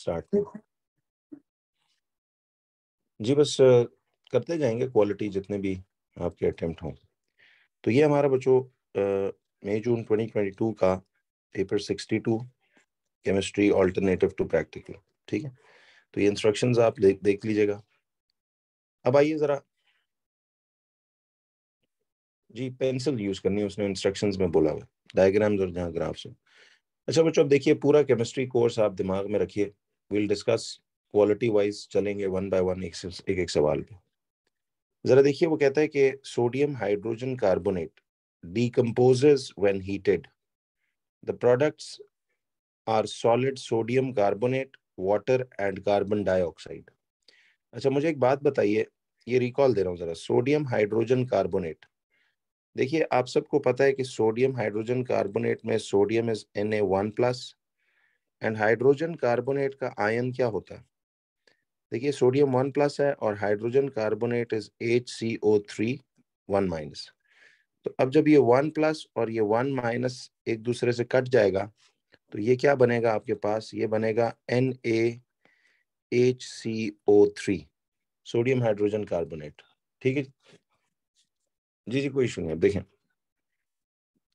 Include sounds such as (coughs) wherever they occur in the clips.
Start जी बस करते जाएंगे क्वालिटी जितने भी आपके अटेम्प्ट हों तो ये हमारा बच्चों मई जून 2022 का paper 62 chemistry alternative to practical ठीक है तो ये इंस्ट्रक्शंस आप देख देख लीजिएगा अब आइए ज़रा जी पेंसिल यूज़ करनी है उसने इंस्ट्रक्शंस में बोला हुआ डायग्राम्स और जहाँ ग्राफ्स अच्छा बच्चों अब देखिए पूरा केमिस्ट्री कोर्स आप दिमाग में रखिए विल डिस्कस क्वालिटी वाइज चलेंगे वन बाय वन एक एक, सवाल पे जरा देखिए वो कहता है कि sodium hydrogen carbonate decomposes when heated the products are solid sodium carbonate water and carbon dioxide अच्छा मुझे एक बात बताइए ये रिकॉल दे रहा हूँ ज़रा सोडियम हाइड्रोजन कार्बोनेट देखिए आप सबको पता है कि सोडियम हाइड्रोजन कार्बोनेट में sodium is N A one plus and hydrogen carbonate का आयन क्या होता है देखिए सोडियम वन प्लस है और hydrogen carbonate is H C O three one minus तो अब जब ये वन प्लस और ये वन माइनस एक दूसरे से कट जाएगा तो ये क्या बनेगा आपके पास ये बनेगा N A H C O three sodium hydrogen carbonate ठीक है जी जी कोई इशू नहीं अब देखें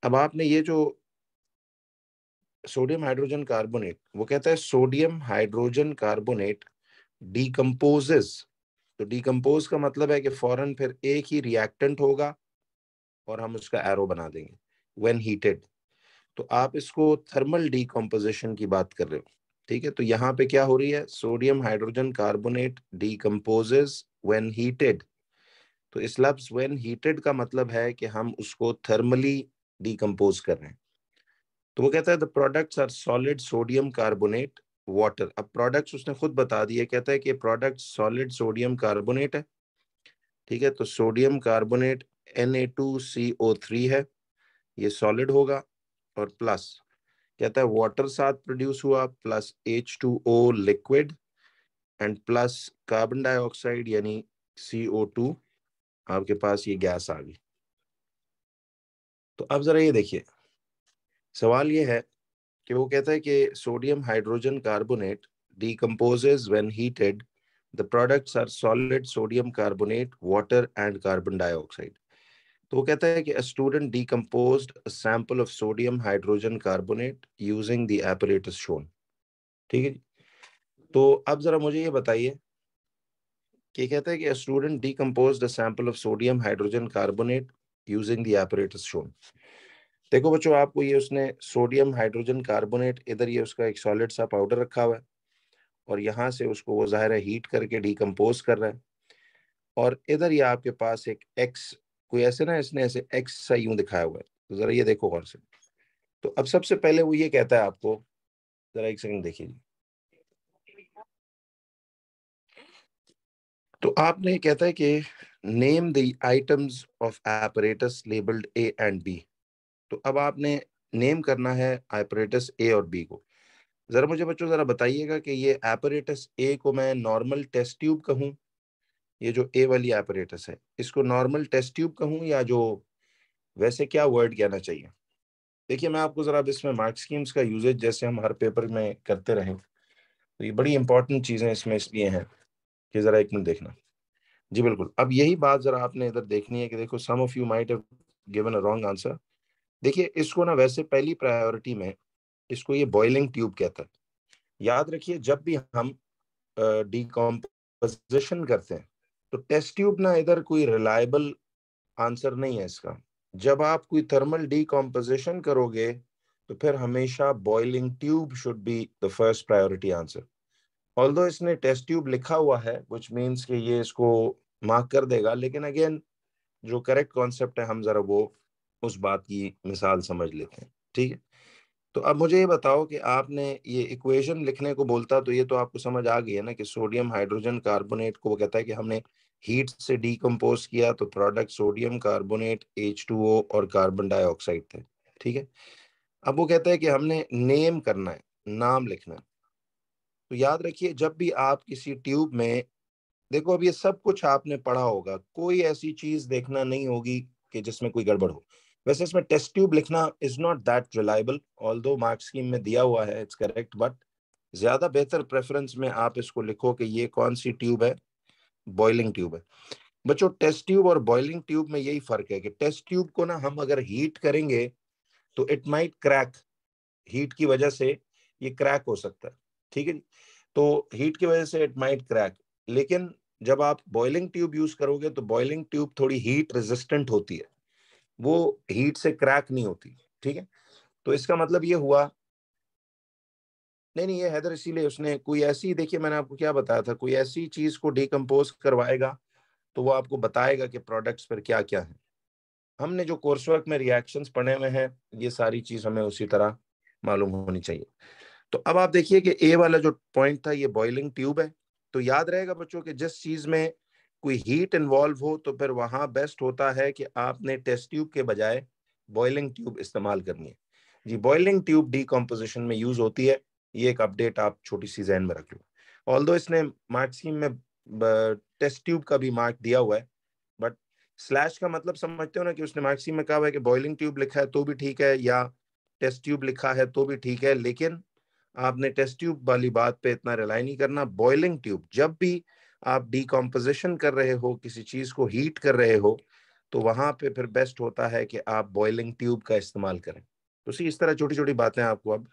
अब आपने ये जो सोडियम हाइड्रोजन कार्बोनेट वो कहता है सोडियम हाइड्रोजन कार्बोनेट डीकम्पोजेस तो डीकम्पोज का मतलब है कि फॉरन फिर एक ही रिएक्टेंट होगा और हम उसका एरो बना देंगे व्हेन हीटेड तो आप इसको थर्मल डीकम्पोजिशन की बात कर रहे हो ठीक है तो यहाँ पे क्या हो रही है sodium hydrogen carbonate decomposes when heated तो इस लफ्स वेन हीटेड का मतलब है कि हम उसको थर्मली डीकम्पोज कर रहे हैं तो वो कहता है the products are solid sodium carbonate water अब प्रोडक्ट्स उसने खुद बता दिया कहता है कि प्रोडक्ट सॉलिड सोडियम कार्बोनेट है ठीक है तो सोडियम कार्बोनेट Na2CO3 है ये सॉलिड होगा और प्लस कहता है वाटर साथ प्रोड्यूस हुआ plus H2O liquid and plus carbon dioxide यानी CO2 आपके पास ये गैस आ गई तो अब जरा ये देखिए सवाल ये है कि वो कहता है कि sodium hydrogen carbonate decomposes when heated the products are solid sodium carbonate water and carbon dioxide तो वो कहता है कि a student decompose sample of sodium hydrogen carbonate using the apparatus shown ठीक है तो अब जरा मुझे ये बताइए कि कहता है कि student decompose the sample of sodium hydrogen carbonate using the apparatus shown देखो बच्चों आपको ये उसने सोडियम हाइड्रोजन कार्बोनेट इधर ये उसका एक सॉलिड सा पाउडर रखा हुआ है और यहाँ से उसको वो ज़ाहिर हीट करके डीकम्पोज कर रहा है और इधर ये आपके पास एक एक्स कोई ऐसे ना इसने ऐसे एक्स सा यूं दिखाया हुआ है तो ज़रा ये देखो गौर से तो अब सबसे पहले वो ये कहता है आपको ज़रा एक सेकंड देखिए तो आपने कहता है कि name the items of apparatus labelled A and B तो अब आपने नेम करना है एपरेटस ए और बी को ज़रा मुझे बच्चों ज़रा बताइएगा कि ये एपरेटस ए को मैं नॉर्मल टेस्ट ट्यूब कहूँ ये जो ए वाली एपरेटस है इसको नॉर्मल टेस्ट ट्यूब कहूँ या जो वैसे क्या वर्ड कहना चाहिए देखिए मैं आपको ज़रा इसमें मार्क स्कीम्स का यूजेज जैसे हम हर पेपर में करते रहें तो ये बड़ी इंपॉर्टेंट चीज़ें इसमें इसलिए हैं कि ज़रा एक मिनट देखना जी बिल्कुल अब यही बात ज़रा आपने इधर देखनी है कि देखो some of you might have given a wrong answer देखिए इसको ना वैसे पहली प्रायोरिटी में इसको ये बॉइलिंग ट्यूब कहता है याद रखिए जब भी हम डिकम्पोजिशन करते हैं तो टेस्ट ट्यूब ना इधर कोई रिलायबल आंसर नहीं है इसका जब आप कोई थर्मल डिकम्पोजिशन करोगे तो फिर हमेशा boiling tube should be the first priority answer although इसने टेस्ट ट्यूब लिखा हुआ है विच मीन्स कि ये इसको मार्क कर देगा लेकिन अगेन जो करेक्ट कॉन्सेप्ट है हम जरा वो उस बात की मिसाल समझ लेते हैं ठीक है तो अब मुझे ये बताओ कि आपने ये इक्वेशन लिखने को बोलता तो ये तो आपको समझ आ गई है ना कि सोडियम हाइड्रोजन कार्बोनेट को वो कहता है कि हमने हीट से डीकम्पोज किया तो product sodium carbonate H two O और कार्बन डाइऑक्साइड थे ठीक है अब वो कहता है कि हमने नेम करना है नाम लिखना है तो याद रखिए जब भी आप किसी ट्यूब में देखो अब ये सब कुछ आपने पढ़ा होगा कोई ऐसी चीज देखना नहीं होगी कि जिसमें कोई गड़बड़ हो वैसे इसमें टेस्ट ट्यूब लिखना is not that reliable although marks scheme में दिया हुआ है इट्स करेक्ट बट ज़्यादा बेहतर प्रेफरेंस में आप इसको लिखो कि ये कौन सी ट्यूब है बॉइलिंग ट्यूब है बच्चों टेस्ट ट्यूब और बॉइलिंग ट्यूब में यही फ़र्क है कि टेस्ट ट्यूब को ना हम अगर हीट करेंगे तो इट माइट क्रैक हीट की वजह से ये क्रैक हो सकता है ठीक है तो हीट की वजह से इट माइट क्रैक लेकिन जब आप बॉइलिंग ट्यूब यूज़ करोगे तो बॉइलिंग ट्यूब थोड़ी हीट रेजिस्टेंट होती है वो हीट से क्रैक नहीं होती ठीक है तो इसका मतलब ये हुआ नहीं नहीं ये हैदर इसीलिए उसने कोई ऐसी देखिए मैंने आपको क्या बताया था कोई ऐसी चीज को डिकम्पोज करवाएगा तो वो आपको बताएगा कि प्रोडक्ट्स पर क्या क्या है हमने जो कोर्स वर्क में रिएक्शंस पढ़े हुए हैं ये सारी चीज हमें उसी तरह मालूम होनी चाहिए तो अब आप देखिए कि ए वाला जो पॉइंट था ये बॉइलिंग ट्यूब है तो याद रहेगा बच्चों के जिस चीज में कोई हीट इन्वॉल्व हो तो फिर वहां बेस्ट होता है कि आपने टेस्ट ट्यूब के बजाय बॉइलिंग ट्यूब इस्तेमाल करनी है जी बॉइलिंग ट्यूब डीकम्पोजिशन में यूज होती है ये एक अपडेट आप छोटी सी जहन में रख लो ऑल इसने मार्क्सिम में टेस्ट ट्यूब का भी मार्क दिया हुआ है बट स्लैश का मतलब समझते हो ना कि उसने मार्क्सिम में कहा हुआ है कि बॉइलिंग ट्यूब लिखा है तो भी ठीक है या टेस्ट ट्यूब लिखा है तो भी ठीक है लेकिन आपने टेस्ट ट्यूब वाली बात पे इतना रिलाई नहीं करना बॉइलिंग ट्यूब जब भी आप डीकम्पोजिशन कर रहे हो किसी चीज़ को हीट कर रहे हो तो वहां पे फिर बेस्ट होता है कि आप बॉइलिंग ट्यूब का इस्तेमाल करें तो इस तरह छोटी छोटी बातें आपको अब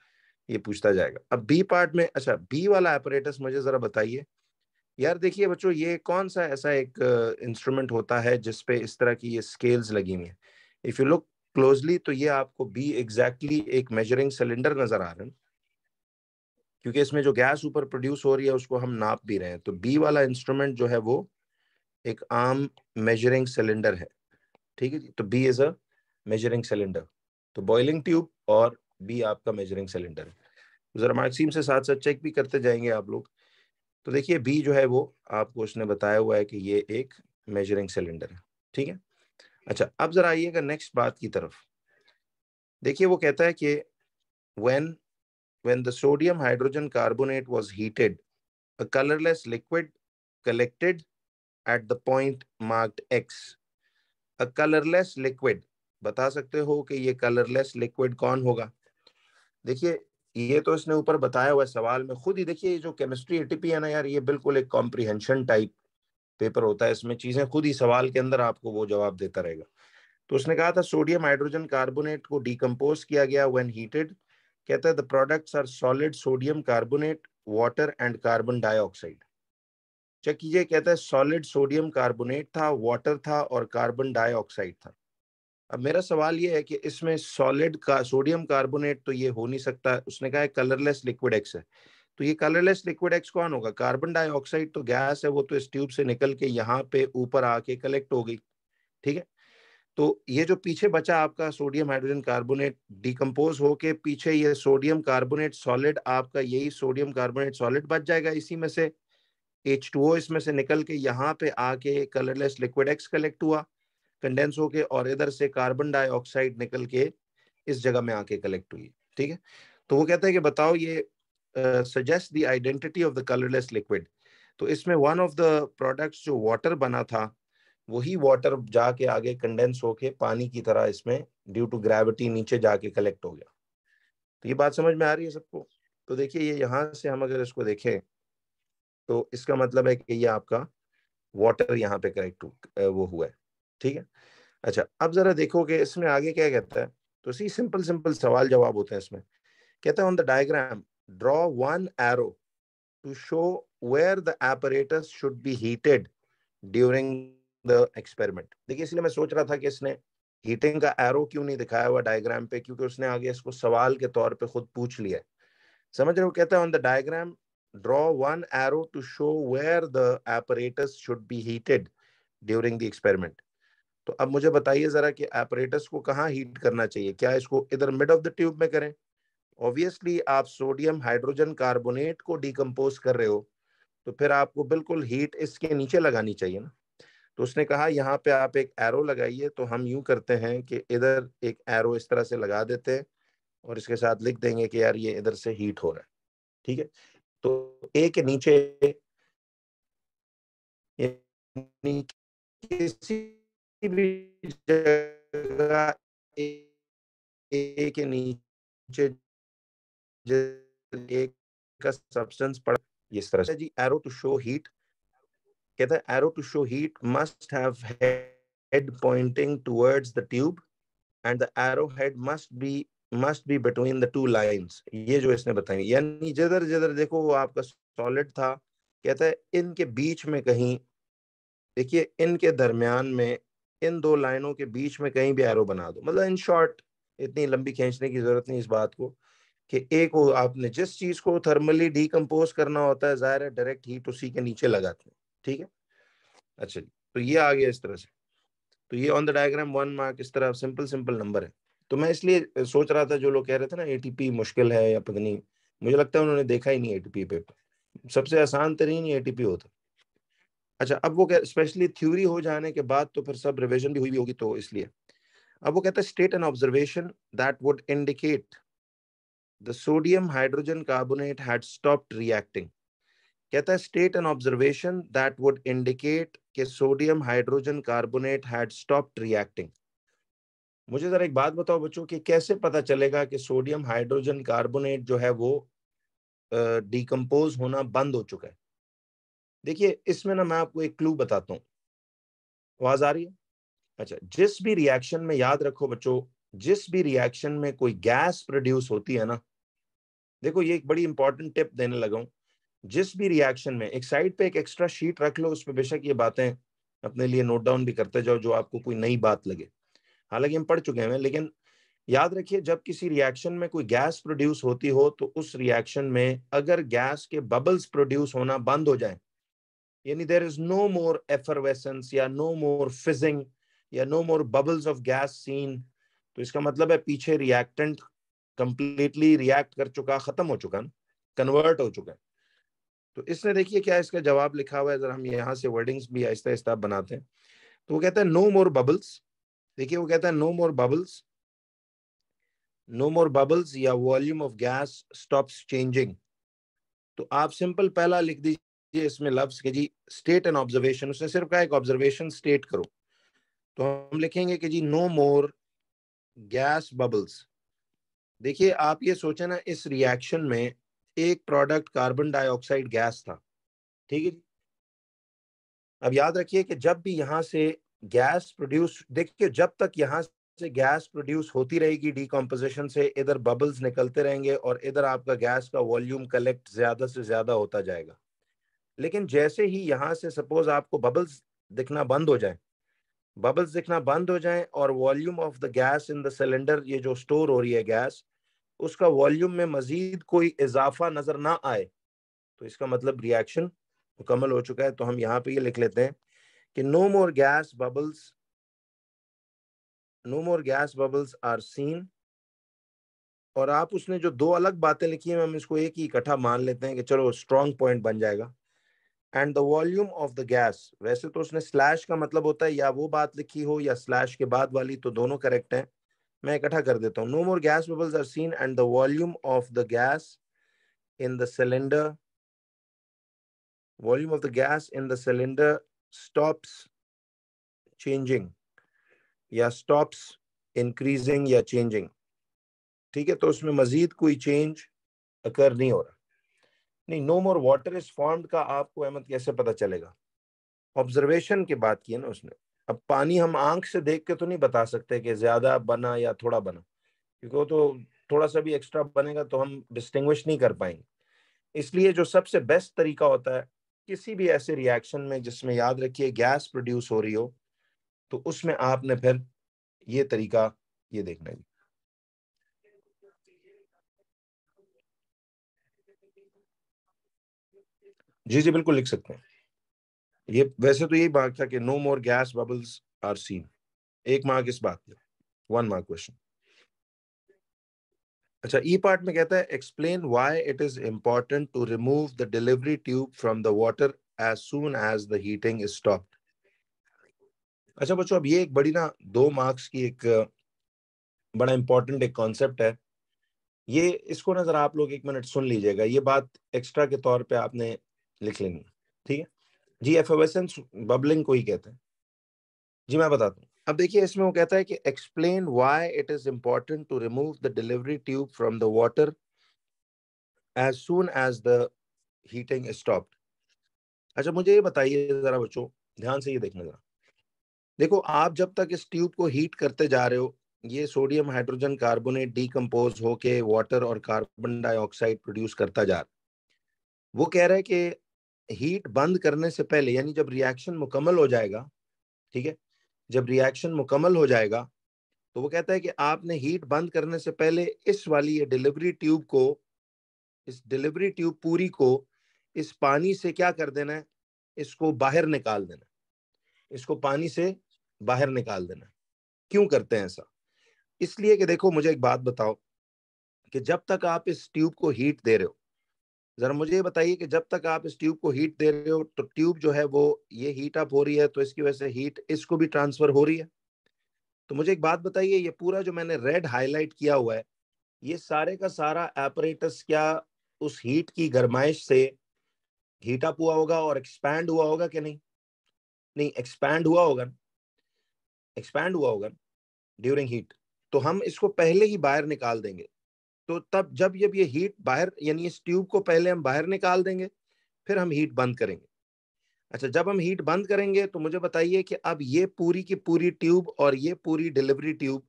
ये पूछता जाएगा अब बी पार्ट में अच्छा बी वाला एपरेटस मुझे ज़रा बताइए यार देखिए बच्चों ये कौन सा ऐसा एक इंस्ट्रूमेंट होता है जिसपे इस तरह की ये स्केल्स लगी हुई है इफ़ यू लुक क्लोजली तो ये आपको बी एग्जैक्टली exactly एक मेजरिंग सिलेंडर नज़र आ रहे हैं क्योंकि इसमें जो गैस ऊपर प्रोड्यूस हो रही है उसको हम नाप भी रहे हैं तो बी वाला इंस्ट्रूमेंट जो है वो एक आम मेजरिंग सिलेंडर है ठीक है तो B is a measuring cylinder तो बॉइलिंग ट्यूब और बी आपका मेजरिंग सिलेंडर है तो ज़रा मार्क्सिम से साथ साथ चेक भी करते जाएंगे आप लोग तो देखिए बी जो है वो आपको उसने बताया हुआ है कि ये एक मेजरिंग सिलेंडर है ठीक है अच्छा अब ज़रा आइएगा नेक्स्ट बात की तरफ देखिए वो कहता है कि when when the sodium hydrogen carbonate was heated, a colorless liquid collected at the point marked X. A colorless liquid. बता सकते हो कि ये colorless liquid कौन होगा देखिए ये तो इसने ऊपर बताया हुआ है सवाल में खुद ही देखिए ये जो केमिस्ट्री एटीपी है ना यार ये बिल्कुल एक कॉम्प्रिहेंशन टाइप पेपर होता है इसमें चीजें खुद ही सवाल के अंदर आपको वो जवाब देता रहेगा तो उसने कहा था सोडियम हाइड्रोजन कार्बोनेट को डिकम्पोज किया गया व्हेन हीटेड कहता है the products are solid sodium carbonate water and carbon dioxide check कीजिए कहता है सॉलिड सोडियम कार्बोनेट था वाटर था और कार्बन डाइऑक्साइड था अब मेरा सवाल ये है कि इसमें सॉलिड का सोडियम कार्बोनेट तो ये हो नहीं सकता उसने कहा है कलरलेस लिक्विड एक्स है तो ये कलरलेस लिक्विड एक्स कौन होगा कार्बन डाइऑक्साइड तो गैस है वो तो इस ट्यूब से निकल के यहाँ पे ऊपर आके कलेक्ट हो गई ठीक है तो ये जो पीछे बचा आपका सोडियम हाइड्रोजन कार्बोनेट डिकम्पोज होके पीछे ये सोडियम कार्बोनेट सॉलिड आपका यही सोडियम कार्बोनेट सॉलिड बच जाएगा इसी में से एच टू ओ इसमें से निकल के यहाँ पे आके कलरलेस लिक्विड एक्स कलेक्ट हुआ कंडेंस होके और इधर से कार्बन डाइऑक्साइड निकल के इस जगह में आके कलेक्ट हुई ठीक है तो वो कहता है कि बताओ ये suggest the identity of the colourless liquid तो इसमें वन ऑफ द प्रोडक्ट्स जो वाटर बना था वही वाटर जाके आगे कंडेंस होके पानी की तरह इसमें ड्यू टू ग्रेविटी नीचे जाके कलेक्ट हो गया तो ये बात समझ में आ रही है सबको तो देखिए ये यहाँ से हम अगर इसको देखें तो इसका मतलब है कि ये आपका वाटर यहाँ पे कलेक्ट वो हुआ है ठीक है अच्छा अब जरा देखो कि इसमें आगे क्या कहता है तो सी सिंपल सिंपल सवाल जवाब होते हैं इसमें कहता है on the diagram draw one arrow to show where the apparatus should be heated during the experiment देखिए इसलिए मैं सोच रहा था कि इसने हीटिंग का एरो क्यों नहीं दिखाया हुआ डायग्राम पे क्योंकि उसने आगे इसको सवाल के तौर पे खुद पूछ लिया समझ रहे हो कहता है on the diagram draw one arrow to show where the apparatus should be heated during the experiment तो अब मुझे बताइए जरा कि एपरेटस को कहाँ हीट करना चाहिए क्या इसको इधर मिड ऑफ द ट्यूब में करें ऑब्वियसली आप सोडियम हाइड्रोजन कार्बोनेट को डिकम्पोज कर रहे हो तो फिर आपको बिल्कुल हीट इसके नीचे लगानी चाहिए ना तो उसने कहा यहाँ पे आप एक एरो लगाइए तो हम यूं करते हैं कि इधर एक एरो इस तरह से लगा देते हैं और इसके साथ लिख देंगे कि यार ये इधर से हीट हो रहा है ठीक है तो ए के नीचे किसी भी जगह ए के नीचे एक का सब्सटेंस पड़ा इस तरह से जी एरो टू शो हीट कहता है arrow to show heat must have pointing towards the tube and the arrow head must be must be between the two lines ये जो इसने बताई यानी जिधर जिधर देखो वो आपका सॉलिड था कहता है इनके बीच में कहीं देखिए इनके दरमियान में इन दो लाइनों के बीच में कहीं भी एरो बना दो मतलब इन शॉर्ट इतनी लंबी खींचने की जरूरत नहीं इस बात को कि एक वो आपने जिस चीज को थर्मली डिकम्पोज करना होता है जाहिर है डायरेक्ट हीट उसी के नीचे लगाते हैं ठीक है अच्छा तो ये आ गया इस तरह से तो ये on the diagram one mark इस तरह सिंपल सिंपल नंबर है तो मैं इसलिए सोच रहा था जो लोग कह रहे थे ना एटीपी मुश्किल है या पता नहीं मुझे लगता है उन्होंने देखा ही नहीं एटीपी पे सबसे आसान तरीन ही एटीपी होता अच्छा अब वो कह स्पेशली थ्योरी हो जाने के बाद तो फिर सब रिविजन भी हुई भी होगी तो इसलिए अब वो कहता है state and observation that would indicate the sodium hydrogen carbonate had stopped reacting कहता है state an observation that would indicate के sodium hydrogen carbonate had stopped reacting मुझे ज़रा एक बात बताओ बच्चों कि कैसे पता चलेगा कि सोडियम हाइड्रोजन कार्बोनेट जो है वो डिकम्पोज uh, होना बंद हो चुका है देखिए इसमें ना मैं आपको एक क्लू बताता हूँ आवाज़ आ रही है अच्छा जिस भी रिएक्शन में याद रखो बच्चों जिस भी रिएक्शन में कोई गैस प्रोड्यूस होती है ना देखो ये एक बड़ी इंपॉर्टेंट टिप देने लगा हूं जिस भी रिएक्शन में एक साइड पे एक एक्स्ट्रा शीट रख लो उसमें बेशक ये बातें अपने लिए नोट डाउन भी करते जाओ जो आपको कोई नई बात लगे हालांकि हम पढ़ चुके हैं लेकिन याद रखिए जब किसी रिएक्शन में कोई गैस प्रोड्यूस होती हो तो उस रिएक्शन में अगर गैस के बबल्स प्रोड्यूस होना बंद हो जाए यानी there is no more effervescence या नो मोर फिजिंग या no more bubbles of gas seen तो इसका मतलब है पीछे रिएक्टेंट कंप्लीटली रिएक्ट कर चुका खत्म हो चुका कन्वर्ट हो चुका है तो इसने देखिए क्या इसका जवाब लिखा हुआ है जरा हम यहाँ से वर्डिंग्स भी आहिस्ता आहिस्ता बनाते हैं तो वो कहता है नो मोर बबल्स देखिए वो कहता है no more bubbles no more bubbles या volume of gas stops changing तो आप सिंपल पहला लिख दीजिए इसमें लफ्ज के जी स्टेट एंड ऑब्जर्वेशन उसने सिर्फ कहा एक ऑब्जर्वेशन स्टेट करो तो हम लिखेंगे कि जी नो मोर गैस बबल्स देखिए आप ये सोचे ना इस रिएक्शन में एक प्रोडक्ट कार्बन डाइऑक्साइड गैस था ठीक है अब याद रखिए कि जब भी यहां से गैस प्रोड्यूस देखिए जब तक यहां से गैस प्रोड्यूस होती रहेगी डीकम्पोजिशन से इधर बबल्स निकलते रहेंगे और इधर आपका गैस का वॉल्यूम कलेक्ट ज्यादा से ज्यादा होता जाएगा लेकिन जैसे ही यहां से सपोज आपको बबल्स दिखना बंद हो जाए बबल्स दिखना बंद हो जाए और volume of the gas in the cylinder ये जो स्टोर हो रही है गैस उसका वॉल्यूम में मजीद कोई इजाफा नजर ना आए तो इसका मतलब रिएक्शन मुकम्मल हो चुका है तो हम यहाँ पे ये लिख लेते हैं कि no more gas bubbles no more gas bubbles are seen और आप उसने जो दो अलग बातें लिखी हैं हम इसको एक ही इकट्ठा मान लेते हैं कि चलो स्ट्रॉन्ग पॉइंट बन जाएगा and the volume of the gas वैसे तो उसने स्लैश का मतलब होता है या वो बात लिखी हो या स्लैश के बाद वाली तो दोनों करेक्ट हैं मैं इकट्ठा कर देता हूँ no more gas bubbles are seen and the volume of the gas in the cylinder volume of the gas in the cylinder stops changing या स्टॉप्स इंक्रीजिंग या चेंजिंग ठीक है तो उसमें मजीद कोई चेंज अकर नहीं हो रहा नहीं no more water is formed का आपको अहमद कैसे पता चलेगा ऑब्जर्वेशन की बात की है ना उसने अब पानी हम आंख से देख के तो नहीं बता सकते कि ज्यादा बना या थोड़ा बना क्योंकि वो तो थोड़ा सा भी एक्स्ट्रा बनेगा तो हम डिस्टिंग्विश नहीं कर पाएंगे इसलिए जो सबसे बेस्ट तरीका होता है किसी भी ऐसे रिएक्शन में जिसमें याद रखिए गैस प्रोड्यूस हो रही हो तो उसमें आपने फिर ये तरीका ये देखना है जी जी बिल्कुल लिख सकते हैं ये वैसे तो यही मार्क था कि no more gas bubbles are seen एक मार्क इस बात में वन मार्क क्वेश्चन अच्छा ई e पार्ट में कहता है explain why it is important to remove the delivery tube from the water as soon as the heating is stop अच्छा बच्चों अब ये एक बड़ी ना दो मार्क्स की एक बड़ा इंपॉर्टेंट एक कॉन्सेप्ट है ये इसको ना जरा आप लोग एक मिनट सुन लीजिएगा ये बात एक्स्ट्रा के तौर पे आपने लिख लेनी ठीक है जी एफोवेसेंस बबलिंग को ही कहते हैं जी मैं बताता हूँ अब देखिए इसमें वो कहता है कि explain why it is important to remove the delivery tube from the water as soon as the heating stopped अच्छा मुझे ये बताइए जरा बच्चों ध्यान से ये देखना जरा देखो आप जब तक इस ट्यूब को हीट करते जा रहे हो ये सोडियम हाइड्रोजन कार्बोनेट डीकम्पोज होके वाटर और कार्बन डाइऑक्साइड प्रोड्यूस करता जा रहा वो कह रहा है कि हीट बंद करने से पहले यानी जब रिएक्शन मुकम्मल हो जाएगा ठीक है जब रिएक्शन मुकम्मल हो जाएगा तो वो कहता है कि आपने हीट बंद करने से पहले इस वाली ये डिलीवरी ट्यूब को इस डिलीवरी ट्यूब पूरी को इस पानी से क्या कर देना है इसको बाहर निकाल देना इसको पानी से बाहर निकाल देना क्यों करते हैं ऐसा इसलिए कि देखो मुझे एक बात बताओ कि जब तक आप इस ट्यूब को हीट दे रहे हो ज़रा मुझे ये बताइए कि जब तक आप इस ट्यूब को हीट दे रहे हो तो ट्यूब जो है वो ये हीट अप हो रही है तो इसकी वजह से हीट इसको भी ट्रांसफ़र हो रही है तो मुझे एक बात बताइए ये पूरा जो मैंने रेड हाईलाइट किया हुआ है ये सारे का सारा एपरेटस क्या उस हीट की गर्माइश से हीट अप हुआ होगा और एक्सपैंड हुआ होगा कि नहीं नहीं एक्सपैंड हुआ होगा एक्सपैंड हुआ होगा ड्यूरिंग हीट तो हम इसको पहले ही बाहर निकाल देंगे तो तब जब जब ये हीट बाहर यानी इस ट्यूब को पहले हम बाहर निकाल देंगे फिर हम हीट बंद करेंगे अच्छा जब हम हीट बंद करेंगे तो मुझे बताइए कि अब ये पूरी की पूरी ट्यूब और ये पूरी डिलीवरी ट्यूब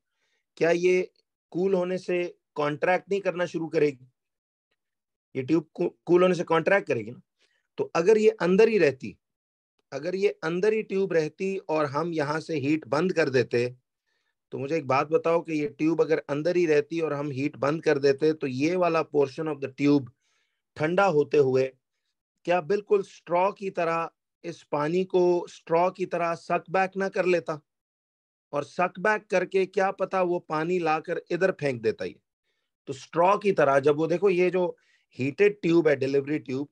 क्या ये कूल होने से कॉन्ट्रैक्ट नहीं करना शुरू करेगी ये ट्यूब कूल होने से कॉन्ट्रैक्ट करेगी ना तो अगर ये अंदर ही रहती अगर ये अंदर ही ट्यूब रहती और हम यहाँ से हीट बंद कर देते तो मुझे एक बात बताओ कि ये ट्यूब अगर अंदर ही रहती और हम हीट बंद कर देते तो ये वाला पोर्शन ऑफ द ट्यूब ठंडा होते हुए क्या बिल्कुल स्ट्रॉ की तरह इस पानी को स्ट्रॉ की तरह सक बैक ना कर लेता और सक बैक करके क्या पता वो पानी लाकर इधर फेंक देता ये तो स्ट्रॉ की तरह जब वो देखो ये जो हीटेड ट्यूब है डिलीवरी ट्यूब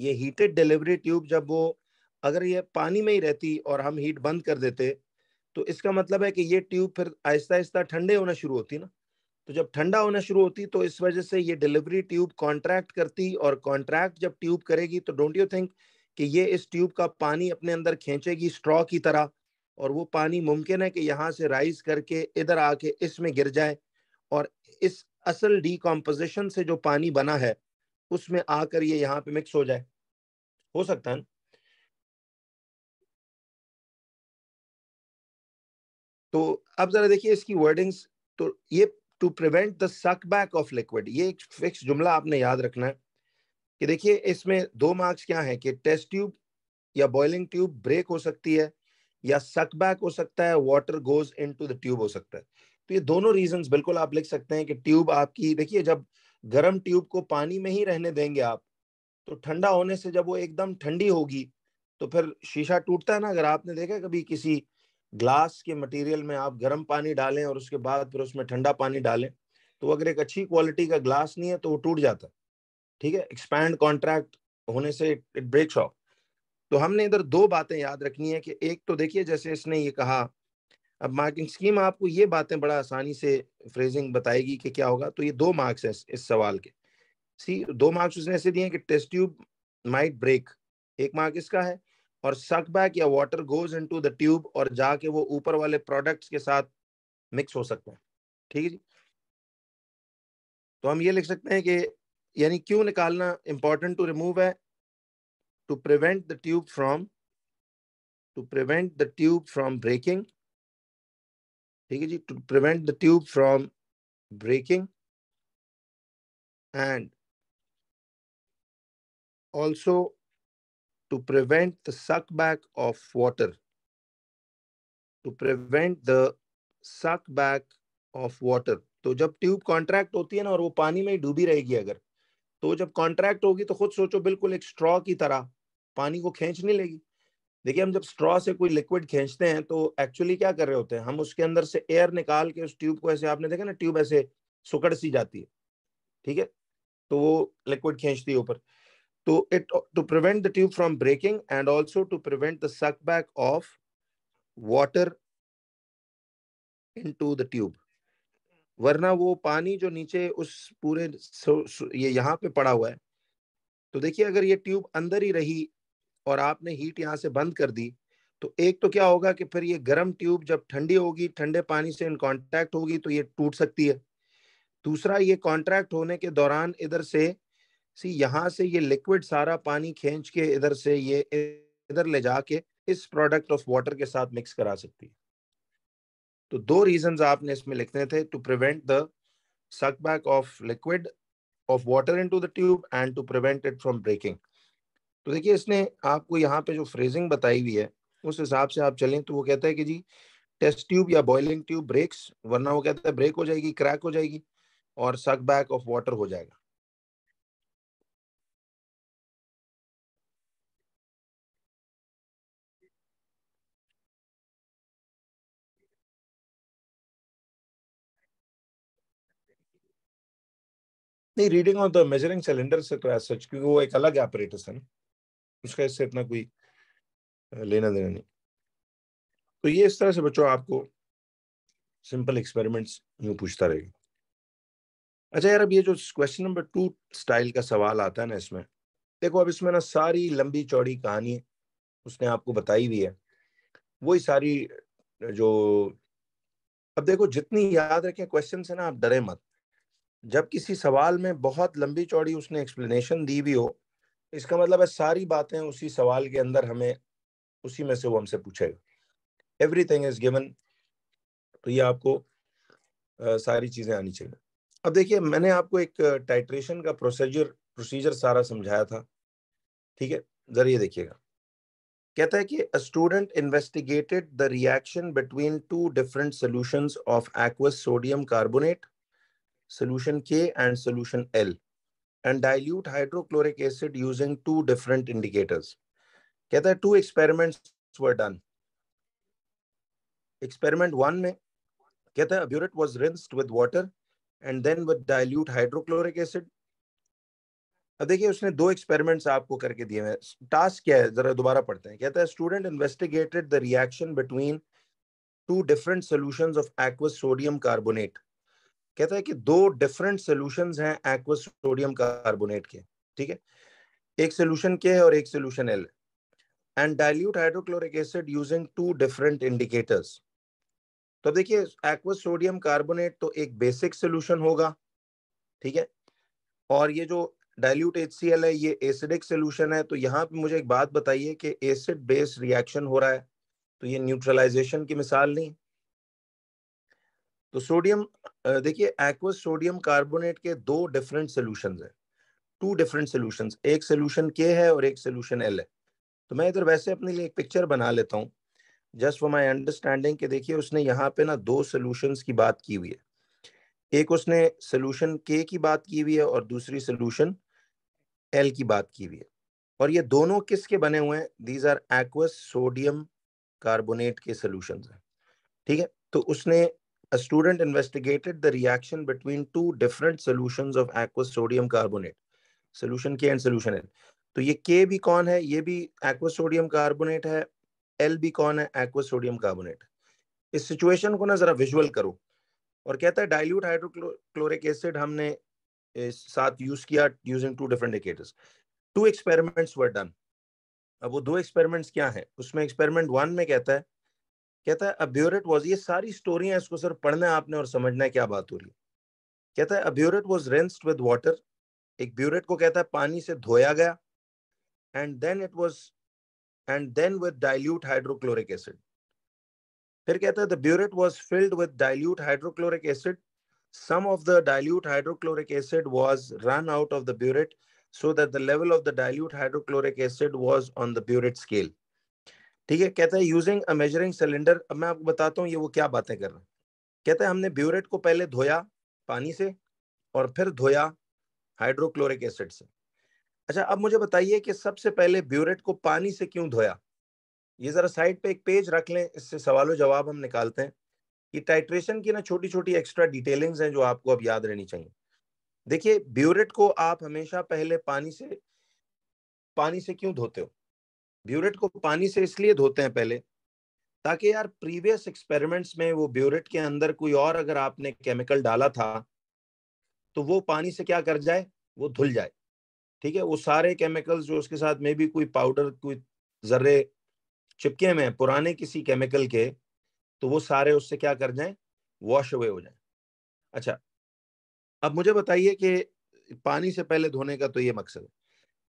ये हीटेड डिलीवरी ट्यूब जब वो अगर ये पानी में ही रहती और हम हीट बंद कर देते तो इसका मतलब है कि ये ट्यूब फिर आहिस्ता आहिस्ता ठंडे होना शुरू होती ना तो जब ठंडा होना शुरू होती तो इस वजह से ये डिलीवरी ट्यूब कॉन्ट्रैक्ट करती और कॉन्ट्रैक्ट जब ट्यूब करेगी तो डोंट यू थिंक कि ये इस ट्यूब का पानी अपने अंदर खींचेगी स्ट्रॉ की तरह और वो पानी मुमकिन है कि यहाँ से राइज करके इधर आके इसमें गिर जाए और इस असल डीकम्पोजिशन से जो पानी बना है उसमें आकर ये यहाँ पे मिक्स हो जाए हो सकता है तो अब जरा देखिए इसकी वर्डिंग्स तो ये to prevent the suck back of liquid ये एक फिक्स जुमला आपने याद रखना है कि देखिए इसमें दो मार्क्स क्या है कि टेस्ट ट्यूब या बॉइलिंग ट्यूब ब्रेक हो सकती है या सक बैक हो सकता है water goes into the tube हो सकता है तो ये दोनों रीजन बिल्कुल आप लिख सकते हैं कि ट्यूब आपकी देखिए जब गर्म ट्यूब को पानी में ही रहने देंगे आप तो ठंडा होने से जब वो एकदम ठंडी होगी तो फिर शीशा टूटता है ना अगर आपने देखा कभी किसी ग्लास के मटेरियल में आप गर्म पानी डालें और उसके बाद फिर उसमें ठंडा पानी डालें तो अगर एक अच्छी क्वालिटी का ग्लास नहीं है तो वो टूट जाता है ठीक है एक्सपैंड कॉन्ट्रैक्ट होने से इट ब्रेक्स ऑफ तो हमने इधर दो बातें याद रखनी है कि एक तो देखिए जैसे इसने ये कहा अब मार्किंग स्कीम आपको ये बातें बड़ा आसानी से फ्रेजिंग बताएगी कि क्या होगा तो ये दो मार्क्स है इस सवाल के सी दो मार्क्स उसने ऐसे दिए कि टेस्ट ट्यूब माइट ब्रेक एक मार्क इसका है और सक बैक या water goes into the tube और जाके वो ऊपर वाले प्रोडक्ट्स के साथ मिक्स हो सकते हैं ठीक है जी तो हम ये लिख सकते हैं कि यानी क्यों निकालना इंपॉर्टेंट टू रिमूव है to prevent the tube from to prevent the tube from breaking ठीक है जी to prevent the tube from breaking and also to prevent the suck back of water. To prevent the suck back of water. to jab tube contract hoti hai na aur wo pani mein ही rahegi agar to jab contract hogi to khud socho bilkul ek straw ki tarah pani ko khench nahi legi देखिए हम जब straw से कोई liquid खींचते हैं तो actually क्या कर रहे होते हैं हम उसके अंदर से एयर निकाल के उस ट्यूब को ऐसे आपने देखा ना ट्यूब ऐसे सुकड़ सी जाती है ठीक है तो वो लिक्विड खींचती है ऊपर to it to prevent the tube from breaking and also to prevent the suck back of water into the tube वरना वो पानी जो नीचे उस पूरे सो, सो, ये यहाँ पे पड़ा हुआ है तो देखिए अगर ये ट्यूब अंदर ही रही और आपने हीट यहाँ से बंद कर दी तो एक तो क्या होगा कि फिर ये गर्म ट्यूब जब ठंडी होगी ठंडे पानी से इन कॉन्ट्रैक्ट होगी तो ये टूट सकती है दूसरा ये कॉन्ट्रैक्ट होने के दौरान इधर से सी यहाँ से ये लिक्विड सारा पानी खींच के इधर से ये इधर ले जाके इस प्रोडक्ट ऑफ वाटर के साथ मिक्स करा सकती है तो दो रीजंस आपने इसमें लिखने थे to prevent the suck back of liquid of water into the tube and to prevent it from breaking तो देखिए इसने आपको यहाँ पे जो फ्रेजिंग बताई हुई है उस हिसाब से आप चलें तो वो कहता है कि जी टेस्ट ट्यूब या बॉइलिंग ट्यूब ब्रेक्स वरना वो कहता है ब्रेक हो जाएगी क्रैक हो जाएगी और सक बैक ऑफ वाटर हो जाएगा नहीं reading on the measuring cylinder से तो सच क्योंकि वो एक अलग ऑपरेटस है ना उसका इससे इतना कोई लेना देना नहीं तो ये इस तरह से बच्चों आपको सिंपल एक्सपेरिमेंट्स यूँ पूछता रहेगा अच्छा यार अब ये जो क्वेश्चन नंबर टू स्टाइल का सवाल आता है ना इसमें देखो अब इसमें ना सारी लंबी चौड़ी कहानी उसने आपको बताई हुई है वही सारी जो अब देखो जितनी याद रखें क्वेश्चन है ना आप डरे मत जब किसी सवाल में बहुत लंबी चौड़ी उसने एक्सप्लेनेशन दी भी हो इसका मतलब है सारी बातें उसी सवाल के अंदर हमें उसी में से वो हमसे पूछेगा एवरी थिंग इज गिवन तो ये आपको आ, सारी चीज़ें आनी चाहिए अब देखिए मैंने आपको एक टाइट्रेशन का प्रोसीजर प्रोसीजर सारा समझाया था ठीक है जरिए देखिएगा कहता है कि student investigated the reaction between two different solution of aqueous sodium carbonate solution K and solution L and dilute hydrochloric acid using two different indicators. कहता है two experiments were done. Experiment one में कहता a burette was rinsed with water and then with dilute hydrochloric acid. अब देखिए उसने दो experiments आपको करके दिए हैं टास्क क्या है जरा दोबारा पढ़ते हैं कहता है student investigated the reaction between two different solutions of aqueous sodium carbonate कहता है कि दो डिफरेंट सोल्यूशन हैं एक्वस सोडियम कार्बोनेट के ठीक है एक सोल्यूशन के है और एक solution L and dilute hydrochloric acid using two different indicators तो देखिए एक्वस सोडियम कार्बोनेट तो एक बेसिक सोल्यूशन होगा ठीक है और ये जो डायल्यूट एच है ये एसिडिक सोल्यूशन है तो यहाँ पे मुझे एक बात बताइए कि एसिड बेस रिएक्शन हो रहा है तो ये न्यूट्रलाइजेशन की मिसाल नहीं तो सोडियम देखिए एक्वस सोडियम कार्बोनेट के दो डिफरेंट सोल्यूशन है टू डिफरेंट सोल्यूशन एक सोल्यूशन के है और एक सोल्यूशन एल है तो मैं इधर वैसे अपने लिए एक पिक्चर बना लेता हूँ जस्ट फॉर माई अंडरस्टैंडिंग के देखिए उसने यहाँ पे ना दो सोल्यूशन की बात की हुई है एक उसने सोल्यूशन के की बात की हुई है और दूसरी सोल्यूशन एल की बात की हुई है और ये दोनों किसके बने हुए हैं these are aqueous sodium carbonate के सोल्यूशन है ठीक है तो उसने a student investigated the reaction between two different solutions of aqueous sodium carbonate solution K and solution N to ye K bhi kon hai ye bhi aqueous sodium carbonate hai L bhi kon hai aqueous sodium carbonate is situation ko na zara visual karo aur kehta hai dilute hydrochloric acid humne is sath use kiya using two different indicators two experiments were done ab wo do experiments kya hai usme experiment 1 mein kehta hai कहता है a burette was ये सारी स्टोरियां इसको sir पढ़ना है आपने और समझना है क्या बात हो रही है कहता है a burette was rinsed with water एक ब्यूरेट को कहता है पानी से धोया गया and then it was and then with dilute hydrochloric acid फिर कहता है the burette was filled with dilute hydrochloric acid some of the dilute hydrochloric acid was run out of the burette so that the level of the dilute hydrochloric acid was on the burette scale ठीक है कहता है using a measuring cylinder अब मैं आपको बताता हूँ ये वो क्या बातें कर रहे हैं कहता है हमने ब्यूरेट को पहले धोया पानी से और फिर धोया हाइड्रोक्लोरिक एसिड से अच्छा अब मुझे बताइए कि सबसे पहले ब्यूरेट को पानी से क्यों धोया ये ज़रा साइड पे एक पेज रख लें इससे सवालों जवाब हम निकालते हैं ये टाइट्रेशन की ना छोटी छोटी एक्स्ट्रा डिटेलिंग्स हैं जो आपको अब याद रहनी चाहिए देखिए ब्यूरेट को आप हमेशा पहले पानी से पानी से क्यों धोते हो ब्यूरेट को पानी से इसलिए धोते हैं पहले ताकि यार प्रीवियस एक्सपेरिमेंट्स में वो ब्यूरेट के अंदर कोई और अगर आपने केमिकल डाला था तो वो पानी से क्या कर जाए वो धुल जाए ठीक है वो सारे केमिकल्स जो उसके साथ में भी कोई पाउडर कोई जर्रे चिपके में पुराने किसी केमिकल के तो वो सारे उससे क्या कर जाए वॉश अवे हो जाए अच्छा अब मुझे बताइए कि पानी से पहले धोने का तो ये मकसद है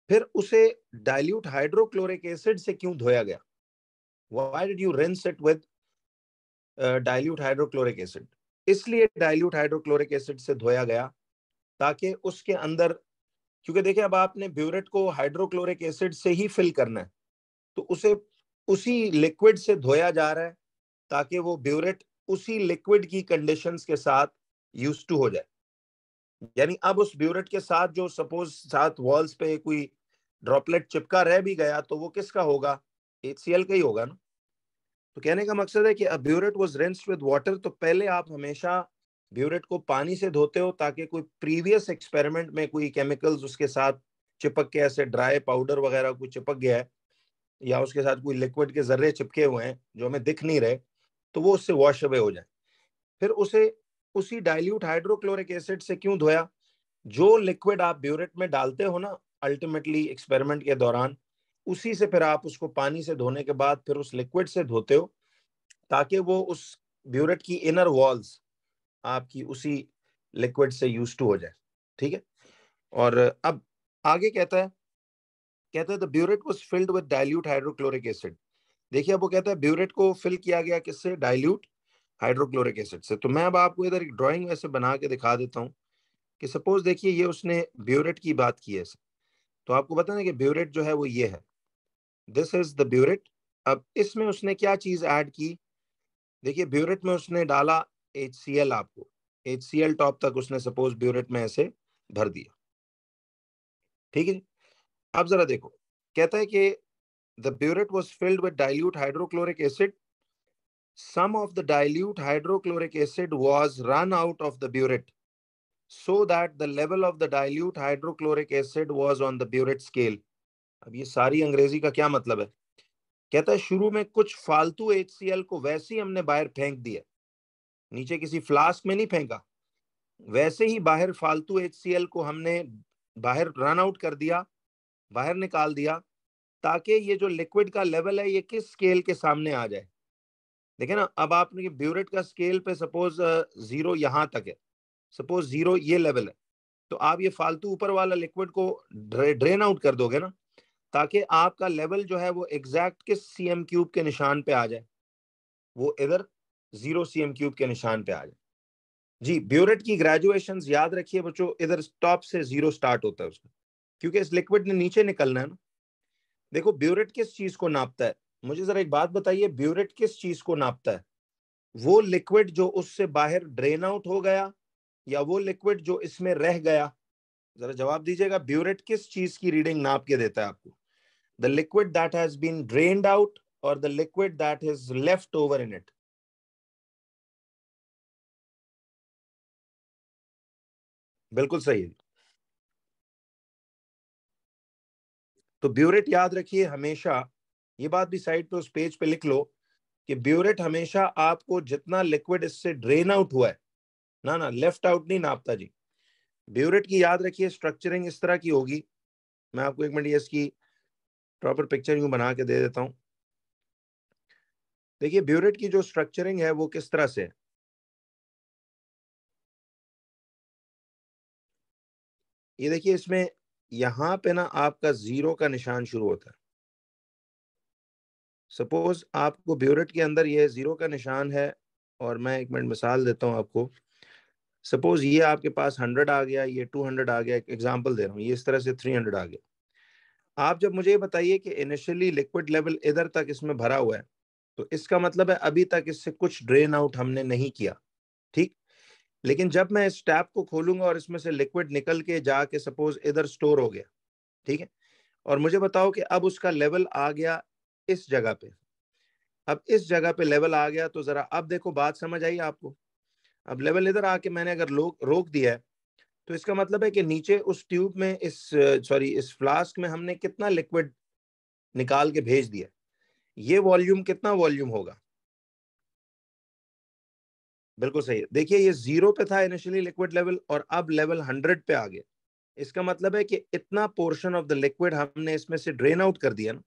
फिर उसे डाइल्यूट हाइड्रोक्लोरिक एसिड से क्यों धोया गया why did you rinse it with dilute hydrochloric acid इसलिए डाइल्यूट हाइड्रोक्लोरिक एसिड से धोया गया ताकि उसके अंदर क्योंकि देखिए अब आपने ब्यूरेट को हाइड्रोक्लोरिक एसिड से ही फिल करना है तो उसे उसी लिक्विड से धोया जा रहा है ताकि वो ब्यूरेट उसी लिक्विड की कंडीशंस के साथ यूज टू हो जाए यानी अब उस ब्यूरेट के साथ जो सपोज साथ वॉल्स पे कोई ड्रॉपलेट चिपका रह भी गया तो वो किसका होगा एच का ही होगा ना तो कहने का मकसद है कि burette was rinse with water तो पहले आप हमेशा ब्यूरेट को पानी से धोते हो ताकि कोई प्रीवियस एक्सपेरिमेंट में कोई केमिकल्स उसके साथ चिपक के ऐसे ड्राई पाउडर वगैरह कोई चिपक गया है या उसके साथ कोई लिक्विड के जर्रे चिपके हुए हैं जो हमें दिख नहीं रहे तो वो उससे वॉश अवे हो जाए फिर उसे उसी डाइल्यूट हाइड्रोक्लोरिक एसिड से क्यों धोया जो लिक्विड आप ब्यूरेट में डालते हो ना अल्टीमेटली एक्सपेरिमेंट के दौरान उसी से फिर आप उसको पानी से धोने के बाद फिर उस लिक्विड से धोते हो ताकि वो उस ब्यूरेट की इनर वॉल्स आपकी उसी लिक्विड से यूज टू हो जाए ठीक है और अब आगे कहता है कहता है the burette was filled with dilute hydrochloric acid देखिए अब वो कहता है ब्यूरेट को फिल किया गया किससे डायल्यूट हाइड्रोक्लोरिक एसिड से तो मैं अब आपको इधर एक ड्राइंग वैसे बना के दिखा देता हूँ कि सपोज देखिए ये उसने ब्यूरेट की बात की है तो आपको बताने कि ब्यूरेट जो है वो ये है दिस इज द ब्यूरेट अब इसमें उसने क्या चीज ऐड की देखिए ब्यूरेट में उसने डाला एच आपको एच टॉप तक उसने सपोज ब्यूरेट में ऐसे भर दिया ठीक है अब जरा देखो कहता है कि the burette was filled with dilute hydrochloric acid some of the dilute hydrochloric acid was run out of the burette so that the level of the dilute hydrochloric acid was on the burette scale. अब ये सारी अंग्रेजी का क्या मतलब है कहता है शुरू में कुछ फालतू एच को वैसे ही हमने बाहर फेंक दिया नीचे किसी फ्लास्क में नहीं फेंका वैसे ही बाहर फालतू एच को हमने बाहर रन आउट कर दिया बाहर निकाल दिया ताकि ये जो लिक्विड का लेवल है ये किस स्केल के सामने आ जाए देखे ना अब आपने ब्यूरेट का स्केल पे सपोज जीरो यहां तक है सपोज जीरो ये लेवल है तो आप ये फालतू ऊपर वाला लिक्विड को ड्रेन आउट कर दोगे ना ताकि आपका लेवल जो है वो एग्जैक्ट किस सी एम क्यूब के निशान पे आ जाए वो इधर जीरो सी एम क्यूब के निशान पे आ जाए जी ब्यूरेट की ग्रेजुएशन याद रखिए बच्चों इधर टॉप से जीरो स्टार्ट होता है उसका क्योंकि इस लिक्विड ने नीचे निकलना है ना देखो ब्यूरेट किस चीज को नापता है मुझे जरा एक बात बताइए ब्यूरेट किस चीज को नापता है वो लिक्विड जो उससे बाहर ड्रेन आउट हो गया या वो लिक्विड जो इसमें रह गया जरा जवाब दीजिएगा ब्यूरेट किस चीज की रीडिंग नाप के देता है आपको the liquid that has been drain out और the liquid that is left over in it बिल्कुल सही है तो ब्यूरेट याद रखिए हमेशा ये बात भी साइड पे उस पेज पे लिख लो कि ब्यूरेट हमेशा आपको जितना लिक्विड इससे ड्रेन आउट हुआ है ना ना लेफ्ट आउट नहीं नापता जी ब्यूरेट की याद रखिए स्ट्रक्चरिंग इस तरह की होगी मैं आपको एक मिनट ये इसकी प्रॉपर पिक्चर यूँ बना के दे देता हूं देखिए ब्यूरेट की जो स्ट्रक्चरिंग है वो किस तरह से है ये देखिए इसमें यहां पे ना आपका जीरो का निशान शुरू होता है सपोज आपको ब्यूरेट के अंदर ये जीरो का निशान है और मैं एक मिनट मिसाल देता हूं आपको सपोज ये आपके पास हंड्रेड आ गया ये टू हंड्रेड आ गया एग्जाम्पल दे रहा हूँ ये इस तरह से थ्री हंड्रेड आ गया आप जब मुझे ये बताइए कि इनिशियली लिक्विड लेवल इधर तक इसमें भरा हुआ है तो इसका मतलब है अभी तक इससे कुछ ड्रेन आउट हमने नहीं किया ठीक लेकिन जब मैं इस टैप को खोलूंगा और इसमें से लिक्विड निकल के जाके सपोज इधर स्टोर हो गया ठीक है और मुझे बताओ कि अब उसका लेवल आ गया इस जगह पे अब इस जगह पे लेवल आ गया तो जरा अब देखो बात समझ आई आपको अब लेवल इधर आके मैंने अगर रोक दिया है तो इसका मतलब है कि नीचे उस ट्यूब में इस सॉरी इस फ्लास्क में हमने कितना लिक्विड निकाल के भेज दिया ये वॉल्यूम कितना वॉल्यूम होगा बिल्कुल सही है देखिए ये जीरो पे था इनिशियली लिक्विड लेवल और अब लेवल हंड्रेड पे आ गया इसका मतलब है कि इतना पोर्शन ऑफ द लिक्विड हमने इसमें से ड्रेन आउट कर दिया ना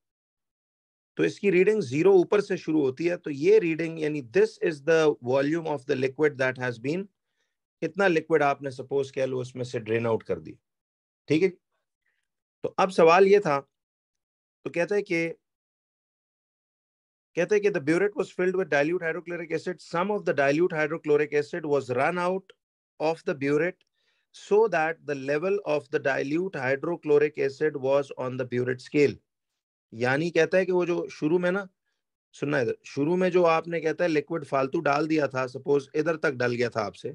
तो इसकी रीडिंग जीरो ऊपर से शुरू होती है तो ये रीडिंग यानी this is the volume of the liquid that has been इतना लिक्विड आपने सपोज कह लो उसमें से ड्रेन आउट कर दी ठीक है तो अब सवाल ये था तो कहते हैं कि कहते हैं कि the burette was filled with dilute hydrochloric acid some of the dilute hydrochloric acid was run out of the burette so that the level of the dilute hydrochloric acid was on the burette scale यानी कहता है कि वो जो शुरू में ना सुनना इधर शुरू में जो आपने कहता है लिक्विड फालतू डाल दिया था सपोज इधर तक डल गया था आपसे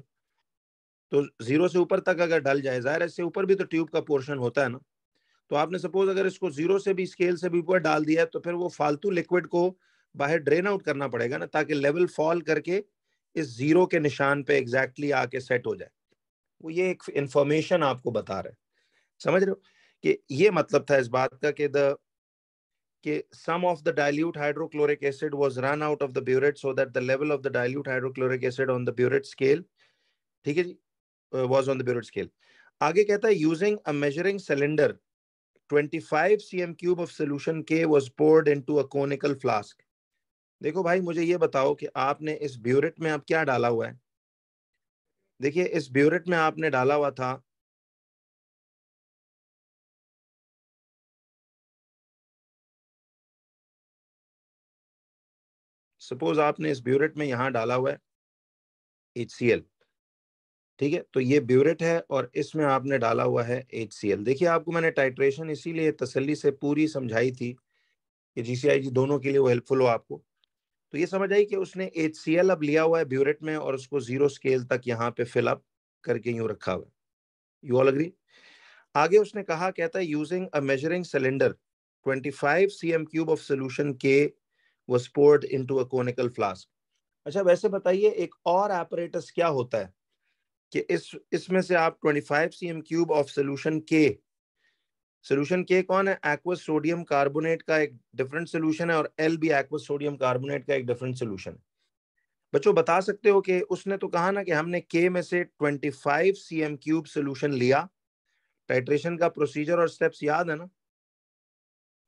तो जीरो से ऊपर तक अगर डल जाए जाहिर इससे ऊपर भी तो ट्यूब का पोर्शन होता है ना तो आपने सपोज अगर इसको जीरो से भी स्केल से भी ऊपर डाल दिया तो फिर वो फालतू लिक्विड को बाहर ड्रेन आउट करना पड़ेगा ना ताकि लेवल फॉल करके इस जीरो के निशान पे एग्जैक्टली exactly आके सेट हो जाए वो ये एक इंफॉर्मेशन आपको बता रहा है समझ रहे हो कि ये मतलब था इस बात का कि the some of the dilute hydrochloric acid was run out of the burette so that the level of the dilute hydrochloric acid on the burette scale ठीक है जी was on the burette scale आगे कहता है using a measuring cylinder 25 cm cube of solution K was poured into a conical flask देखो भाई मुझे ये बताओ कि आपने इस ब्यूरेट में आप क्या डाला हुआ है देखिए इस ब्यूरेट में आपने डाला हुआ था सपोज आपने इस ब्यूरेट में यहाँ डाला हुआ है एच ठीक है तो ये ब्यूरेट है और इसमें आपने डाला हुआ है एच देखिए आपको मैंने टाइट्रेशन इसीलिए तसली से पूरी समझाई थी कि जी दोनों के लिए वो हेल्पफुल हो आपको तो ये समझ आई कि उसने एच अब लिया हुआ है ब्यूरेट में और उसको जीरो स्केल तक यहाँ पे फिलअप करके यूँ रखा हुआ है यू ऑल अग्री आगे उसने कहा कहता है using a measuring cylinder 25 cm cube of solution K was poured into a conical flask. अच्छा वैसे बताइए एक और apparatus क्या होता है कि इस इसमें से आप 25 cm cube of solution K solution K कौन है एक्वस सोडियम कार्बोनेट का एक डिफरेंट सोल्यूशन है और एल भी एक्वस सोडियम कार्बोनेट का एक डिफरेंट सोल्यूशन है बच्चों बता सकते हो कि उसने तो कहा ना कि हमने के में से 25 सी क्यूब सोल्यूशन लिया टाइट्रेशन का प्रोसीजर और स्टेप्स याद है ना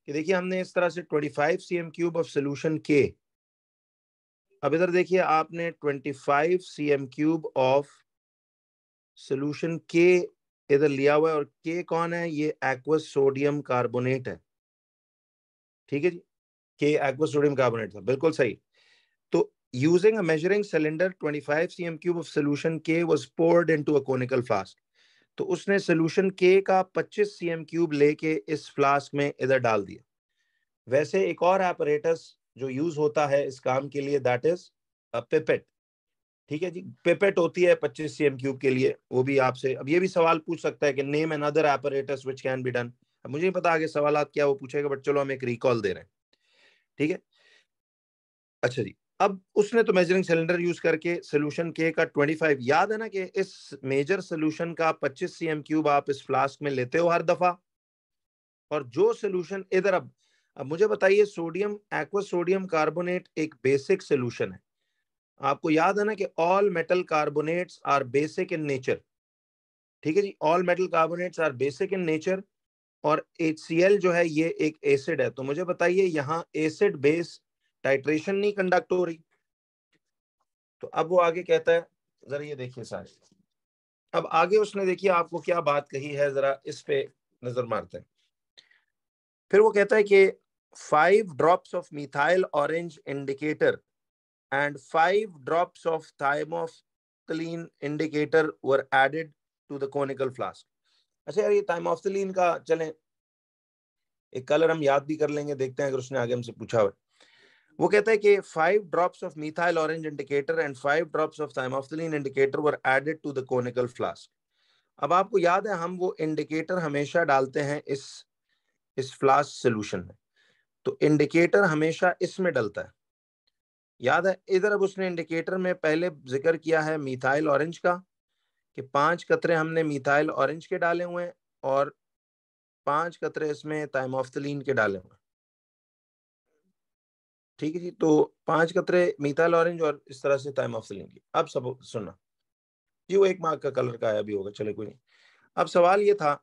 ये देखिए हमने इस तरह से 25 C M cube of solution K अब इधर देखिए आपने 25 C M cube of solution K इधर लिया हुआ है और के कौन है ये एक्वस सोडियम कार्बोनेट है ठीक है जी के एक्वस सोडियम कार्बोनेट था बिल्कुल सही तो using a measuring cylinder 25 M cube of solution K was poured into a conical flask तो उसने सोल्यूशन के का 25 सी एम क्यूब लेके इस फ्लास्क में इधर डाल दिया वैसे एक और एपरेटस जो यूज होता है इस काम के लिए दैट इज पेपेट ठीक है जी पेपेट होती है 25 सी एम क्यूब के लिए वो भी आपसे अब ये भी सवाल पूछ सकता है कि name another apparatus which can be done अब मुझे नहीं पता आगे सवाल क्या वो पूछेगा बट चलो हम एक रिकॉल दे रहे हैं ठीक है अच्छा जी अब उसने तो मेजरिंग सिलेंडर यूज करके सोल्यूशन के का 25 याद है ना कि इस मेजर सोल्यूशन का 25 सी एम क्यूब आप इस फ्लास्क में लेते हो हर दफा और जो सोल्यूशन इधर अब अब मुझे बताइए सोडियम एक्वा सोडियम कार्बोनेट एक बेसिक सोल्यूशन है आपको याद है ना कि all metal carbonates are basic in nature ठीक है जी all metal carbonates are basic in nature और एच जो है ये एक एसिड है तो मुझे बताइए यहाँ एसिड बेस टाइट्रेशन नहीं कंडक्ट हो रही तो अब वो आगे कहता है जरा ये देखिए सर अब आगे उसने देखिए आपको क्या बात कही है जरा इस पे नजर मारते हैं फिर वो कहता है कि five drops of methyl orange indicator and five drops of thymolphthalein indicator were added to the conical flask अच्छा यार ये टाइम थाइमोफ्थलीन का चलें एक कलर हम याद भी कर लेंगे देखते हैं अगर उसने आगे हमसे पूछा हुआ वो कहता है कि five drops of methyl orange indicator and five drops of thymolphthalein indicator were added to the conical flask अब आपको याद है हम वो इंडिकेटर हमेशा डालते हैं इस इस फ्लास्क सॉल्यूशन में तो इंडिकेटर हमेशा इसमें डलता है याद है इधर अब उसने इंडिकेटर में पहले जिक्र किया है मिथाइल ऑरेंज का कि पांच कतरे हमने मिथाइल ऑरेंज के डाले हुए हैं और पांच कतरे इसमें थाइमोफ्थलीन के डाले हुए हैं ठीक है जी तो पांच कतरे मिथाइल ऑरेंज और इस तरह से टाइम ऑफ सिलिंग की अब सब सुनना जी वो एक मार्क का कलर का आया भी होगा चले कोई नहीं अब सवाल ये था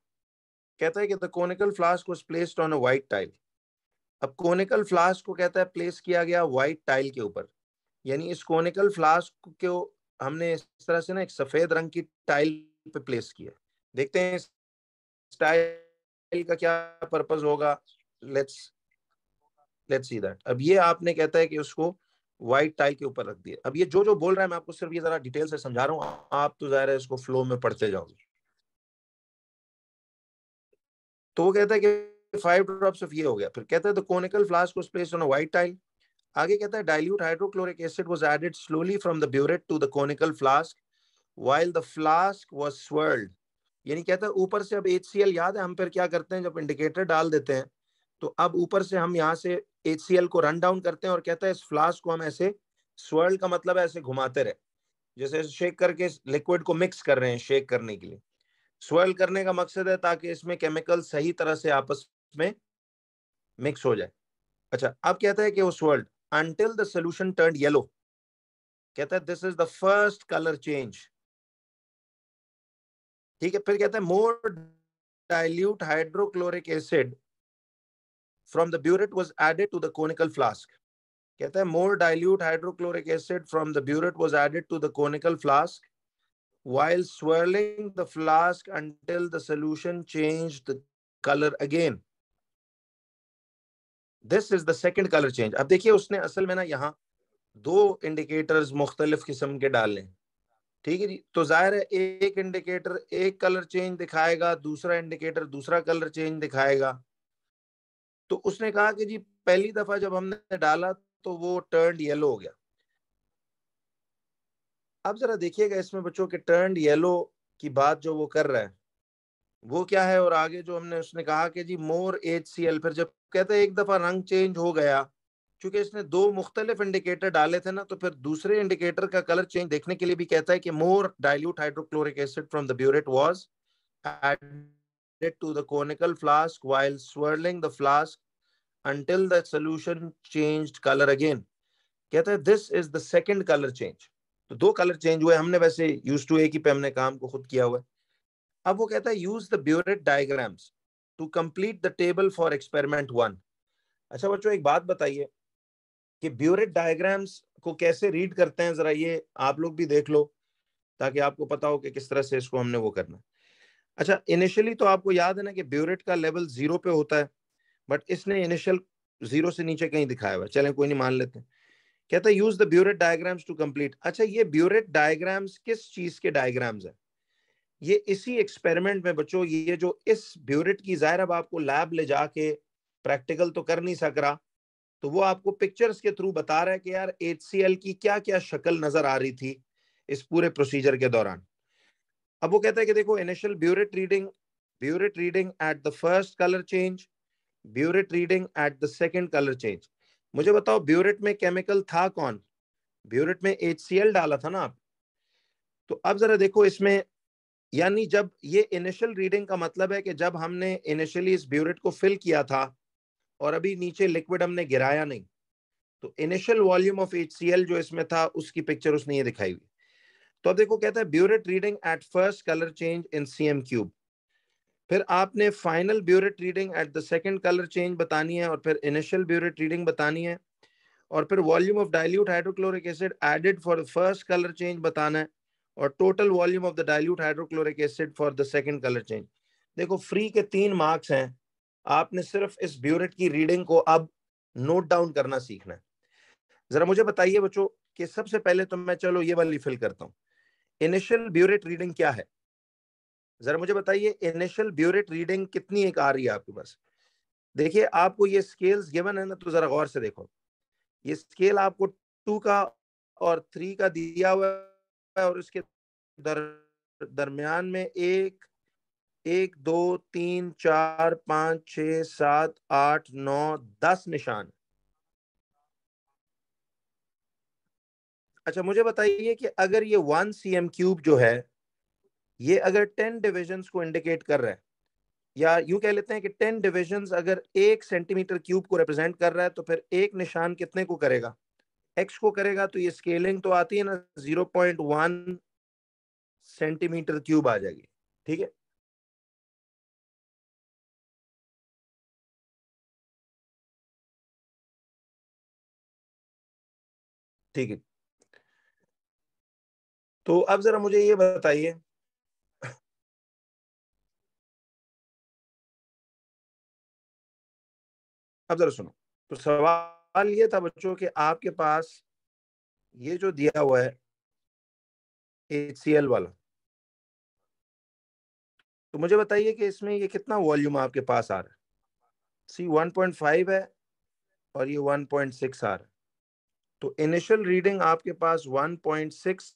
कहता है कि the conical flask was placed on a white tile अब कोनिकल फ्लास्क को कहता है प्लेस किया गया वाइट टाइल के ऊपर यानी इस कोनिकल फ्लास्क को हमने इस तरह से ना एक सफेद रंग की टाइल पे प्लेस किया देखते हैं टाइल का क्या पर्पज होगा लेट्स लेट्स सी दैट अब ये आपने कहता है कि उसको व्हाइट टाई के ऊपर रख दिया अब ये जो जो बोल रहा है मैं आपको सिर्फ ये जरा डिटेल से समझा रहा हूँ आप तो जाहिर है इसको फ्लो में पढ़ते जाओगे तो वो कहता है कि फाइव ड्रॉप्स ऑफ ये हो गया फिर कहता है the conical flask was placed on a white tile आगे कहता है dilute hydrochloric acid was added slowly from the burette to the conical flask while the flask was swirled यानी कहता है ऊपर से अब एचसीएल याद है हम फिर क्या करते हैं जब इंडिकेटर डाल देते हैं तो अब ऊपर से हम यहाँ से एच को रन डाउन करते हैं और कहता है इस फ्लास्क को हम ऐसे स्वर्ल का मतलब ऐसे घुमाते रहे जैसे शेक करके लिक्विड को मिक्स कर रहे हैं शेक करने के लिए स्वर्ल करने का मकसद है ताकि इसमें केमिकल सही तरह से आपस में मिक्स हो जाए अच्छा अब कहता है कि वो swirl until the solution turn yellow कहता है this is the first colour change ठीक है फिर कहता है more dilute hydrochloric acid from the burette was added to the conical flask कहता है more dilute hydrochloric acid from the burette was added to the conical flask while swirling the flask until the solution changed the color again this is the second color change अब देखिए उसने असल में ना यहाँ दो इंडिकेटर्स मुख्तलिफ किस्म के डाले ठीक है जी तो जाहिर है एक इंडिकेटर एक कलर चेंज दिखाएगा दूसरा इंडिकेटर दूसरा कलर चेंज दिखाएगा तो उसने कहा कि जी पहली दफा जब हमने डाला तो वो टर्न येलो हो गया अब जरा देखिएगा इसमें बच्चों के टर्न येलो की बात जो वो कर रहा है वो क्या है और आगे जो हमने उसने कहा कि जी मोर एच सी एल फिर जब कहते हैं एक दफा रंग चेंज हो गया क्योंकि इसने दो मुख्तलिफ इंडिकेटर डाले थे ना तो फिर दूसरे इंडिकेटर का कलर चेंज देखने के लिए भी कहता है कि more dilute hydrochloric acid from the burette was it to the conical flask while swirling the flask until the solution changed color again. कहते हैं this is the second colour change तो दो कलर चेंज हुए हमने वैसे use to एक ही पे हमने काम को खुद किया हुआ है अब वो कहता है use the burette diagrams to complete the table for experiment one अच्छा बच्चों एक बात बताइए कि ब्यूरेट डायग्राम्स को कैसे रीड करते हैं जरा ये आप लोग भी देख लो ताकि आपको पता हो कि किस तरह से इसको हमने वो करना है अच्छा इनिशियली तो आपको याद है ना कि ब्यूरेट का लेवल जीरो पे होता है बट इसने इनिशियल जीरो से नीचे कहीं दिखाया हुआ चले कोई नहीं मान लेते हैं कहता है use the burette diagrams to complete अच्छा ये ब्यूरेट डायग्राम्स किस चीज के डायग्राम्स है ये इसी एक्सपेरिमेंट में बच्चों ये जो इस ब्यूरेट की जाहिर अब आपको लैब ले जाके प्रैक्टिकल तो कर नहीं सक रहा तो वो आपको पिक्चर्स के थ्रू बता रहा है कि यार एच की क्या क्या शक्ल नजर आ रही थी इस पूरे प्रोसीजर के दौरान अब वो कहता है कि देखो initial burette reading burette reading at the first colour change burette reading at the second colour change मुझे बताओ ब्यूरेट में केमिकल था कौन ब्यूरेट में एच डाला था ना आप तो अब जरा देखो इसमें यानी जब ये इनिशियल रीडिंग का मतलब है कि जब हमने इनिशियली इस ब्यूरेट को फिल किया था और अभी नीचे लिक्विड हमने गिराया नहीं तो इनिशियल वॉल्यूम ऑफ एच जो इसमें था उसकी पिक्चर उसने ये दिखाई हुई तो अब देखो कहता है burette reading at first colour change in C M cube फिर आपने final burette reading at the second colour change बतानी है और फिर इनिशियल ब्यूरेट रीडिंग बतानी है और फिर volume of dilute hydrochloric acid added for first colour change बताना है और total volume of the dilute hydrochloric acid for the second colour change देखो फ्री के तीन मार्क्स हैं आपने सिर्फ इस ब्यूरेट की रीडिंग को अब नोट डाउन करना सीखना है जरा मुझे बताइए बच्चों कि सबसे पहले तो मैं चलो ये वाली फिल करता हूँ इनिशियल ब्यूरेट रीडिंग क्या है जरा मुझे बताइए इनिशियल ब्यूरेट रीडिंग कितनी एक आ रही है आपके पास देखिए आपको ये स्केल्स गिवन है ना तो जरा गौर से देखो ये स्केल आपको टू का और थ्री का दिया हुआ है और इसके दर, दरमियान में एक एक दो तीन चार पाँच छ सात आठ नौ दस निशान अच्छा मुझे बताइए कि अगर ये वन सी एम क्यूब जो है ये अगर टेन डिविजन को इंडिकेट कर रहा है या यूं कह लेते हैं कि टेन डिविजन अगर एक सेंटीमीटर क्यूब को रिप्रेजेंट कर रहा है तो फिर एक निशान कितने को करेगा एक्स को करेगा तो ये स्केलिंग तो आती है ना zero point one centimetre cube आ जाएगी ठीक है ठीक है तो अब जरा मुझे ये बताइए अब जरा सुनो तो सवाल ये था बच्चों कि आपके पास ये जो दिया हुआ है एच सी एल वाला तो मुझे बताइए कि इसमें ये कितना वॉल्यूम आपके पास आ रहा है सी 1.5 है और ये 1.6 आ रहा है तो इनिशियल रीडिंग आपके पास 1.6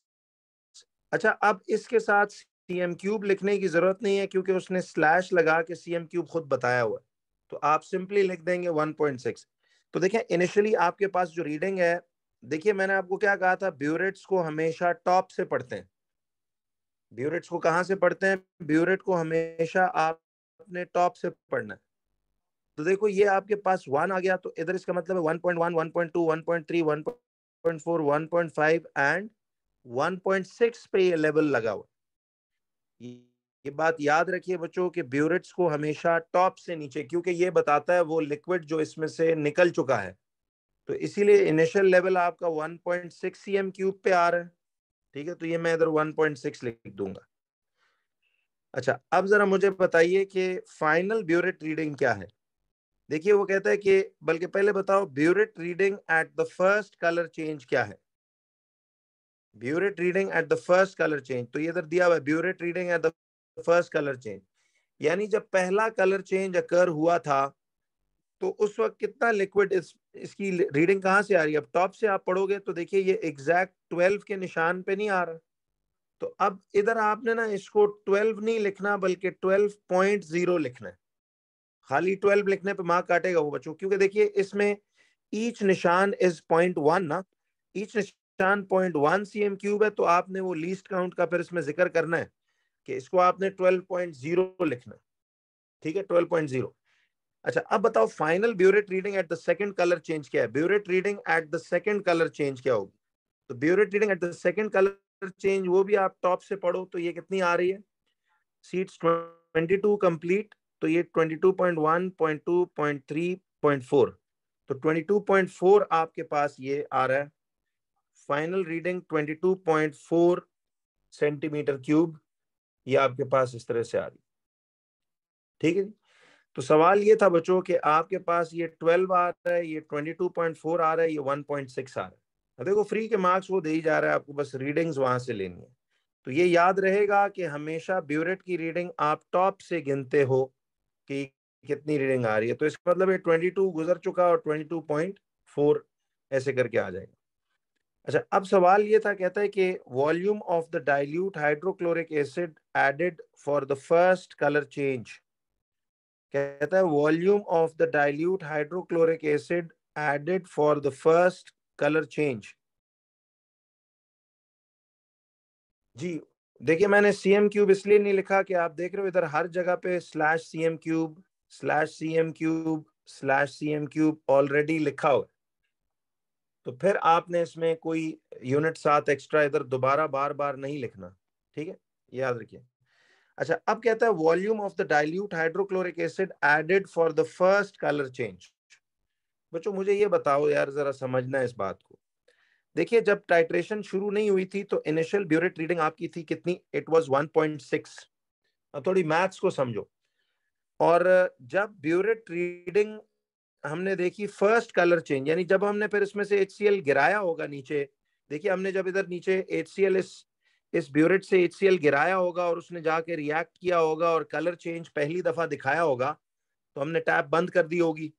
अच्छा अब इसके साथ सी एम क्यूब लिखने की जरूरत नहीं है क्योंकि उसने स्लैश लगा के सी एम क्यूब खुद बताया हुआ है तो आप सिंपली लिख देंगे 1.6 तो देखिये इनिशियली आपके पास जो रीडिंग है देखिए मैंने आपको क्या कहा था ब्यूरेट्स को हमेशा टॉप से पढ़ते हैं ब्यूरेट्स को कहाँ से पढ़ते हैं ब्यूरेट को हमेशा आप अपने टॉप से पढ़ना है तो देखो ये आपके पास वन आ गया तो इधर इसका मतलब है 1.1 1.2 1.3 1.4 1.5 एंड 1.6 पे ये लेवल लगा हुआ ये बात याद रखिए बच्चों कि ब्यूरेट्स को हमेशा टॉप से नीचे क्योंकि ये बताता है वो लिक्विड जो इसमें से निकल चुका है तो इसीलिए इनिशियल लेवल आपका 1.6 पॉइंट क्यूब पे आ रहा है ठीक है तो ये मैं इधर 1.6 लिख दूंगा अच्छा अब जरा मुझे बताइए कि फाइनल ब्यूरेट रीडिंग क्या है देखिए वो कहता है कि बल्कि पहले बताओ burette reading at the first colour change क्या है burette reading at the first colour change तो ये इधर दिया हुआ है burette reading at the first colour change यानी जब पहला कलर चेंज अकर हुआ था तो उस वक्त कितना लिक्विड इस इसकी रीडिंग कहाँ से आ रही है अब टॉप से आप पढ़ोगे तो देखिए ये एग्जैक्ट ट्वेल्व के निशान पे नहीं आ रहा तो अब इधर आपने ना इसको ट्वेल्व नहीं लिखना बल्कि ट्वेल्व पॉइंट जीरो लिखना है खाली ट्वेल्व लिखने पे मार्क काटेगा वो बच्चों क्योंकि देखिए इसमें ईच निशान इज पॉइंट वन ना ईच निशान निशान point one C M cube है तो आपने वो लीस्ट काउंट का फिर इसमें जिक्र करना है कि इसको आपने ट्वेल्व पॉइंट जीरो लिखना है ठीक है ट्वेल्व पॉइंट जीरो अच्छा अब बताओ final burette reading at the second colour change क्या है burette reading at the second colour change क्या होगी तो burette reading at the second colour change वो भी आप टॉप से पढ़ो तो ये कितनी आ रही है सीट्स 22 कंप्लीट तो ये 22.1.2.3.4 तो 22.4 आपके पास ये आ रहा है फाइनल रीडिंग 22.4 सेंटीमीटर क्यूब ये आपके पास इस तरह से आ रही ठीक है तो सवाल ये था बच्चों कि आपके पास ये 12 आ रहा है ये 22.4 आ रहा है ये 1.6 आ रहा है देखो फ्री के मार्क्स वो दे ही जा रहा है आपको बस रीडिंग्स वहां से लेनी है तो ये याद रहेगा कि हमेशा ब्यूरेट की रीडिंग आप टॉप से गिनते हो कि कितनी रीडिंग आ रही है तो इसका मतलब ये 22 गुजर चुका और 22.4 ऐसे करके आ जाएगा अच्छा अब सवाल ये था कहता है कि volume of the dilute hydrochloric acid added for the first colour change कहता है volume of the dilute hydrochloric acid added for the first colour change जी देखिए मैंने सी एम क्यूब इसलिए नहीं लिखा कि आप देख रहे हो इधर हर जगह पे slash C M cube slash C M cube slash C M cube already लिखा हुआ है तो फिर आपने इसमें कोई यूनिट सात एक्स्ट्रा इधर दोबारा बार बार नहीं लिखना ठीक है याद रखिए अच्छा अब कहता है volume of the dilute hydrochloric acid added for the first colour change बच्चों मुझे ये बताओ यार जरा समझना इस बात को देखिए जब टाइट्रेशन शुरू नहीं हुई थी तो इनिशियल ब्यूरेट रीडिंग आपकी थी कितनी इट वॉज पॉइंट सिक्स थोड़ी मैथ्स को समझो और जब ब्यूरेट रीडिंग हमने देखी फर्स्ट कलर चेंज यानी जब हमने फिर इसमें से एच गिराया होगा नीचे देखिए हमने जब इधर नीचे एच इस इस ब्यूरेट से एच गिराया होगा और उसने जाके रिएक्ट किया होगा और कलर चेंज पहली दफा दिखाया होगा तो हमने टैप बंद कर दी होगी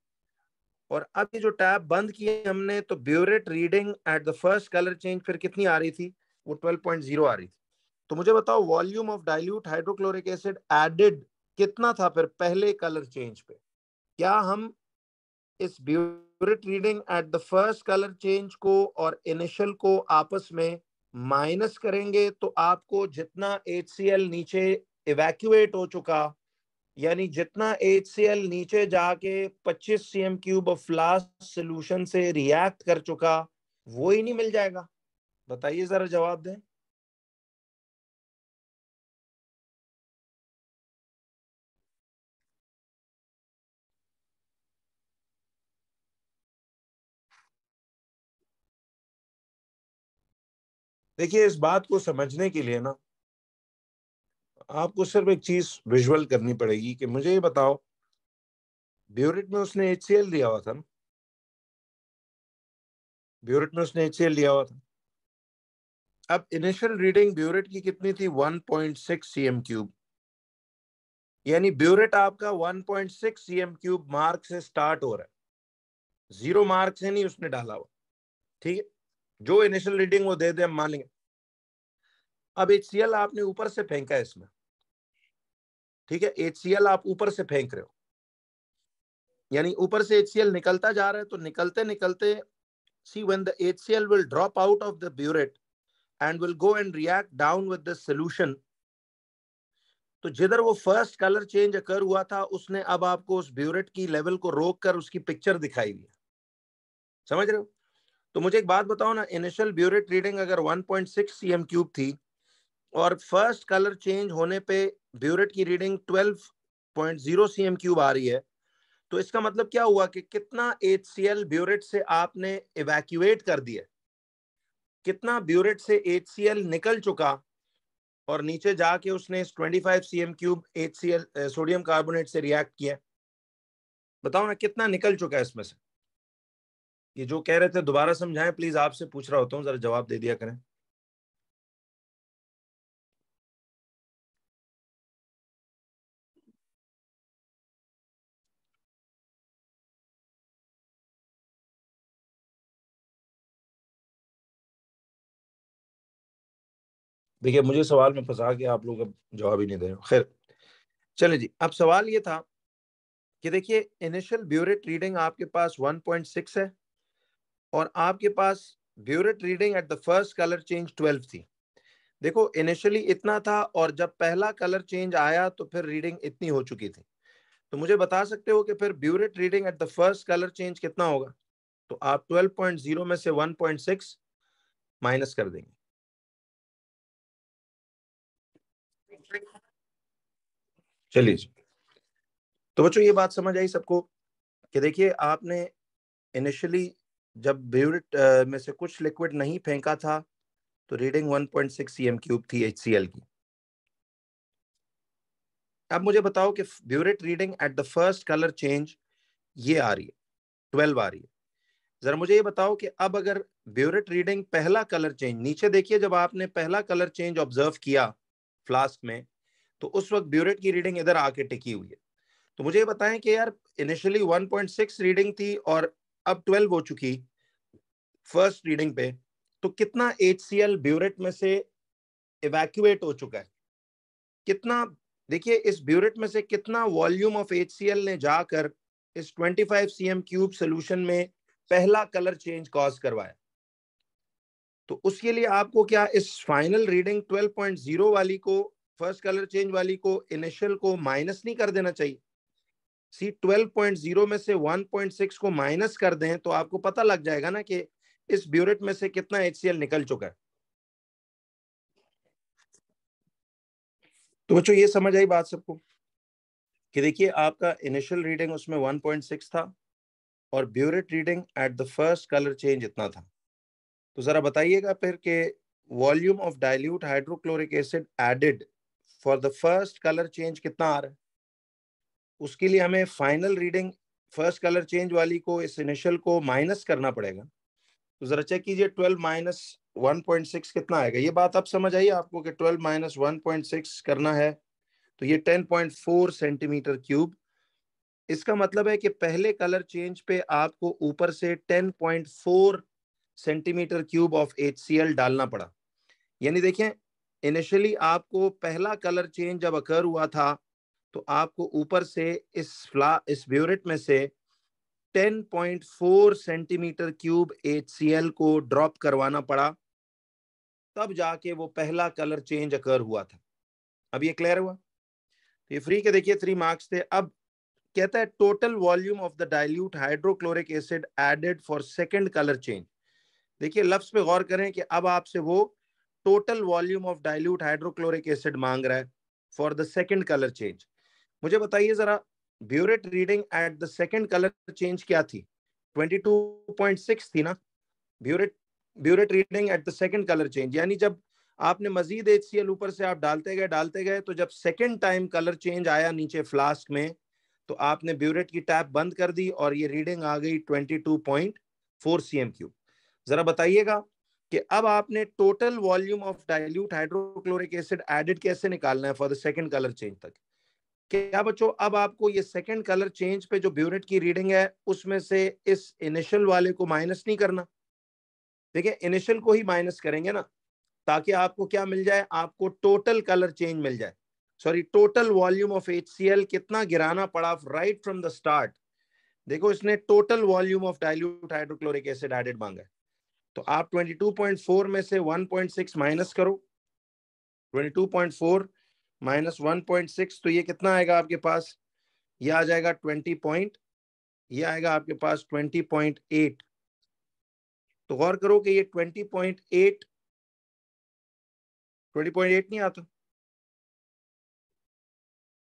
और अब ये जो टैप बंद किए हमने तो burette reading at the first colour change फिर कितनी आ रही थी वो ट्वेल्व आ रही थी तो मुझे बताओ volume of dilute hydrochloric acid added कितना था फिर पहले कलर चेंज पे क्या हम इस burette reading at the first colour change को और इनिशियल को आपस में माइनस करेंगे तो आपको जितना एच नीचे इवेक्यूएट हो चुका यानी जितना एच नीचे जाके 25 C M cube of last solution से रिएक्ट कर चुका वो ही नहीं मिल जाएगा बताइए जरा जवाब दें देखिए इस बात को समझने के लिए ना आपको सिर्फ एक चीज विजुअल करनी पड़ेगी कि मुझे ये बताओ ब्यूरिट में उसने एच दिया हुआ था ना ब्यूरिट में उसने एच लिया हुआ था अब इनिशियल रीडिंग ब्यूरिट की कितनी थी 1.6 पॉइंट क्यूब यानी ब्यूरिट आपका 1.6 पॉइंट क्यूब मार्क से स्टार्ट हो रहा है जीरो मार्क से नहीं उसने डाला हुआ ठीक है जो इनिशियल रीडिंग वो दे दे हम मान लेंगे अब एच आपने ऊपर से फेंका है इसमें ठीक है एच आप ऊपर से फेंक रहे हो यानी ऊपर से एच निकलता जा रहा है तो निकलते निकलते the H C L will drop out of the burette and will go and react down with the solution तो जिधर वो फर्स्ट कलर चेंज अकर हुआ था उसने अब आपको उस ब्यूरेट की लेवल को रोक कर उसकी पिक्चर दिखाई दिया समझ रहे हो तो मुझे एक बात बताओ ना इनिशियल ब्यूरेट रीडिंग अगर 1.6 पॉइंट क्यूब थी और फर्स्ट कलर चेंज होने पे ब्यूरेट की रीडिंग 12.0 सीएम क्यूब आ रही है तो इसका मतलब क्या हुआ कि कितना एच सी एल ब्यूरेट से आपने इवैक्यूएट कर दिया कितना ब्यूरेट से एच सी एल निकल चुका और नीचे जाके उसने 25 CM cube HCL sodium carbonate से रिएक्ट किया बताओ ना कितना निकल चुका है इसमें से ये जो कह रहे थे दोबारा समझाएं प्लीज आपसे पूछ रहा होता हूँ जरा जवाब दे दिया करें देखिए मुझे सवाल में फंसा के आप लोग अब जवाब ही नहीं दे रहे खैर चले जी अब सवाल ये था कि देखिए इनिशियल ब्यूरेट रीडिंग आपके पास 1.6 है और आपके पास burette reading at the first colour change 12 थी देखो इनिशियली इतना था और जब पहला कलर चेंज आया तो फिर रीडिंग इतनी हो चुकी थी तो मुझे बता सकते हो कि फिर burette reading at the first colour change कितना होगा तो आप 12.0 में से 1.6 माइनस कर देंगे चलिए जी तो बच्चों ये बात समझ आई सबको कि देखिए आपने इनिशियली जब ब्यूरिट में से कुछ लिक्विड नहीं फेंका था तो रीडिंग 1.6 पॉइंट क्यूब थी एच की अब मुझे बताओ कि burette reading at the first colour change ये आ रही है 12 आ रही है जरा मुझे ये बताओ कि अब अगर ब्यूरिट रीडिंग पहला कलर चेंज नीचे देखिए जब आपने पहला कलर चेंज ऑब्जर्व किया फ्लास्क में तो उस वक्त ब्यूरेट की रीडिंग इधर आके टिकी हुई है तो मुझे बताएं कि यार इनिशियली 1.6 रीडिंग थी और अब 12 हो चुकी फर्स्ट रीडिंग पे तो कितना एच सी ब्यूरेट में से इवैक्यूएट हो चुका है कितना देखिए इस ब्यूरेट में से कितना वॉल्यूम ऑफ एच ने जाकर इस 25 five C M cube solution में पहला कलर चेंज कॉज करवाया तो उसके लिए आपको क्या इस फाइनल रीडिंग 12.0 वाली को फर्स्ट कलर चेंज वाली को इनिशियल को माइनस नहीं कर देना चाहिए सी 12.0 में से 1.6 को माइनस कर दें तो आपको पता लग जाएगा ना कि इस ब्यूरेट में से कितना एच निकल चुका है तो बच्चों ये समझ आई बात सबको कि देखिए आपका इनिशियल रीडिंग उसमें 1.6 था और burette reading at the first colour change इतना था तो ज़रा बताइएगा फिर के volume of dilute hydrochloric acid added for the first colour change कितना आ रहा है उसके लिए हमें final reading first colour change वाली को इस इनिशियल को माइनस करना पड़ेगा तो ज़रा चेक कीजिए twelve minus one point six कितना आएगा ये बात आप समझ आई आपको कि twelve minus one point six करना है तो ये ten point four centimetre cube इसका मतलब है कि पहले कलर चेंज पे आपको ऊपर से 10.4 सेंटीमीटर क्यूब ऑफ एच डालना पड़ा यानी देखें इनिशियली आपको पहला कलर चेंज जब अकर हुआ था तो आपको ऊपर से इस फ्ला इस ब्यूरिट में से 10.4 सेंटीमीटर क्यूब एच को ड्रॉप करवाना पड़ा तब जाके वो पहला कलर चेंज अकर हुआ था अब ये क्लियर हुआ ये फ्री के देखिए थ्री मार्क्स थे अब कहता है total volume of the dilute hydrochloric acid added for second colour change देखिए लफ्स पे गौर करें कि अब आपसे वो total volume of dilute hydrochloric acid मांग रहा है for the second colour change मुझे बताइए जरा burette reading at the second colour change क्या थी 22.6 थी ना burette burette reading at the second colour change यानी जब आपने मजीद एच सी एल ऊपर से आप डालते गए डालते गए तो जब सेकेंड टाइम कलर चेंज आया नीचे फ्लास्क में तो आपने ब्यूरेट की टैप बंद कर दी और ये रीडिंग आ गई 22.4 सीएम क्यूब जरा बताइएगा कि अब आपने total volume of dilute hydrochloric acid added कैसे निकालना है for the second colour change तक क्या बच्चों अब आपको ये सेकंड कलर चेंज पे जो ब्यूरेट की रीडिंग है उसमें से इस इनिशियल वाले को माइनस नहीं करना ठीक है इनिशियल को ही माइनस करेंगे ना ताकि आपको क्या मिल जाए आपको टोटल कलर चेंज मिल जाए sorry total volume of H कितना गिराना पड़ा राइट फ्रॉम द स्टार्ट देखो इसने total volume of dilute hydrochloric acid added मांगा है तो आप 22.4 में से 1.6 माइनस करो 22.4 माइनस 1.6 तो ये कितना आएगा आपके पास ये आ जाएगा 20 पॉइंट ये आएगा आपके पास 20.8 तो गौर करो कि ये 20.8 20.8 नहीं आता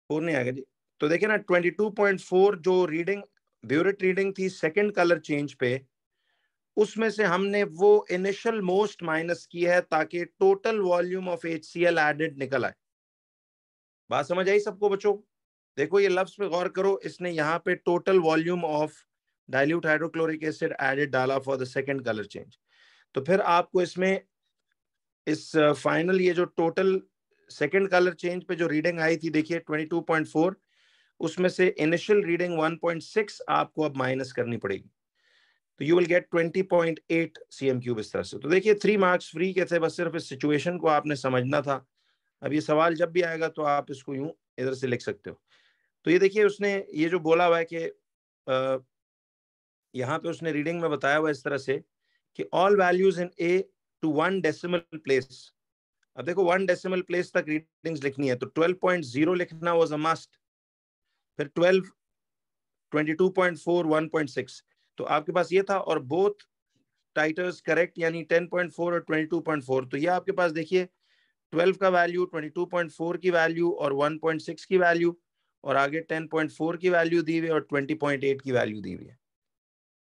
फोर नहीं आएगा जी तो देखिए ना 22.4 जो रीडिंग ब्यूरेट रीडिंग थी सेकंड कलर चेंज पे उसमें से हमने वो इनिशियल मोस्ट माइनस किया है ताकि total volume of H C L added निकल आए बात समझ आई सबको बच्चों देखो ये लफ्स पे गौर करो इसने यहाँ पे total volume of dilute hydrochloric acid added डाला for the second colour change तो फिर आपको इसमें इस फाइनल uh, ये जो टोटल सेकेंड कलर चेंज पे जो रीडिंग आई थी देखिए 22.4 उसमें से इनिशियल रीडिंग 1.6 आपको अब माइनस करनी पड़ेगी तो you will get 20.8 CM cube इस तरह से तो देखिए थ्री मार्क्स फ्री के थे बस सिर्फ इस सिचुएशन को आपने समझना था अब ये सवाल जब भी आएगा तो आप इसको यूं इधर से लिख सकते हो तो ये देखिए उसने ये जो बोला हुआ है कि यहाँ पे उसने रीडिंग में बताया हुआ इस तरह से कि all values in a to one decimal place अब देखो वन डेसिमल प्लेस तक रीडिंग्स लिखनी है तो 12.0 लिखना वाज अ मस्ट फिर 12 22.4 1.6 तो आपके पास ये था और बोथ टाइटर्स करेक्ट यानी 10.4 और 22.4 तो ये आपके पास देखिए 12 का वैल्यू 22.4 की वैल्यू और 1.6 की वैल्यू और आगे 10.4 की वैल्यू दी हुई और 20.8 की वैल्यू दी हुई है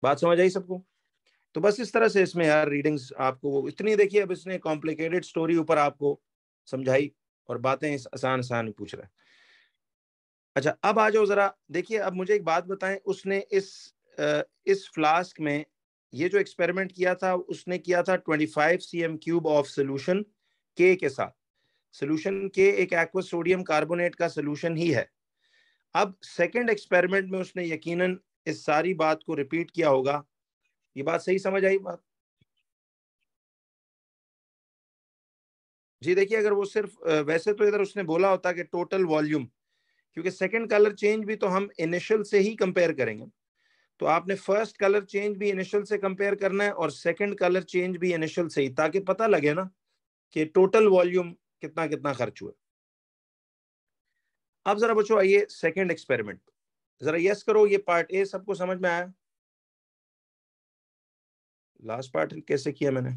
बात समझ आई सबको तो बस इस तरह से इसमें यार रीडिंग्स आपको वो इतनी देखिए अब इसने कॉम्प्लिकेटेड स्टोरी ऊपर आपको समझाई और बातें इस आसान आसान पूछ रहा है अच्छा अब आ जाओ जरा देखिए अब मुझे एक बात बताएं उसने इस इस फ्लास्क में ये जो एक्सपेरिमेंट किया था उसने किया था 25 सीएम क्यूब ऑफ सोल्यूशन के के साथ सोल्यूशन के एक एक्वा सोडियम कार्बोनेट का सोल्यूशन ही है अब सेकंड एक्सपेरिमेंट में उसने यकीनन इस सारी बात को रिपीट किया होगा ये बात सही समझ आई बात जी देखिए अगर वो सिर्फ वैसे तो इधर उसने बोला होता कि टोटल वॉल्यूम क्योंकि सेकंड कलर चेंज भी तो हम इनिशियल से ही कंपेयर करेंगे तो आपने फर्स्ट कलर चेंज भी इनिशियल से कंपेयर करना है और सेकंड कलर चेंज भी इनिशियल से ही ताकि पता लगे ना कि टोटल वॉल्यूम कितना कितना खर्च हुआ अब जरा बच्चों आइए सेकंड एक्सपेरिमेंट जरा यस करो ये पार्ट ए सबको समझ में आया लास्ट पार्ट कैसे किया मैंने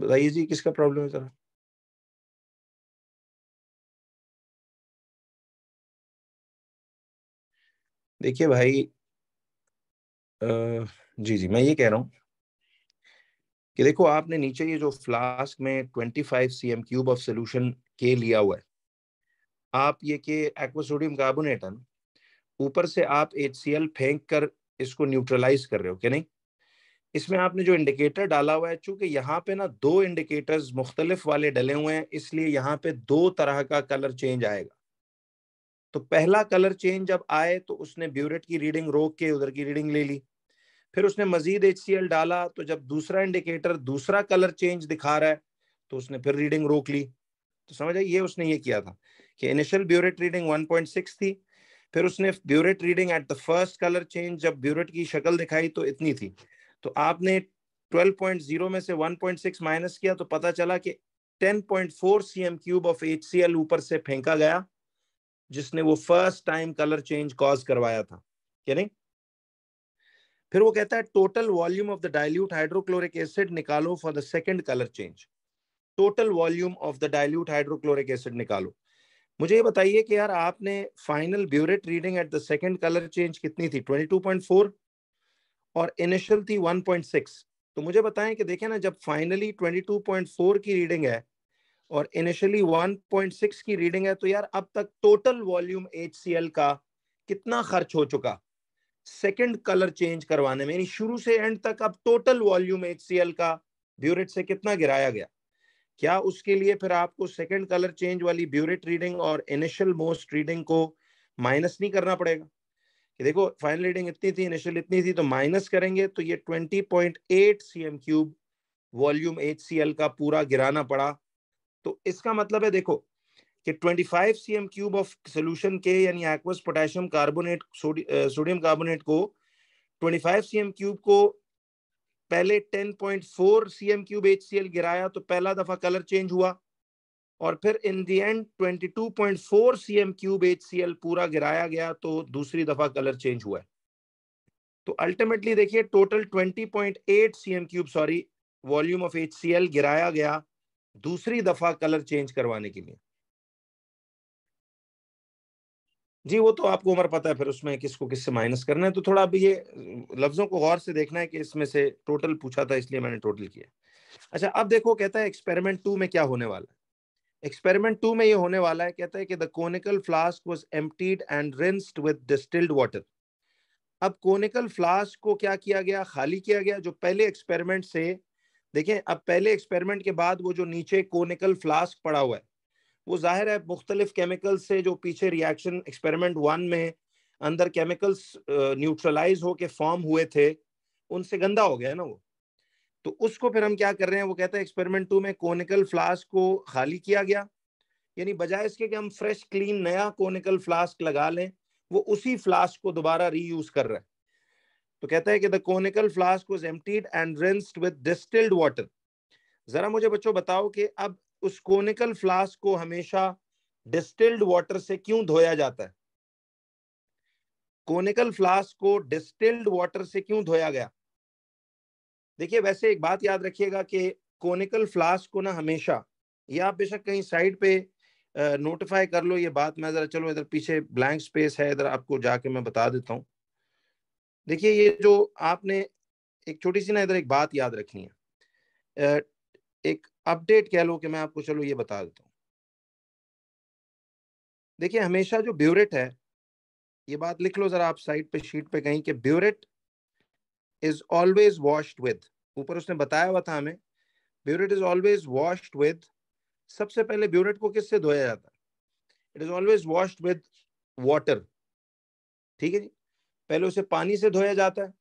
बताइए जी किसका प्रॉब्लम है जरा देखिए भाई आ, जी जी मैं ये कह रहा हूँ कि देखो आपने नीचे ये जो फ्लास्क में 25 five C M cube of solution K लिया हुआ है आप ये के एक्वासोडियम कार्बोनेट है ऊपर से आप एच सी एल फेंक कर इसको न्यूट्रलाइज कर रहे हो क्या नहीं इसमें आपने जो इंडिकेटर डाला हुआ है चूंकि यहाँ पे ना दो इंडिकेटर्स मुख्तलिफ वाले डले हुए हैं इसलिए यहाँ पे दो तरह का कलर चेंज आएगा तो पहला कलर चेंज जब आए तो उसने ब्यूरेट की रीडिंग रोक के उधर की रीडिंग ले ली फिर उसने मजीद एच डाला तो जब दूसरा इंडिकेटर दूसरा कलर चेंज दिखा रहा है तो उसने फिर रीडिंग रोक ली तो समझ आई ये उसने ये किया था कि इनिशियल ब्यूरेट रीडिंग 1.6 थी फिर उसने burette reading at the first colour change जब ब्यूरेट की शक्ल दिखाई तो इतनी थी तो आपने 12.0 में से 1.6 माइनस किया तो पता चला कि 10.4 सीएम क्यूब ऑफ एचसीएल ऊपर से फेंका गया जिसने वो first time colour change cause करवाया था क्या नहीं फिर वो कहता है total volume of the dilute hydrochloric acid निकालो for the second colour change total volume of the dilute hydrochloric acid निकालो मुझे ये बताइए कि यार आपने final burette reading at the second colour change कितनी थी 22.4 और इनिशियल थी 1.6 तो मुझे बताएं कि देखें ना जब फाइनली 22.4 की रीडिंग है और इनिशियली 1.6 की रीडिंग है तो यार अब तक टोटल वॉल्यूम एच का कितना खर्च हो चुका सेकंड कलर चेंज करवाने में यानी शुरू से एंड तक अब टोटल वॉल्यूम एच का ब्यूरेट से कितना गिराया गया क्या उसके लिए फिर आपको सेकंड कलर चेंज वाली ब्यूरेट रीडिंग और इनिशियल मोस्ट रीडिंग को माइनस नहीं करना पड़ेगा कि देखो फाइनल रीडिंग इतनी थी इनिशियल इतनी थी तो माइनस करेंगे तो ये 20.8 सीएम क्यूब वॉल्यूम एच का पूरा गिराना पड़ा तो इसका मतलब है देखो कि 25 cm cube of solution K यानी aqueous potassium carbonate sodium carbonate को 25 cm क्यूब को पहले 10.4 सीएम क्यूब एचसीएल गिराया तो पहला दफा कलर चेंज हुआ और फिर in the end 22.4 cm cube HCl पूरा गिराया गया तो दूसरी दफा कलर चेंज हुआ तो अल्टीमेटली देखिए total 20.8 cm cube sorry volume of HCl गिराया गया दूसरी दफा कलर चेंज करवाने के लिए जी वो तो आपको उम्र पता है फिर उसमें किसको किससे माइनस करना है तो थोड़ा अभी ये लफ्जों को गौर से देखना है कि इसमें से टोटल पूछा था इसलिए मैंने टोटल किया अच्छा अब देखो कहता है एक्सपेरिमेंट टू में क्या होने वाला है एक्सपेरिमेंट टू में ये होने वाला है कहता है कि the conical flask was emptied and rinsed with distilled water अब कोनिकल फ्लास्क को क्या किया गया खाली किया गया जो पहले एक्सपेरिमेंट से देखें अब पहले एक्सपेरिमेंट के बाद वो जो नीचे कोनिकल फ्लास्क पड़ा हुआ है वो जाहिर है मुख्तलिफ केमिकल्स से जो पीछे रिएक्शन एक्सपेरिमेंट वन में अंदर केमिकल्स न्यूट्रलाइज होके फॉर्म हुए थे उनसे गंदा हो गया ना वो तो उसको फिर हम क्या कर रहे हैं वो कहता है एक्सपेरिमेंट टू में कोनिकल फ्लास्क को खाली किया गया यानी बजाय इसके कि हम फ्रेश क्लीन नया कोनिकल फ्लास्क लगा लें वो उसी फ्लास्क को दोबारा रीयूज कर रहे हैं तो कहता है कि the conical flask was emptied and rinsed with distilled water जरा मुझे बच्चों बताओ कि अब उस कोनिकल फ्लास्क को हमेशा डिस्टिल्ड वाटर से क्यों धोया जाता है कोनिकल फ्लास्क को डिस्टिल्ड वाटर से क्यों धोया गया देखिए वैसे एक बात याद रखिएगा कि कोनिकल फ्लास्क को ना हमेशा ये आप बेशक कहीं साइड पे नोटिफाई कर लो ये बात मैं ज़रा चलो इधर पीछे ब्लैंक स्पेस है इधर आपको जाके मैं बता देता हूँ देखिए ये जो आपने एक छोटी सी ना इधर एक बात याद रखनी है एक अपडेट कह लो कि मैं आपको चलो ये बता देता हूँ देखिए हमेशा जो ब्यूरेट है ये बात लिख लो जरा आप साइड पे शीट पे कहीं कि burette is always washed with ऊपर उसने बताया हुआ था हमें burette is always washed with सबसे पहले ब्यूरेट को किससे धोया जाता है it is always washed with water ठीक है जी पहले उसे पानी से धोया जाता है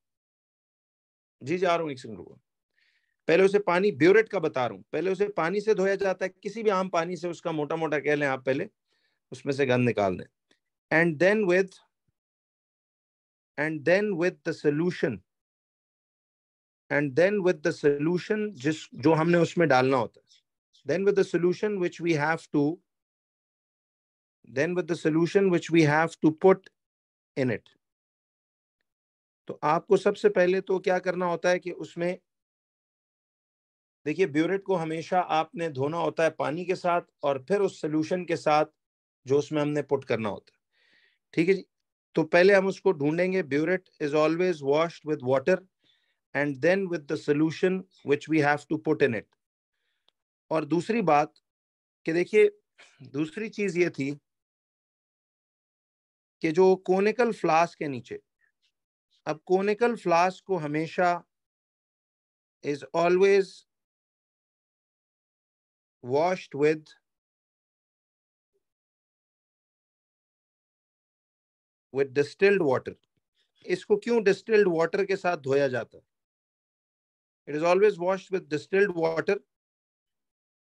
जी जा रहा हूँ एक सेकंड रुको पहले उसे पानी ब्यूरेट का बता रहा हूँ पहले उसे पानी से धोया जाता है किसी भी आम पानी से उसका मोटा मोटा कह लें आप पहले उसमें से गंद निकाल दें and then with and then with the solution and then with the solution जिस जो हमने उसमें डालना होता है then with the solution which we have to then with the solution which we have to put in it तो आपको सबसे पहले तो क्या करना होता है कि उसमें देखिए ब्यूरेट को हमेशा आपने धोना होता है पानी के साथ और फिर उस सोल्यूशन के साथ जो उसमें हमने पुट करना होता है ठीक है जी तो पहले हम उसको ढूंढेंगे burette is always washed with water and then with the solution which we have to put in it और दूसरी बात कि देखिए दूसरी चीज ये थी कि जो कोनिकल फ्लास्क के नीचे अब कोनिकल फ्लास्क को हमेशा is always washed with with distilled water इसको क्यों डिस्टिल्ड वाटर के साथ धोया जाता है it is always washed with distilled water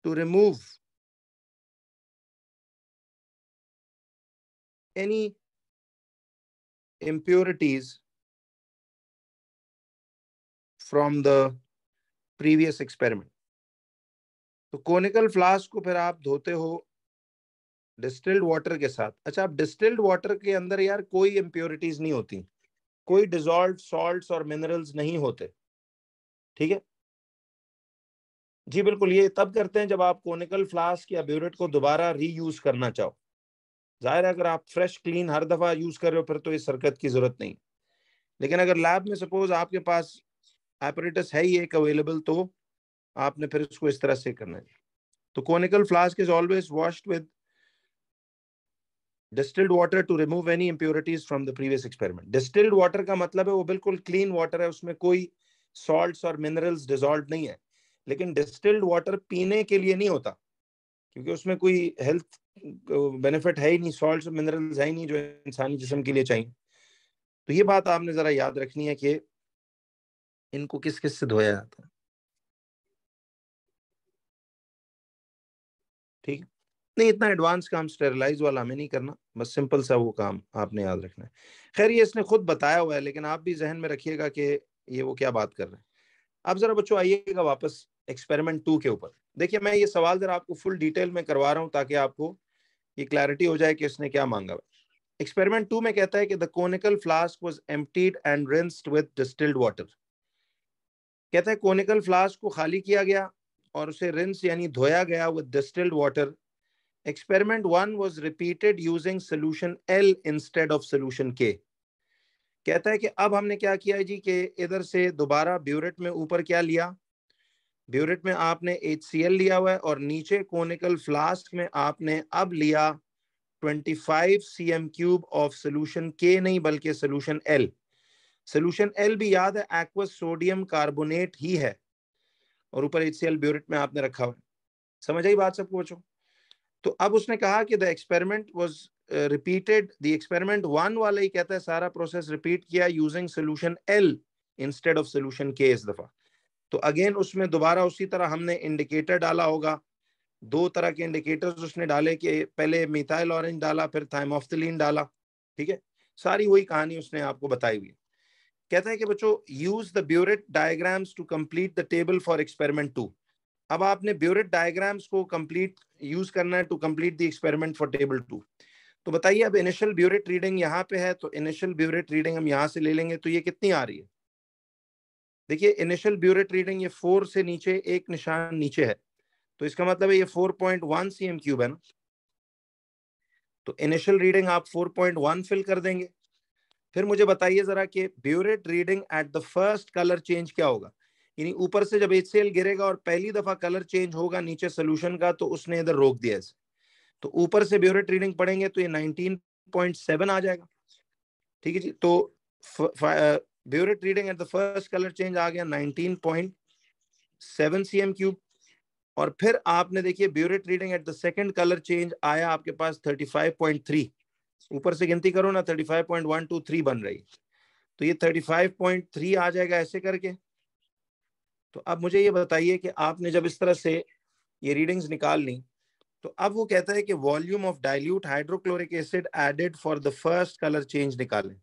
to remove any impurities from the previous experiment तो कोनिकल फ्लास्क को फिर आप धोते हो डिस्टिल्ड वाटर के साथ अच्छा आप डिस्टिल्ड वाटर के अंदर यार कोई इम्प्योरिटीज नहीं होती कोई डिजॉल्व सॉल्ट और मिनरल्स नहीं होते ठीक है जी बिल्कुल ये तब करते हैं जब आप कोनिकल फ्लास्क या ब्यूरेट को दोबारा रीयूज करना चाहो जाहिर है अगर आप फ्रेश क्लीन हर दफ़ा यूज़ कर रहे हो फिर तो इस हरकत की ज़रूरत नहीं लेकिन अगर लैब में सपोज आपके पास एपरेटस है ही एक अवेलेबल तो आपने फिर उसको इस तरह से करना है तो conical flask is always washed with distilled water to remove any impurities from the previous experiment distilled water का मतलब है वो बिल्कुल क्लीन वाटर है उसमें कोई सॉल्ट और मिनरल्स डिजॉल्व नहीं है लेकिन डिस्टिल्ड वाटर पीने के लिए नहीं होता क्योंकि उसमें कोई हेल्थ बेनिफिट है ही नहीं सॉल्ट मिनरल्स है ही नहीं जो इंसानी जिसम के लिए चाहिए तो ये बात आपने ज़रा याद रखनी है कि इनको किस किस से धोया जाता है ठीक नहीं इतना एडवांस काम स्टेरलाइज वाला हमें नहीं करना बस सिंपल सा वो काम आपने याद रखना है खैर ये इसने खुद बताया हुआ है लेकिन आप भी जहन में रखिएगा कि ये वो क्या बात कर रहे हैं आप जरा बच्चों आइएगा वापस एक्सपेरिमेंट टू के ऊपर देखिए मैं ये सवाल जरा आपको फुल डिटेल में करवा रहा हूँ ताकि आपको ये क्लैरिटी हो जाए कि इसने क्या मांगा हुआ एक्सपेरिमेंट टू में कहता है कि the conical flask was emptied and rinsed with distilled water कहता है कोनिकल फ्लास्क को खाली किया गया और उसे रिंस यानी धोया गया with distilled water experiment one was repeated using solution L instead of solution K कहता है कि अब हमने क्या किया है जी कि इधर से दोबारा ब्यूरेट में ऊपर क्या लिया ब्यूरेट में आपने एच लिया हुआ है और नीचे कोनिकल फ्लास्क में आपने अब लिया 25 सी क्यूब ऑफ सोल्यूशन के नहीं बल्कि सोल्यूशन एल सोल्यूशन एल भी याद है एक्वस सोडियम कार्बोनेट ही है और ऊपर एच सी में आपने रखा हुआ समझ आई बात सबको बच्चों तो अब उसने कहा कि the experiment was repeated the experiment one वाला ही कहता है सारा प्रोसेस रिपीट किया using solution L instead of solution K इस दफा तो अगेन उसमें दोबारा उसी तरह हमने इंडिकेटर डाला होगा दो तरह के इंडिकेटर्स उसने डाले कि पहले मिथाइल ऑरेंज डाला फिर थाइमोफ्थिलीन डाला ठीक है सारी वही कहानी उसने आपको बताई हुई कहता है कि बच्चों use the burette diagrams to complete the table for experiment two अब आपने ब्यूरेट डायग्राम्स को कंप्लीट यूज करना है to complete the experiment for table two तो बताइए अब इनिशियल ब्यूरेट रीडिंग यहाँ पे है तो इनिशियल ब्यूरेट रीडिंग हम यहाँ से ले लेंगे तो ये कितनी आ रही है देखिए इनिशियल ब्यूरेट रीडिंग ये फोर से नीचे एक निशान नीचे है तो इसका मतलब है ये four point one C M cube है ना तो इनिशियल रीडिंग आप फोर पॉइंट वन फिल कर देंगे फिर मुझे बताइए जरा कि burette reading at the first colour change क्या होगा यानी ऊपर से जब एच गिरेगा और पहली दफा कलर चेंज होगा नीचे सोल्यूशन का तो उसने इधर रोक दिया इसे तो ऊपर से ब्यूरेट रीडिंग पढ़ेंगे तो ये 19.7 आ जाएगा ठीक है जी तो burette reading at the first colour change आ गया 19.7 सीएम क्यूब और फिर आपने देखिए burette reading at the second colour change आया आपके पास 35.3 ऊपर से गिनती करो ना thirty five point one two three बन रही तो ये थर्टी फाइव पॉइंट थ्री आ जाएगा ऐसे करके तो अब मुझे ये बताइए कि आपने जब इस तरह से ये रीडिंग्स निकाल ली तो अब वो कहता है कि volume of dilute hydrochloric acid added for the first colour change निकालें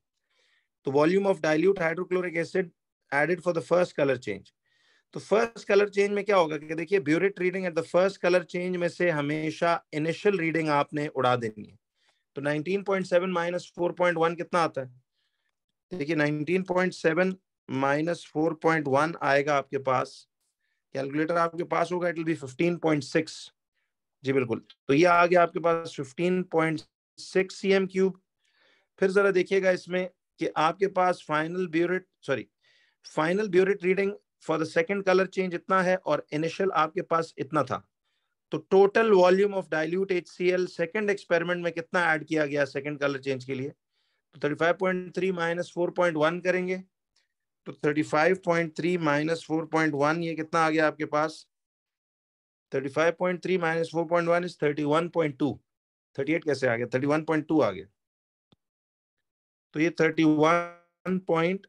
तो volume of dilute hydrochloric acid added for the first colour change तो फर्स्ट कलर चेंज में क्या होगा कि देखिए burette reading at the first colour change में से हमेशा इनिशियल रीडिंग आपने उड़ा देनी है तो 19.7 माइनस 4.1 कितना आता है देखिए 19.7 माइनस 4.1 आएगा आपके पास कैलकुलेटर आपके पास होगा इट विल बी 15.6 जी बिल्कुल तो ये आ गया आपके पास 15.6 सीएम क्यूब फिर जरा देखिएगा इसमें कि आपके पास final burette sorry final burette reading for the second colour change इतना है और इनिशियल आपके पास इतना था तो total volume of dilute H C L second experiment में कितना ऐड किया गया सेकेंड कलर चेंज के लिए तो thirty five point three minus four point one करेंगे तो thirty five point three minus four point one ये कितना आ गया आपके पास thirty five point three minus four point one is thirty one point two thirty eight कैसे आ गया थर्टी वन पॉइंट टू आ गया तो ये थर्टी वन पॉइंट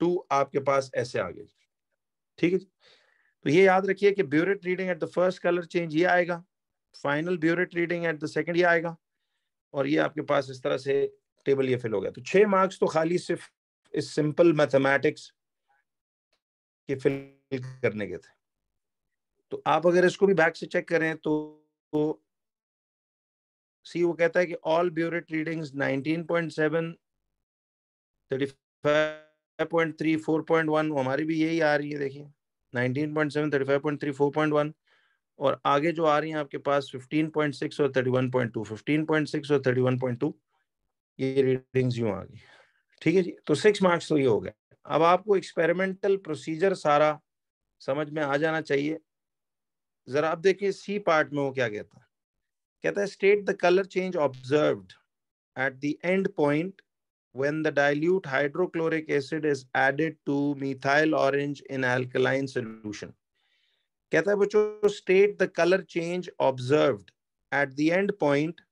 टू आपके पास ऐसे आ गया ठीक है तो ये याद रखिए कि burette reading at the first colour change ये आएगा final burette reading at the second ये आएगा और ये आपके पास इस तरह से टेबल ये फिल हो गया तो छह मार्क्स तो खाली सिर्फ इस सिंपल मैथमेटिक्स के फिल करने के थे तो आप अगर इसको भी बैक से चेक करें तो, तो सी वो कहता है कि all burette reading point three four point one हमारी भी यही आ रही है देखिए 19.7 35.3 4.1 और आगे जो आ रही हैं आपके पास 15.6 और 31.2 15.6 और 31.2 ये रीडिंग्स यूं आ गई ठीक है जी तो सिक्स मार्क्स तो ये हो गए अब आपको एक्सपेरिमेंटल प्रोसीजर सारा समझ में आ जाना चाहिए जरा आप देखिए सी पार्ट में वो क्या कहता है कहता है state the colour change observed at the end point when the dilute hydrochloric acid is added to methyl orange in alkaline solution. kehta hai bachcho state the color change observed at the end point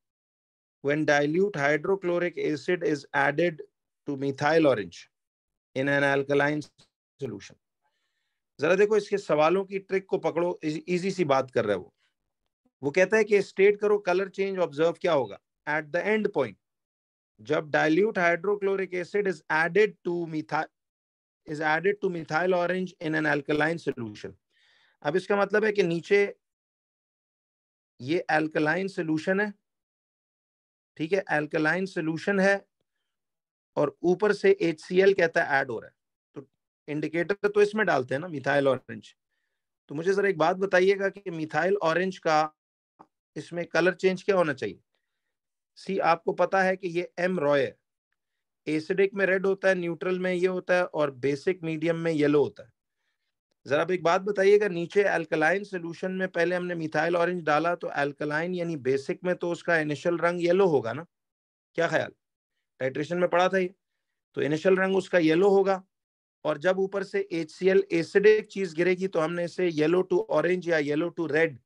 when dilute hydrochloric acid is added to methyl orange in an alkaline solution. जरा देखो इसके सवालों की trick को पकड़ो easy सी बात कर रहा है वो वो कहता है कि स्टेट करो कलर चेंज ऑब्जर्व क्या होगा एट द एंड पॉइंट जब dilute hydrochloric acid is added to methyl is added to methyl orange in an alkaline solution अब इसका मतलब है कि नीचे ये एल्कलाइन सोल्यूशन है ठीक है एल्कलाइन सोल्यूशन है और ऊपर से एच कहता है एड हो रहा है तो इंडिकेटर तो इसमें डालते हैं ना मिथाइल ऑरेंज तो मुझे जरा एक बात बताइएगा कि मिथाइल ऑरेंज का इसमें कलर चेंज क्या होना चाहिए सी आपको पता है कि ये एम रॉय है एसिडिक में रेड होता है न्यूट्रल में ये होता है और बेसिक मीडियम में येलो होता है जरा आप एक बात बताइएगा नीचे एल्कलाइन सोल्यूशन में पहले हमने मिथाइल ऑरेंज डाला तो एल्कलाइन यानी बेसिक में तो उसका इनिशियल रंग येलो होगा ना क्या ख्याल टाइट्रेशन में पड़ा था ये तो इनिशियल रंग उसका येलो होगा और जब ऊपर से एच सी एल एसिडिक चीज गिरेगी तो हमने इसे येलो टू ऑरेंज या येलो टू रेड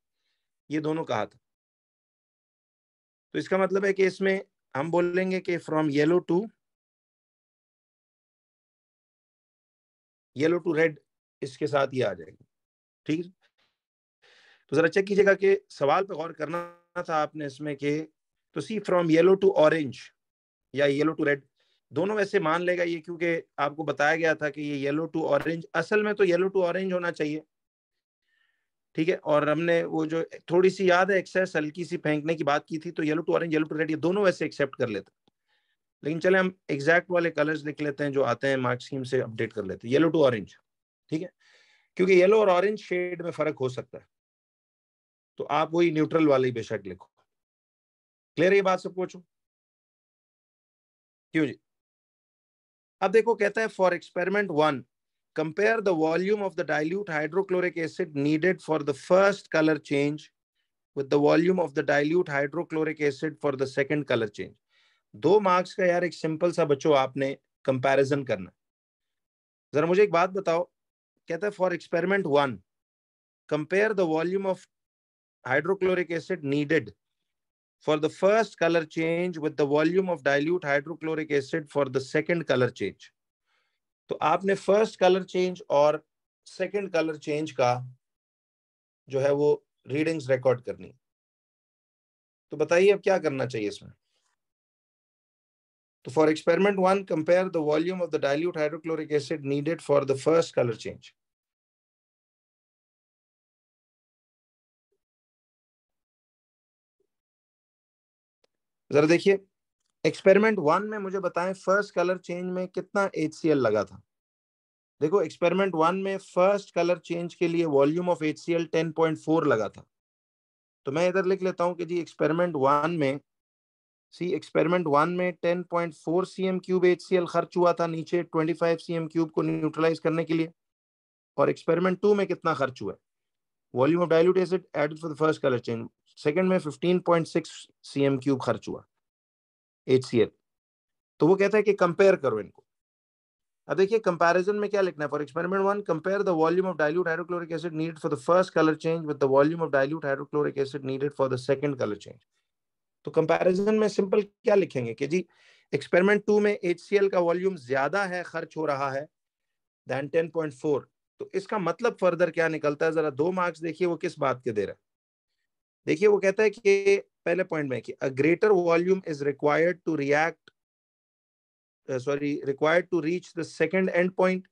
ये दोनों कहा था तो इसका मतलब है कि इसमें हम बोलेंगे कि from yellow to yellow to red इसके साथ ही आ जाएगी ठीक है तो जरा चेक कीजिएगा कि सवाल पे गौर करना था आपने इसमें कि तो see from yellow to orange या येलो टू रेड दोनों वैसे मान लेगा ये क्योंकि आपको बताया गया था कि ये येलो टू ऑरेंज असल में तो येलो टू ऑरेंज होना चाहिए ठीक है और हमने वो जो थोड़ी सी याद है एक्सेस हल्की सी फेंकने की बात की थी तो yellow to orange yellow to red ये दोनों वैसे एक्सेप्ट कर लेते लेकिन चले हम एग्जैक्ट वाले कलर्स लिख लेते हैं जो आते हैं मार्क स्कीम से अपडेट कर लेते हैं येलो टू ऑरेंज ठीक है क्योंकि येलो और ऑरेंज शेड में फर्क हो सकता है तो आप वही न्यूट्रल वाले ही बेशक लिखो क्लियर ये बात सब पूछो क्यों जी अब देखो कहता है for experiment one compare the volume of the dilute hydrochloric acid needed for the first color change with the volume of the dilute hydrochloric acid for the second color change. Two marks ka यार ek simple sa बच्चों आपने comparison karna. Zara mujhe ek baat batao. कहता है for experiment one compare the volume of hydrochloric acid for the first color change with the volume of dilute hydrochloric acid for the second color change. तो आपने first colour change और second colour change का जो है वो readings record करनी तो बताइए अब क्या करना चाहिए इसमें तो for experiment one compare the volume of the dilute hydrochloric acid needed for the first colour change जरा देखिए एक्सपेरिमेंट वन में मुझे बताएं फर्स्ट कलर चेंज में कितना एच लगा था देखो एक्सपेरिमेंट वन में फर्स्ट कलर चेंज के लिए volume of H C L ten point four लगा था तो मैं इधर लिख लेता हूँ कि जी एक्सपेरिमेंट वन में सी एक्सपेरिमेंट वन में ten point four C M cube H C L खर्च हुआ था नीचे twenty five C M cube को न्यूट्रलाइज करने के लिए और एक्सपेरिमेंट टू में कितना खर्च हुआ है volume of dilute acid added for the first colour change second में fifteen point six C M cube खर्च हुआ एच तो वो कहता है कि कंपेयर करो इनको अब देखिए कंपैरिजन में क्या लिखना है for experiment one compare the volume of dilute hydrochloric acid needed for the first colour change with the volume of dilute hydrochloric acid needed for the second colour change तो comparison में simple क्या लिखेंगे कि जी experiment two में H का volume ज्यादा है खर्च हो रहा है देन टेन पॉइंट फोर तो इसका मतलब फर्दर क्या निकलता है जरा दो मार्क्स देखिए वो किस बात के दे रहा है देखिए वो कहता है कि पहले पॉइंट में कि a greater volume is required to react sorry required to reach the second end point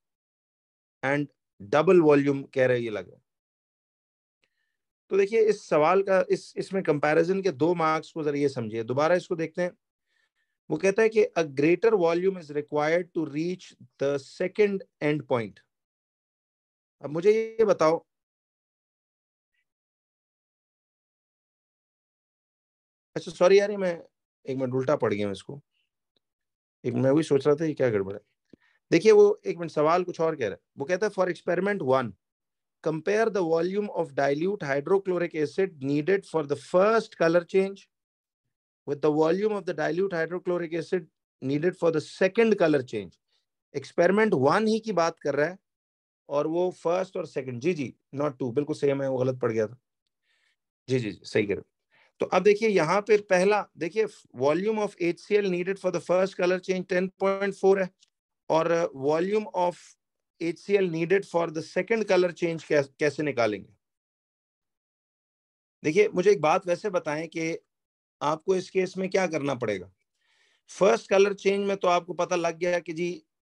and double volume कह रहे ये लगे तो देखिए इस सवाल का इस इसमें कंपैरिजन के दो मार्क्स को जरिए समझिए दोबारा इसको देखते हैं वो कहता है कि a greater volume is required to reach the second end point अब मुझे ये बताओ अच्छा सॉरी यार मैं एक मिनट उल्टा पड़ गया इसको एक मैं वही सोच रहा था क्या गड़बड़ है देखिए वो एक मिनट सवाल कुछ और कह रहा है वो कहता है for experiment one compare the volume of dilute hydrochloric acid needed for the first colour change with the volume of the dilute hydrochloric acid needed for the second colour change experiment one ही की बात कर रहा है और वो first और second जी जी नॉट टू बिल्कुल सेम है वो गलत पड़ गया था जी जी, जी सही कह रहे तो अब देखिए यहाँ पे पहला देखिए volume of H C L needed for the first colour change ten point four है और volume of H C L needed for the second colour change कैसे निकालेंगे देखिए मुझे एक बात वैसे बताएं कि आपको इस केस में क्या करना पड़ेगा फर्स्ट कलर चेंज में तो आपको पता लग गया कि जी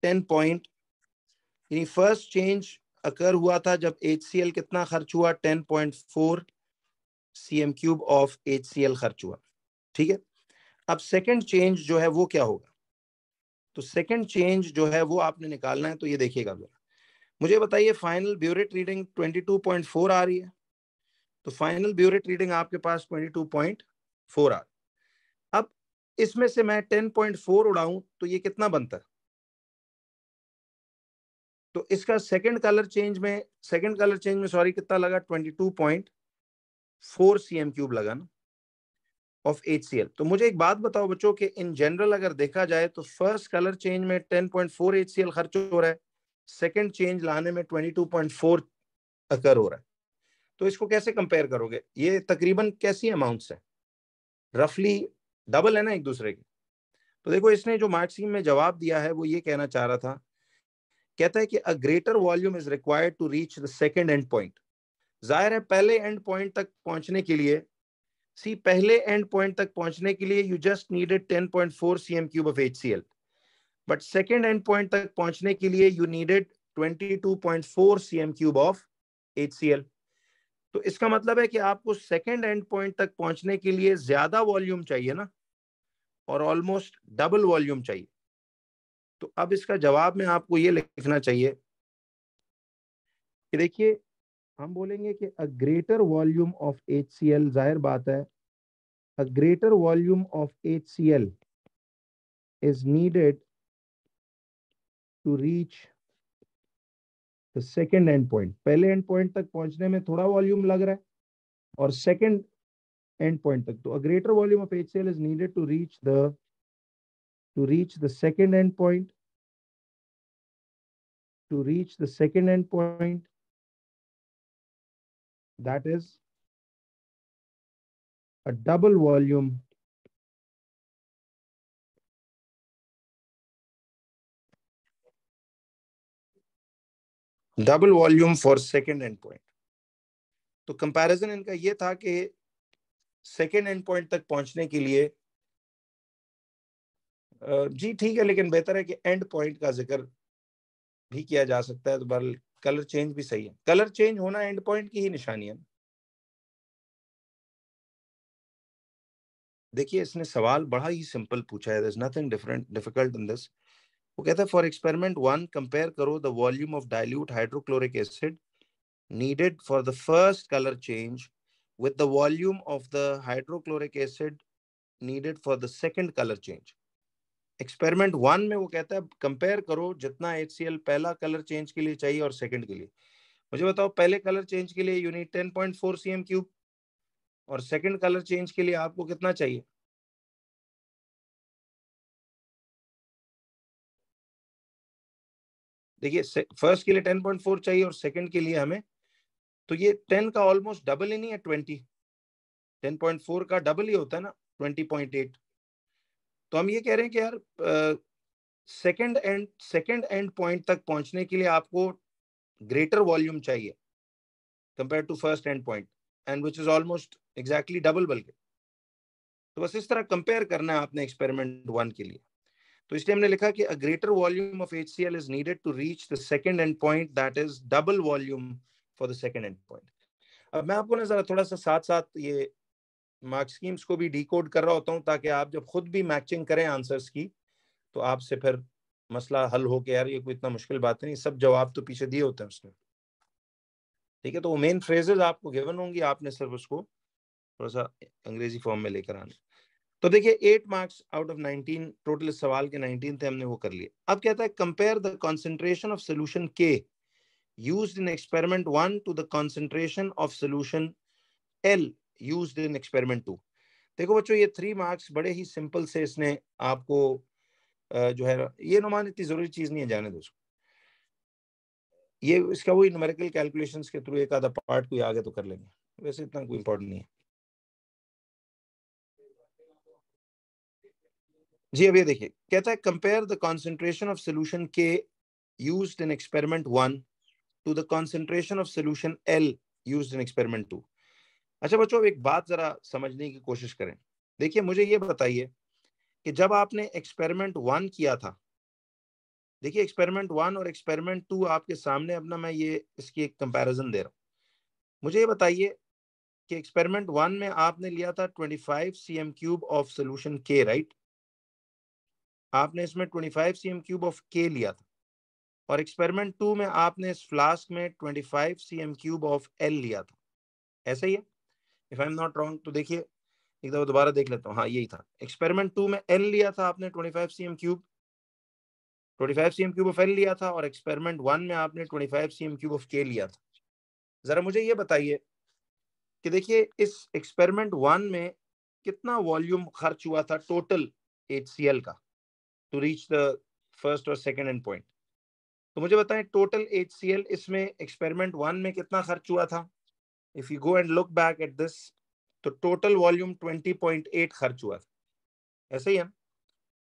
टेन पॉइंट यानी फर्स्ट चेंज अकर हुआ था जब एच कितना खर्च हुआ ten point four C M cube of H C L खर्च हुआ ठीक है अब सेकंड चेंज जो है वो क्या होगा तो सेकंड चेंज जो है वो आपने निकालना है तो ये देखिएगा जरा मुझे बताइए फाइनल ब्यूरेट रीडिंग 22.4 आ रही है तो फाइनल ब्यूरेट रीडिंग आपके पास 22.4 आ अब इसमें से मैं 10.4 उड़ाऊं तो ये कितना बनता तो इसका सेकंड कलर चेंज में सेकंड कलर चेंज में सॉरी कितना लगा 22.4 फोर सी एम क्यूब लगा ना ऑफ एच सी एल तो मुझे एक बात बताओ बच्चों कि इन जनरल अगर देखा जाए तो फर्स्ट कलर चेंज में ten point four H C L खर्च हो रहा है सेकेंड चेंज लाने में twenty two point four occur हो रहा है तो इसको कैसे कंपेयर करोगे ये तकरीबन कैसी अमाउंट है रफली डबल है ना एक दूसरे के तो देखो इसने जो मार्क्सिंग में जवाब दिया है वो ये कहना चाह रहा था कहता है कि a greater volume is required to reach the second end point जाहिर है पहले एंड पॉइंट तक पहुंचने के लिए सी पहले एंड पॉइंट तक पहुंचने के लिए you just needed 10.4 point four C M cube of H C L but second end point तक पहुंचने के लिए you needed 22.4 point four C M cube of H C L तो इसका मतलब है कि आपको सेकेंड एंड पॉइंट तक पहुंचने के लिए ज्यादा वॉल्यूम चाहिए ना और ऑलमोस्ट डबल वॉल्यूम चाहिए तो अब इसका जवाब में आपको ये लिखना चाहिए कि देखिए हम बोलेंगे कि a greater volume of H C L जाहिर बात है a greater volume of H C L is needed to reach the second end point पहले एंड पॉइंट तक पहुंचने में थोड़ा वॉल्यूम लग रहा है और सेकेंड एंड पॉइंट तक तो a greater volume of H C L is needed to reach the to reach the second end point to reach the second end point that is a double volume double volume for second end point तो comparison इनका ये था कि second end point तक पहुंचने के लिए जी ठीक है लेकिन बेहतर है कि एंड पॉइंट का जिक्र भी किया जा सकता है तो बहरल कलर चेंज भी सही है कलर चेंज होना एंड पॉइंट की ही निशानी है देखिए इसने सवाल बड़ा ही सिंपल पूछा है nothing different difficult in this वो कहता है फॉर एक्सपेरिमेंट वन कंपेयर करो the volume of dilute hydrochloric acid needed for the first colour change with the volume of the hydrochloric acid needed for the second colour change experiment one में वो कहता है compare करो जितना H पहला colour change के लिए चाहिए और सेकंड के लिए मुझे बताओ पहले कलर चेंज के लिए unit ten point four C M cube और सेकंड कलर चेंज के लिए आपको कितना चाहिए देखिए फर्स्ट के लिए टेन पॉइंट फोर चाहिए और सेकंड के लिए हमें तो ये टेन का ऑलमोस्ट डबल ही नहीं है ट्वेंटी टेन पॉइंट फोर का डबल ही होता है ना ट्वेंटी पॉइंट एट तो हम ये कह रहे हैं कि यार second end second end point तक पहुंचने के लिए आपको ग्रेटर वॉल्यूम चाहिए compare to first end point and which is almost exactly double बल्कि तो बस इस तरह कंपेयर करना है आपने एक्सपेरिमेंट वन के लिए तो इसलिए हमने लिखा कि a greater volume of H C L is needed to reach the second end point that is double volume for the second end point अब मैं आपको ना जरा थोड़ा सा साथ साथ ये मार्क स्कीम्स को भी डिकोड कर रहा होता हूँ ताकि आप जब खुद भी मैचिंग करें आंसर्स की तो आपसे फिर मसला हल हो के यार ये कोई इतना मुश्किल बात नहीं सब जवाब तो पीछे दिए होते हैं उसने ठीक है तो वो मेन फ्रेजेज आपको गिवन होंगी आपने सिर्फ उसको थोड़ा सा अंग्रेजी फॉर्म में लेकर आना तो देखिए eight marks out of nineteen total सवाल के नाइनटीन थे हमने वो कर लिए अब कहता है compare the concentration of solution K use in experiment one to the concentration of solution L use in experiment two देखो बच्चों ये थ्री मार्क्स बड़े ही सिंपल से इसने आपको जो है ये नुमान इतनी जरूरी चीज नहीं है जाने दोस्तों ये इसका वही न्यूमेरिकल कैलकुलेशंस के थ्रू एक आधा पार्ट कोई आगे तो कर लेंगे वैसे इतना कोई इंपॉर्टेंट नहीं है जी अब ये देखिए कहता है compare the concentration of solution K used in experiment one to the concentration of solution L used in experiment two अच्छा बच्चों एक बात जरा समझने की कोशिश करें देखिए मुझे ये बताइए कि जब आपने एक्सपेरिमेंट वन किया था देखिए एक्सपेरिमेंट वन और एक्सपेरिमेंट टू आपके सामने अपना मैं ये इसकी एक कंपैरिजन दे रहा हूँ मुझे ये बताइए कि एक्सपेरिमेंट वन में आपने लिया था 25 five C M cube of solution K right आपने इसमें 25 five C M cube of K लिया था और एक्सपेरिमेंट टू में आपने इस फ्लास्क में 25 five C M cube of L लिया था ऐसा ही है if I am not wrong तो देखिए एक दफा दोबारा देख लेता हूँ हाँ यही था एक्सपेरिमेंट टू में एन लिया था आपने twenty five C M cube twenty five C M cube of N लिया था और एक्सपेरिमेंट वन में आपने twenty five C M cube of K लिया था ज़रा मुझे ये बताइए कि देखिए इस एक्सपेरिमेंट वन में कितना वॉल्यूम खर्च हुआ था टोटल एच सी एल का टू रीच द फर्स्ट और सेकेंड एंड पॉइंट तो मुझे बताएं टोटल एच सी एल इसमें एक्सपेरिमेंट वन में कितना खर्च हुआ था if you go and look back at this the तो total volume 20.8 kharch hua aise hi hai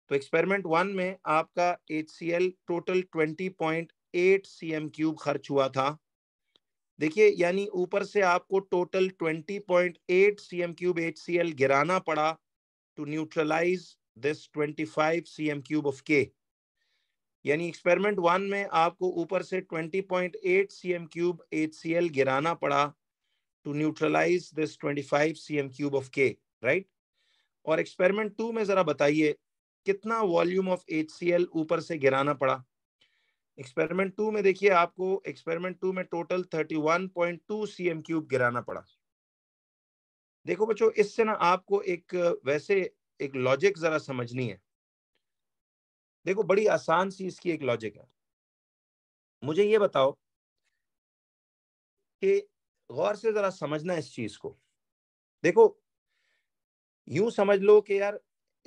to experiment 1 mein aapka आपका एच 20.8 सीएम क्यूब खर्च हुआ था देखिए यानी ऊपर से आपको टोटल 20.8 सीएम क्यूब एच गिराना पड़ा to neutralise this 25 CM cube of K यानी एक्सपेरिमेंट वन में आपको ऊपर से 20.8 एम क्यूब एच गिराना पड़ा to neutralize this 25 cm cube of K, right? और एक्सपेरिमेंट टू में जरा बताइए कितना वॉल्यूम ऑफ एच ऊपर से गिराना पड़ा एक्सपेरिमेंट टू में देखिए आपको एक्सपेरिमेंट टू में टोटल 31.2 सीएम क्यूब गिराना पड़ा देखो बच्चों इससे ना आपको एक वैसे एक लॉजिक जरा समझनी है देखो बड़ी आसान सी इसकी एक लॉजिक है मुझे ये बताओ कि गौर से जरा समझना इस चीज को देखो यूं समझ लो कि यार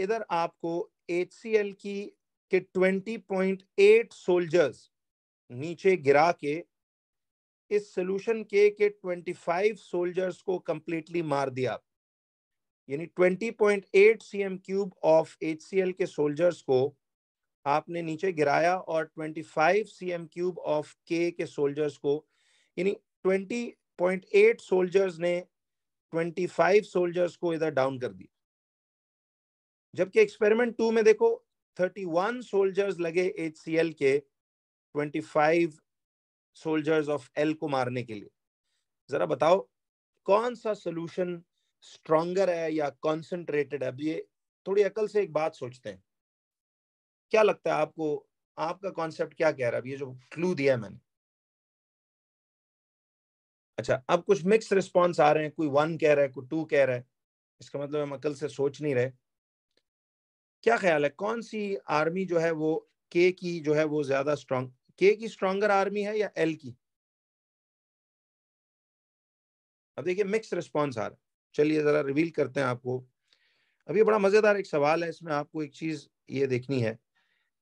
इधर आपको एच की के 20.8 सोल्जर्स नीचे गिरा के इस सोल्यूशन के के 25 सोल्जर्स को कंप्लीटली मार दिया यानी 20.8 सीएम क्यूब ऑफ एच के सोल्जर्स को आपने नीचे गिराया और 25 सीएम क्यूब ऑफ के के सोल्जर्स को यानी 20 0.8 सोल्जर्स ने 25 सोल्जर्स को इधर डाउन कर दिया जबकि एक्सपेरिमेंट टू में देखो 31 सोल्जर्स लगे एच के 25 सोल्जर्स ऑफ एल को मारने के लिए जरा बताओ कौन सा सोल्यूशन स्ट्रॉन्गर है या कॉन्सेंट्रेटेड है अब ये थोड़ी अकल से एक बात सोचते हैं क्या लगता है आपको आपका कॉन्सेप्ट क्या कह रहा है अब ये जो क्लू दिया है मैंने अच्छा अब कुछ मिक्स रिस्पॉन्स आ रहे हैं कोई वन कह रहा है कोई टू कह रहा है इसका मतलब हम अकल से सोच नहीं रहे क्या ख्याल है कौन सी आर्मी जो है वो के की जो है वो ज्यादा स्ट्रॉन्ग के की स्ट्रॉन्गर आर्मी है या एल की अब देखिए मिक्स रिस्पॉन्स आ रहा है चलिए ज़रा रिवील करते हैं आपको अभी बड़ा मज़ेदार एक सवाल है इसमें आपको एक चीज़ ये देखनी है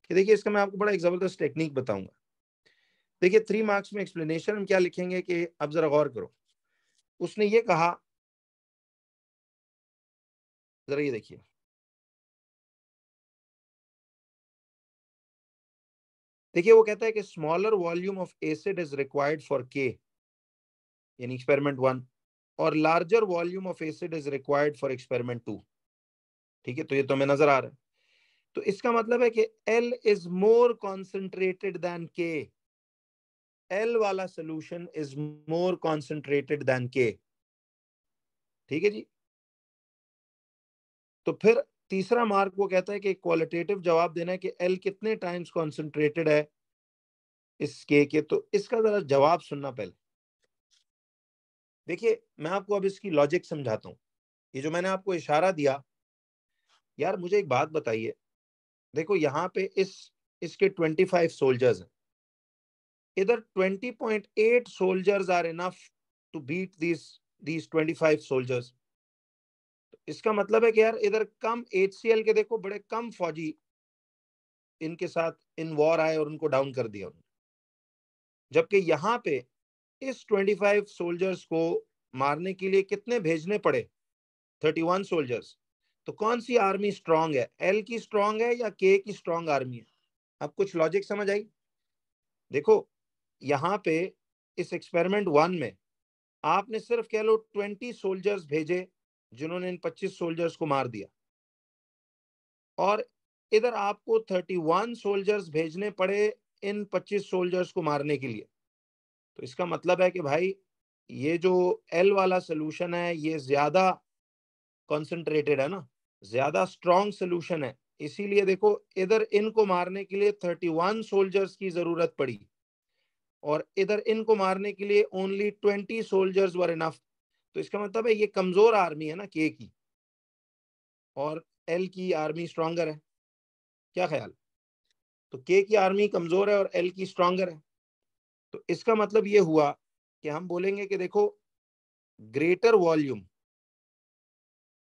कि देखिए इसका मैं आपको बड़ा एक ज़बरदस्त टेक्निक बताऊंगा देखिए थ्री मार्क्स में एक्सप्लेनेशन हम क्या लिखेंगे कि अब जरा गौर करो उसने ये कहा जरा ये देखिए देखिए वो कहता है कि smaller volume of acid is required for K यानी एक्सपेरिमेंट वन और larger volume of acid is required for experiment two ठीक है तो ये तो हमें नजर आ रहा है तो इसका मतलब है कि L is more concentrated than K L वाला solution is more concentrated than K ठीक है जी तो फिर तीसरा मार्क वो कहता है कि क्वालिटेटिव जवाब देना है कि एल कितने टाइम्स कॉन्सेंट्रेटेड है इस के के तो इसका जरा जवाब सुनना पहले देखिए मैं आपको अब इसकी लॉजिक समझाता हूं ये जो मैंने आपको इशारा दिया यार मुझे एक बात बताइए देखो यहाँ पे इस इसके ट्वेंटी फाइव सोल्जर्स हैं इधर 20.8 soldiers are enough to beat these these 25 soldiers इसका मतलब है कि यार इधर कम एच के देखो बड़े कम फौजी इनके साथ इन वॉर आए और उनको डाउन कर दिया उन्होंने जबकि यहां पे इस 25 सोल्जर्स को मारने के लिए कितने भेजने पड़े 31 सोल्जर्स तो कौन सी आर्मी स्ट्रांग है एल की स्ट्रांग है या के की स्ट्रांग आर्मी है अब कुछ लॉजिक समझ आई देखो यहाँ पे इस एक्सपेरिमेंट वन में आपने सिर्फ कह लो ट्वेंटी सोल्जर्स भेजे जिन्होंने इन पच्चीस सोल्जर्स को मार दिया और इधर आपको थर्टी वन सोल्जर्स भेजने पड़े इन पच्चीस सोल्जर्स को मारने के लिए तो इसका मतलब है कि भाई ये जो एल वाला सोल्यूशन है ये ज़्यादा कॉन्सेंट्रेटेड है ना ज़्यादा स्ट्रॉन्ग सोल्यूशन है इसीलिए देखो इधर इनको मारने के लिए थर्टी वन सोल्जर्स की ज़रूरत पड़ी और इधर इनको मारने के लिए only twenty soldiers were enough तो इसका मतलब है ये कमजोर आर्मी है ना के की और एल की आर्मी स्ट्रांगर है क्या ख्याल तो के की आर्मी कमजोर है और एल की स्ट्रांगर है तो इसका मतलब ये हुआ कि हम बोलेंगे कि देखो ग्रेटर वॉल्यूम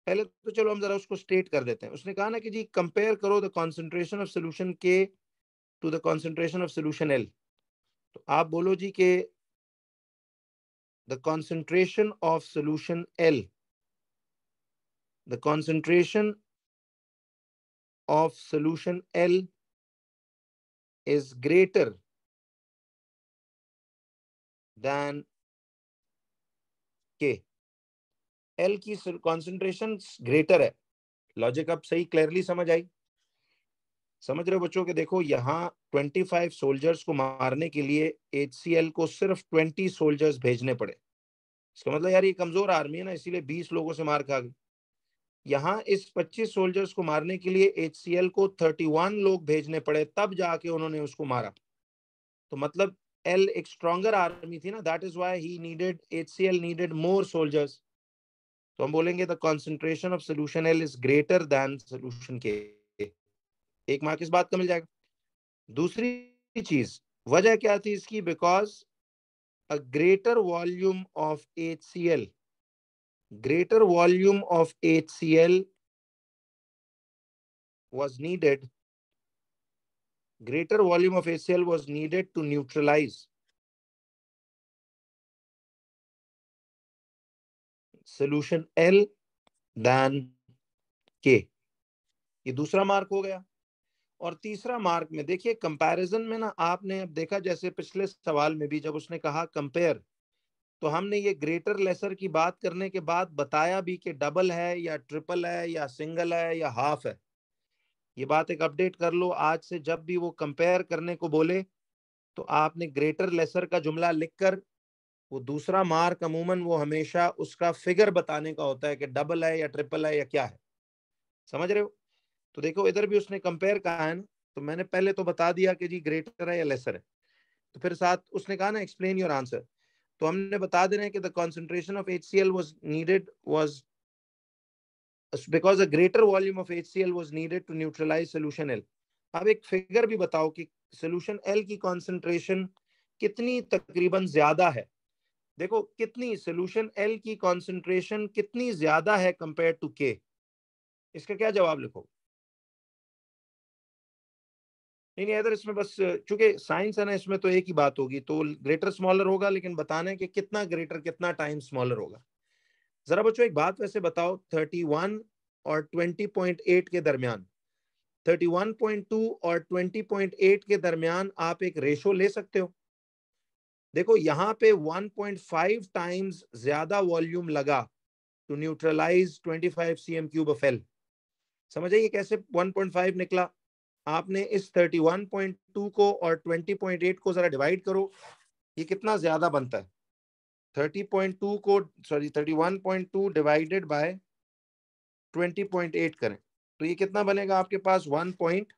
पहले तो चलो हम जरा उसको स्टेट कर देते हैं उसने कहा ना कि जी कंपेयर करो the concentration of solution K to the concentration of solution L तो आप बोलो जी के the concentration of solution L the concentration of solution L is greater than K L की कॉन्सेंट्रेशन ग्रेटर है लॉजिक आप सही क्लियरली समझ आई समझ रहे हो बच्चों के देखो यहाँ 25 सोल्जर्स को मारने के लिए एच को सिर्फ 20 सोल्जर्स भेजने पड़े इसका मतलब यार ये कमजोर आर्मी है ना इसीलिए 20 लोगों से मार खा गई यहाँ इस 25 सोल्जर्स को मारने के लिए एच को 31 लोग भेजने पड़े तब जाके उन्होंने उसको मारा तो मतलब एल एक स्ट्रॉन्गर आर्मी थी ना that is why he needed H needed more soldiers तो हम बोलेंगे the concentration of solution L is greater than solution के एक मार्क इस बात का मिल जाएगा दूसरी चीज वजह क्या थी इसकी because a greater volume of H C L greater volume of H C L was needed greater volume of H C L was needed to neutralise solution L than K ये दूसरा मार्क हो गया और तीसरा mark में देखिए comparison में ना आपने अब देखा जैसे पिछले सवाल में भी जब उसने कहा कंपेयर तो हमने ये ग्रेटर लेसर की बात करने के बाद बताया भी कि डबल है या ट्रिपल है या सिंगल है या हाफ है ये बात एक अपडेट कर लो आज से जब भी वो कंपेयर करने को बोले तो आपने ग्रेटर लेसर का जुमला लिखकर वो दूसरा मार्क अमूमन वो हमेशा उसका फिगर बताने का होता है कि डबल है या ट्रिपल है या क्या है समझ रहे हो तो देखो इधर भी उसने कंपेयर कहा है ना तो मैंने पहले तो बता दिया कि जी ग्रेटर है या लेसर है तो फिर साथ उसने कहा ना एक्सप्लेन योर आंसर तो हमने बता देना है कि the concentration of H C L was needed was because a greater volume of H C L was needed to neutralise solution L अब एक फिगर भी बताओ कि सोल्यूशन एल की कॉन्सेंट्रेशन कितनी तकरीबन ज्यादा है देखो कितनी सोल्यूशन एल की कॉन्सेंट्रेशन कितनी ज्यादा है कंपेयर टू के इसका क्या जवाब लिखोगे नहीं नहीं अदर इसमें बस चूंकि साइंस है ना इसमें तो एक ही बात होगी तो ग्रेटर स्मॉलर होगा लेकिन बताने है कि कितना ग्रेटर कितना टाइम स्मॉलर होगा जरा बच्चों एक बात वैसे बताओ 31 और 20.8 के दरमियान 31.2 और 20.8 के दरमियान आप एक रेशो ले सकते हो देखो यहाँ पे 1.5 टाइम्स ज्यादा वॉल्यूम लगा to neutralize twenty cm cube of L समझ आइए कैसे 1.5 निकला आपने इस 31.2 को और 20.8 को जरा डिवाइड करो ये कितना ज्यादा बनता है 30.2 को सॉरी 31.2 डिवाइडेड बाय 20.8 करें तो ये कितना बनेगा आपके पास 1 पॉइंट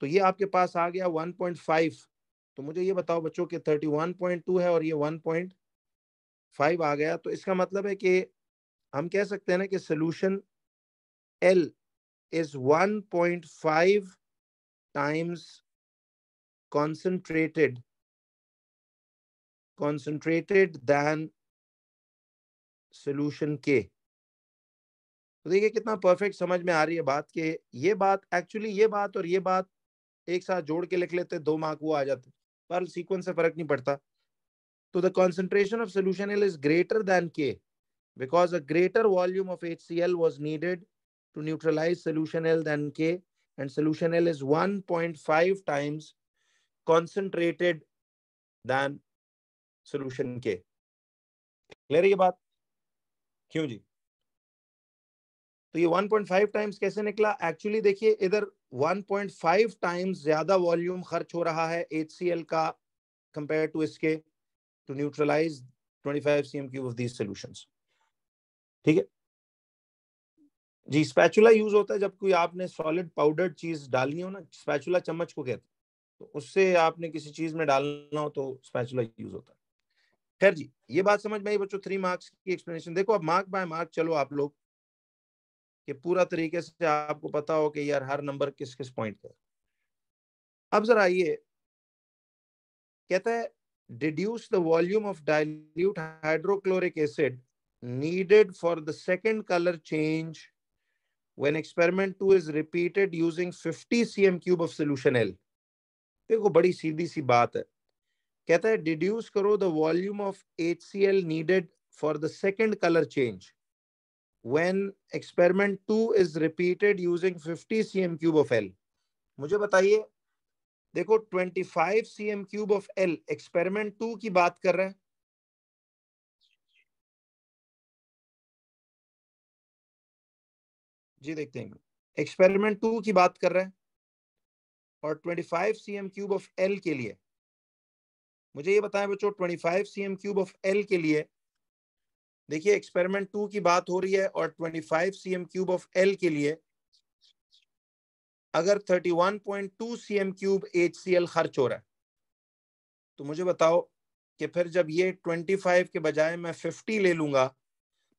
तो ये आपके पास आ गया 1.5 तो मुझे ये बताओ बच्चों कि 31.2 है और ये 1.5 आ गया तो इसका मतलब है कि हम कह सकते हैं ना कि solution L is 1.5 times concentrated concentrated than solution K. तो देखिए कितना परफेक्ट समझ में आ रही है बात कि ये बात एक्चुअली ये बात और ये बात एक साथ जोड़ के लिख लेते दो मार्क वो आ जाते पर सीक्वेंस से फर्क नहीं पड़ता तो the concentration of solution L is greater than के because a greater volume of HCl was needed to neutralize solution L than K and solution L is 1.5 times concentrated than solution K. Clear ये बात क्यों जी तो ये 1.5 times कैसे निकला Actually देखिए इधर 1.5 times ज्यादा volume खर्च हो रहा है HCl का compared to इसके to neutralize 25 cm cube of these solutions ठीक है जी स्पैचुला यूज होता है जब कोई आपने सॉलिड पाउडर चीज डालनी हो ना स्पैचुला चम्मच को कहते हैं तो उससे आपने किसी चीज में डालना हो तो स्पैचुला यूज होता है खैर जी ये बात समझ में आई बच्चों थ्री मार्क्स की एक्सप्लेनेशन देखो अब मार्क बाय मार्क चलो आप लोग कि पूरा तरीके से आपको पता हो कि यार हर नंबर किस किस पॉइंट का अब जरा आइए कहता है deduce the volume of dilute hydrochloric acid needed for the second colour change when experiment 2 is repeated using 50 cm cube of solution L. देखो बड़ी सीधी सी बात है कहता है डिड्यूस करो the volume of HCl C L needed for the second colour change when experiment two is repeated using 50 cm M cube of L मुझे बताइए देखो 25 cm M cube of L experiment two की बात कर रहे हैं जी देखते हैं एक्सपेरिमेंट टू की बात कर रहे हैं और 25 C M cube of L के लिए मुझे ये बताएं बच्चों 25 C M cube of L के लिए देखिए एक्सपेरिमेंट टू की बात हो रही है और 25 C M cube of L के लिए अगर 31.2 C M cube H C L खर्च हो रहा है तो मुझे बताओ कि फिर जब ये 25 के बजाय मैं 50 ले लूंगा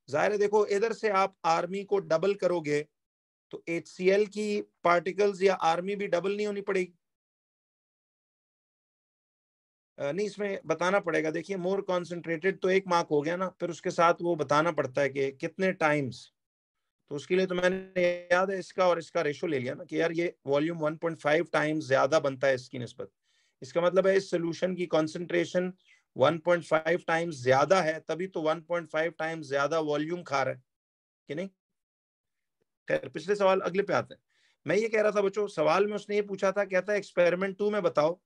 ज़ाहिर देखो इधर से आप आर्मी को डबल करोगे तो एच की पार्टिकल्स या आर्मी भी डबल नहीं होनी पड़ेगी नहीं इसमें बताना पड़ेगा देखिए मोर कॉन्सेंट्रेटेड तो एक मार्क हो गया ना फिर उसके साथ वो बताना पड़ता है कि कितने टाइम्स तो उसके लिए तो मैंने याद है इसका और इसका रेशो ले लिया ना कि यार ये वॉल्यूम 1.5 टाइम्स ज्यादा बनता है इसकी नस्बत इसका मतलब है इस सोल्यूशन की कॉन्सेंट्रेशन वन टाइम्स ज्यादा है तभी तो वन टाइम्स ज्यादा वॉल्यूम खा रहा है कि नहीं खैर पिछले सवाल अगले पे आते हैं मैं ये कह रहा था बच्चों सवाल में उसने ये पूछा था कहता है एक्सपेरिमेंट टू में बताओ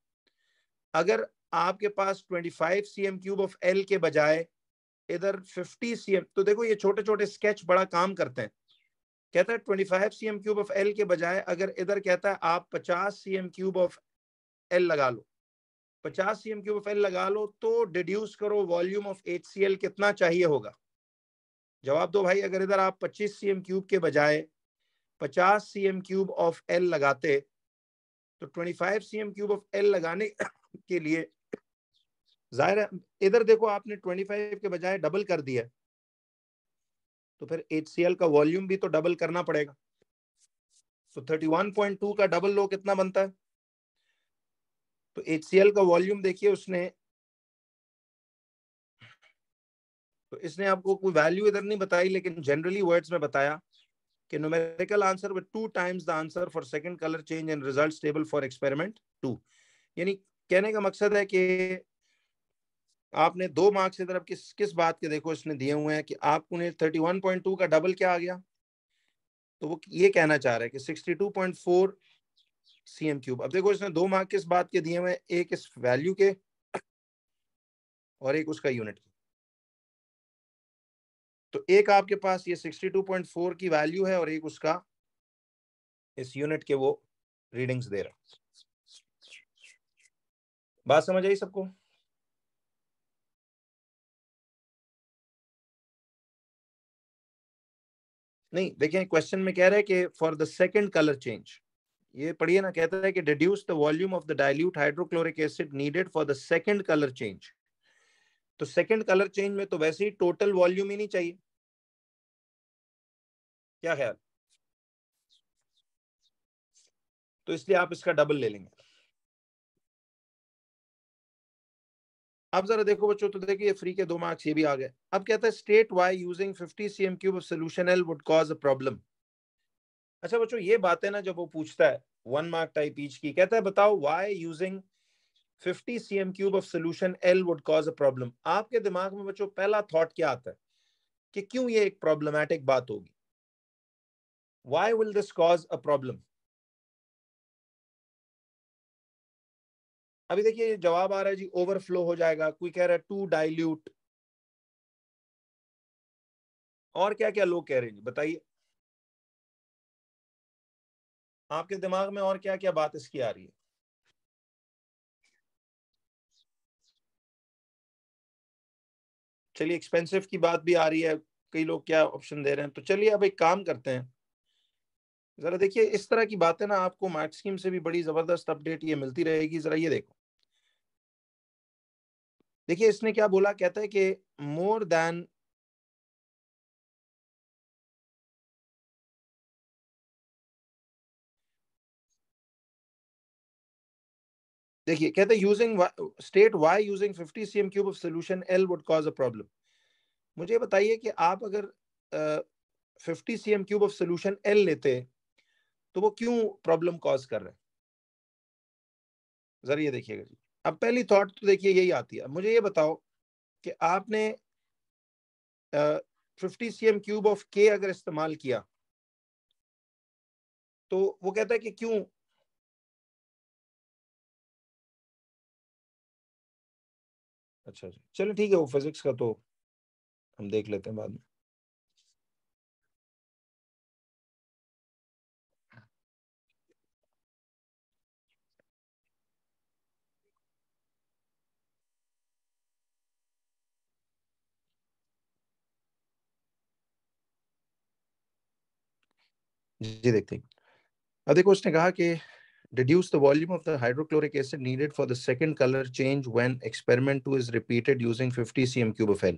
अगर आपके पास 25 C M cube of L के बजाय इधर 50 सी एम तो देखो ये छोटे छोटे स्केच बड़ा काम करते हैं कहता है 25 C M cube of L के बजाय अगर इधर कहता है आप 50 C M cube of L लगा लो 50 C M cube of L लगा लो तो डिड्यूस करो volume of H C L कितना चाहिए होगा जवाब दो भाई अगर इधर आप 25 सी एम क्यूब के बजाय 50 C M cube of L लगाते तो 25 five C M cube of L लगाने (coughs) के लिए जाहिर है इधर देखो आपने 25 के बजाय डबल कर दिया तो फिर एच का वॉल्यूम भी तो डबल करना पड़ेगा तो 31.2 का डबल लो कितना बनता है तो एच का वॉल्यूम देखिए उसने तो इसने आपको कोई वैल्यू इधर नहीं बताई लेकिन जनरली वर्ड्स में बताया कि numerical answer with two times the answer for second colour change and result table for experiment two यानी कहने का मकसद है कि आपने दो मार्क्स इधर अब किस किस बात के देखो इसने दिए हुए हैं कि आपको ने 31.2 का डबल क्या आ गया तो वो ये कहना चाह रहा है कि 62.4 सीएम क्यूब अब देखो इसने दो मार्क किस बात के दिए हुए हैं एक इस वैल्यू के और एक उसका यूनिट के तो एक आपके पास ये 62.4 की वैल्यू है और एक उसका इस यूनिट के वो रीडिंग्स दे रहा बात समझ आई सबको नहीं देखिए क्वेश्चन में कह रहे हैं कि for the second colour change ये पढ़िए ना कहता है कि deduce the volume of the dilute hydrochloric acid needed for the second colour change तो सेकंड कलर चेंज में तो वैसे ही टोटल वॉल्यूम ही नहीं चाहिए क्या ख्याल तो इसलिए आप इसका डबल ले लेंगे अब जरा देखो बच्चों तो देखिए फ्री के दो मार्क्स ये भी आ गए अब कहता है state why using 50 cm cube of L would cause a problem अच्छा बच्चों ये बात है ना जब वो पूछता है वन मार्क टाइप ईच की कहता है बताओ why using 50 cm cube of solution L would cause a problem आपके दिमाग में बच्चों पहला थॉट क्या आता है कि क्यों ये एक प्रॉब्लमैटिक बात होगी Why will this cause a problem? अभी देखिए जवाब आ रहा है जी ओवरफ्लो हो जाएगा कोई कह रहा है टू डाइल्यूट और क्या क्या लोग कह रहे हैं बताइए आपके दिमाग में और क्या क्या बात इसकी आ रही है चलिए एक्सपेंसिव की बात भी आ रही है कई लोग क्या ऑप्शन दे रहे हैं तो चलिए अब एक काम करते हैं जरा देखिए इस तरह की बातें ना आपको मैट स्कीम से भी बड़ी जबरदस्त अपडेट ये मिलती रहेगी जरा ये देखो देखिए इसने क्या बोला कहता है कि मोर देन देखिए कहते हैं using state why using 50 cm cube of solution L would cause a problem मुझे बताइए कि आप अगर fifty C M cube of solution L लेते तो वो क्यों प्रॉब्लम कॉज कर रहे हैं जरिए देखिएगा जी अब पहली थॉट तो देखिए यही आती है अब मुझे ये बताओ कि आपने fifty C M cube of के अगर इस्तेमाल किया तो वो कहता है कि क्यों अच्छा चलो ठीक है वो फिजिक्स का तो हम देख लेते हैं बाद में जी देखते हैं अधिक उसने कहा कि deduce the volume of the hydrochloric acid needed for the second colour change when experiment two is repeated using 50 cm cube of L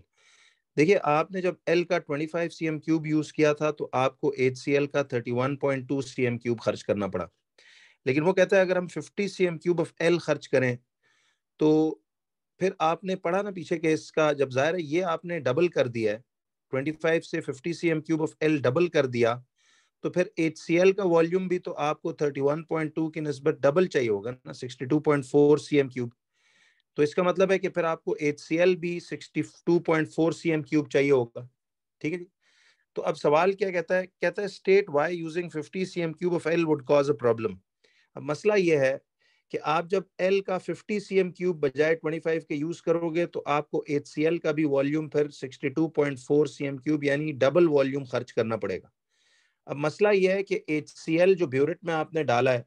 देखिए आपने जब एल का 25 सीएम क्यूब यूज किया था तो आपको एचसीएल का 31.2 सीएम क्यूब खर्च करना पड़ा लेकिन वो कहता है अगर हम 50 सीएम क्यूब ऑफ एल खर्च करें तो फिर आपने पढ़ा ना पीछे के इसका जब जाहिर है ये आपने डबल कर दिया है 25 से 50 cm cube of L double कर दिया तो फिर एच सी एल का वॉल्यूम भी तो आपको थर्टी वन पॉइंट टू की नस्बत डबल चाहिए होगा ना sixty two point four C M cube तो इसका मतलब है कि फिर आपको एच सी एल भी sixty two point four C M cube चाहिए होगा ठीक है जी तो अब सवाल क्या कहता है कहता है state why using fifty C M cube of L would cause a problem अब मसला यह है कि आप जब एल का फिफ्टी सी एम क्यूब बजाय ट्वेंटी फाइव के यूज़ करोगे तो आपको एच सी एल का भी वॉल्यूम फिर sixty two point four C M cube यानी डबल वॉल्यूम खर्च करना पड़ेगा अब मसला यह है कि एच जो ब्यूरेट में आपने डाला है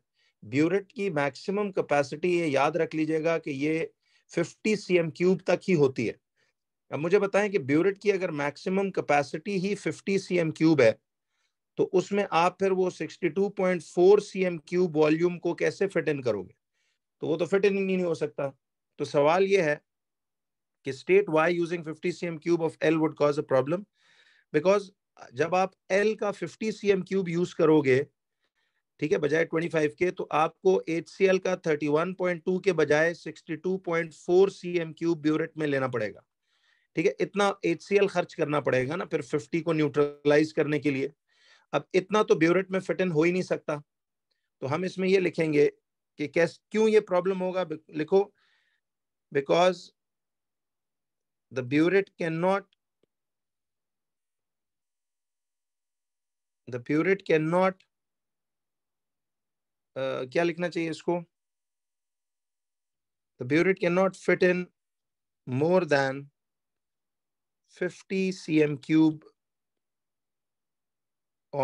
ब्यूरेट की मैक्सिमम कैपेसिटी ये याद रख लीजिएगा कि ये 50 सी क्यूब तक ही होती है अब मुझे बताएं कि ब्यूरेट की अगर मैक्सिमम कैपेसिटी ही 50 सी क्यूब है तो उसमें आप फिर वो 62.4 सी क्यूब वॉल्यूम को कैसे फिट इन करोगे तो वो तो फिट इन नहीं हो सकता तो सवाल ये है कि state why using fifty C cube of L would cause a problem because जब आप एल का 50 सी एम क्यूब यूज करोगे ठीक है बजाय 25 के तो आपको एच सी एल का 31.2 के बजाय 62.4 सी एम क्यूब ब्यूरेट में लेना पड़ेगा ठीक है इतना एच सी एल खर्च करना पड़ेगा ना फिर 50 को न्यूट्रलाइज करने के लिए अब इतना तो ब्यूरेट में फिट इन हो ही नहीं सकता तो हम इसमें ये लिखेंगे कि कैस क्यों ये प्रॉब्लम होगा लिखो because the burette cannot the burette cannot क्या लिखना चाहिए इसको the burette cannot fit in more than 50 cm cube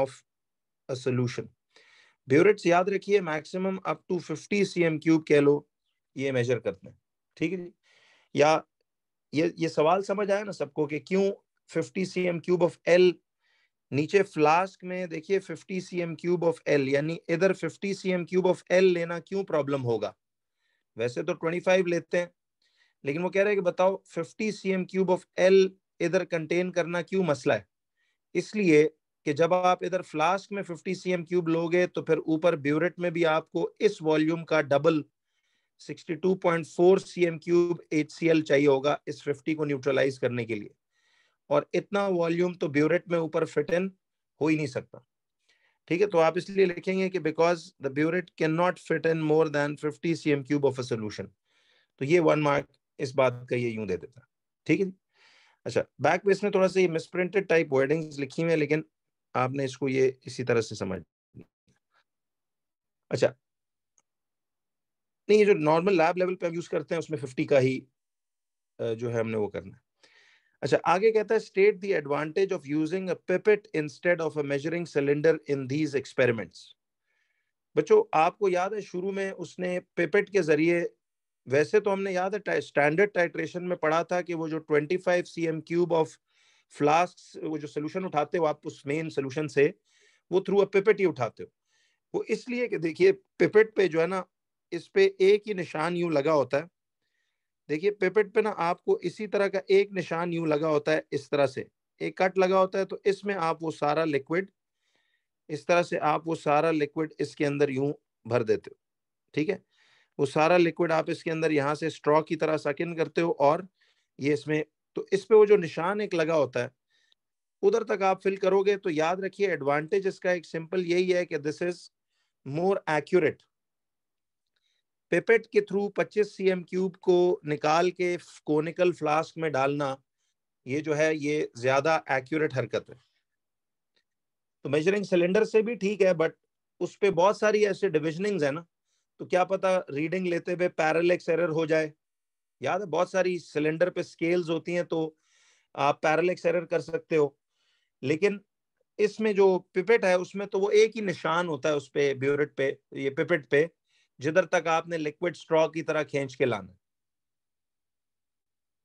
of a solution. Burettes याद रखिए maximum up to 50 cm cube कह लो ये मेजर करते हैं ठीक है जी या ये ये सवाल समझ आया ना सबको कि क्यों 50 cm cube of L नीचे फ्लास्क में देखिए 50 C M cube of L यानी इधर 50 C M cube of L लेना क्यों प्रॉब्लम होगा वैसे तो 25 लेते हैं लेकिन वो कह रहे हैं कि बताओ 50 C M cube of L इधर कंटेन करना क्यों मसला है इसलिए कि जब आप इधर फ्लास्क में 50 सी एम क्यूब लोगे तो फिर ऊपर ब्यूरेट में भी आपको इस वॉल्यूम का double 62.4 C M cube H C L चाहिए होगा इस 50 को न्यूट्रलाइज करने के लिए और इतना वॉल्यूम तो ब्यूरेट में ऊपर फिट इन हो ही नहीं सकता ठीक है तो आप इसलिए लिखेंगे कि because the burette cannot fit in more than 50 C M cube of a solution तो ये वन मार्क इस बात का ये यूं दे देता ठीक है अच्छा बैक पेज में थोड़ा सा ये मिसप्रिंटेड टाइप वर्डिंग लिखी हुई है लेकिन आपने इसको ये इसी तरह से समझ अच्छा नहीं ये जो नॉर्मल लैब लेवल पे हम यूज करते हैं उसमें 50 का ही जो है हमने वो करना है अच्छा आगे कहता है state the advantage of using a pipette instead of a measuring cylinder in these experiments बच्चों आपको याद है शुरू में उसने पिपेट के जरिए वैसे तो हमने याद है स्टैंडर्ड टाइट्रेशन में पढ़ा था कि वो जो 25 five C M cube of flask वो जो सोल्यूशन उठाते हो आप उस मेन सोल्यूशन से वो थ्रू अ पिपेट ही उठाते हो वो इसलिए कि देखिए पिपेट पे जो है ना इस पे एक ही निशान यूं लगा होता है देखिए पेपेट पे ना आपको इसी तरह का एक निशान यूं लगा होता है इस तरह से एक कट लगा होता है तो इसमें आप वो सारा लिक्विड इस तरह से आप वो सारा लिक्विड इसके अंदर यूं भर देते हो ठीक है वो सारा लिक्विड आप इसके अंदर यहाँ से स्ट्रॉ की तरह सकिन करते हो और ये इसमें तो इस पे वो जो निशान एक लगा होता है उधर तक आप फिल करोगे तो याद रखिए एडवांटेज इसका एक सिंपल यही है कि this is more accurate pipette के थ्रू 25 सी क्यूब को निकाल के कोनिकल फ्लास्क में डालना ये जो है ये ज़्यादा एक्यूरेट हरकत है तो मेजरिंग सिलेंडर से भी ठीक है बट उस पर बहुत सारी ऐसे डिविजनिंग्स है ना तो क्या पता रीडिंग लेते हुए पैरलेक्स एरर हो जाए याद है बहुत सारी सिलेंडर पे स्केल्स होती हैं तो आप पैरलेक्स एरर कर सकते हो लेकिन इसमें जो पिपेट है उसमें तो वो एक ही निशान होता है उस पर ब्यूरेट पे ये पिपेट पे जिधर तक आपने लिक्विड स्ट्रॉ की तरह खींच के लाना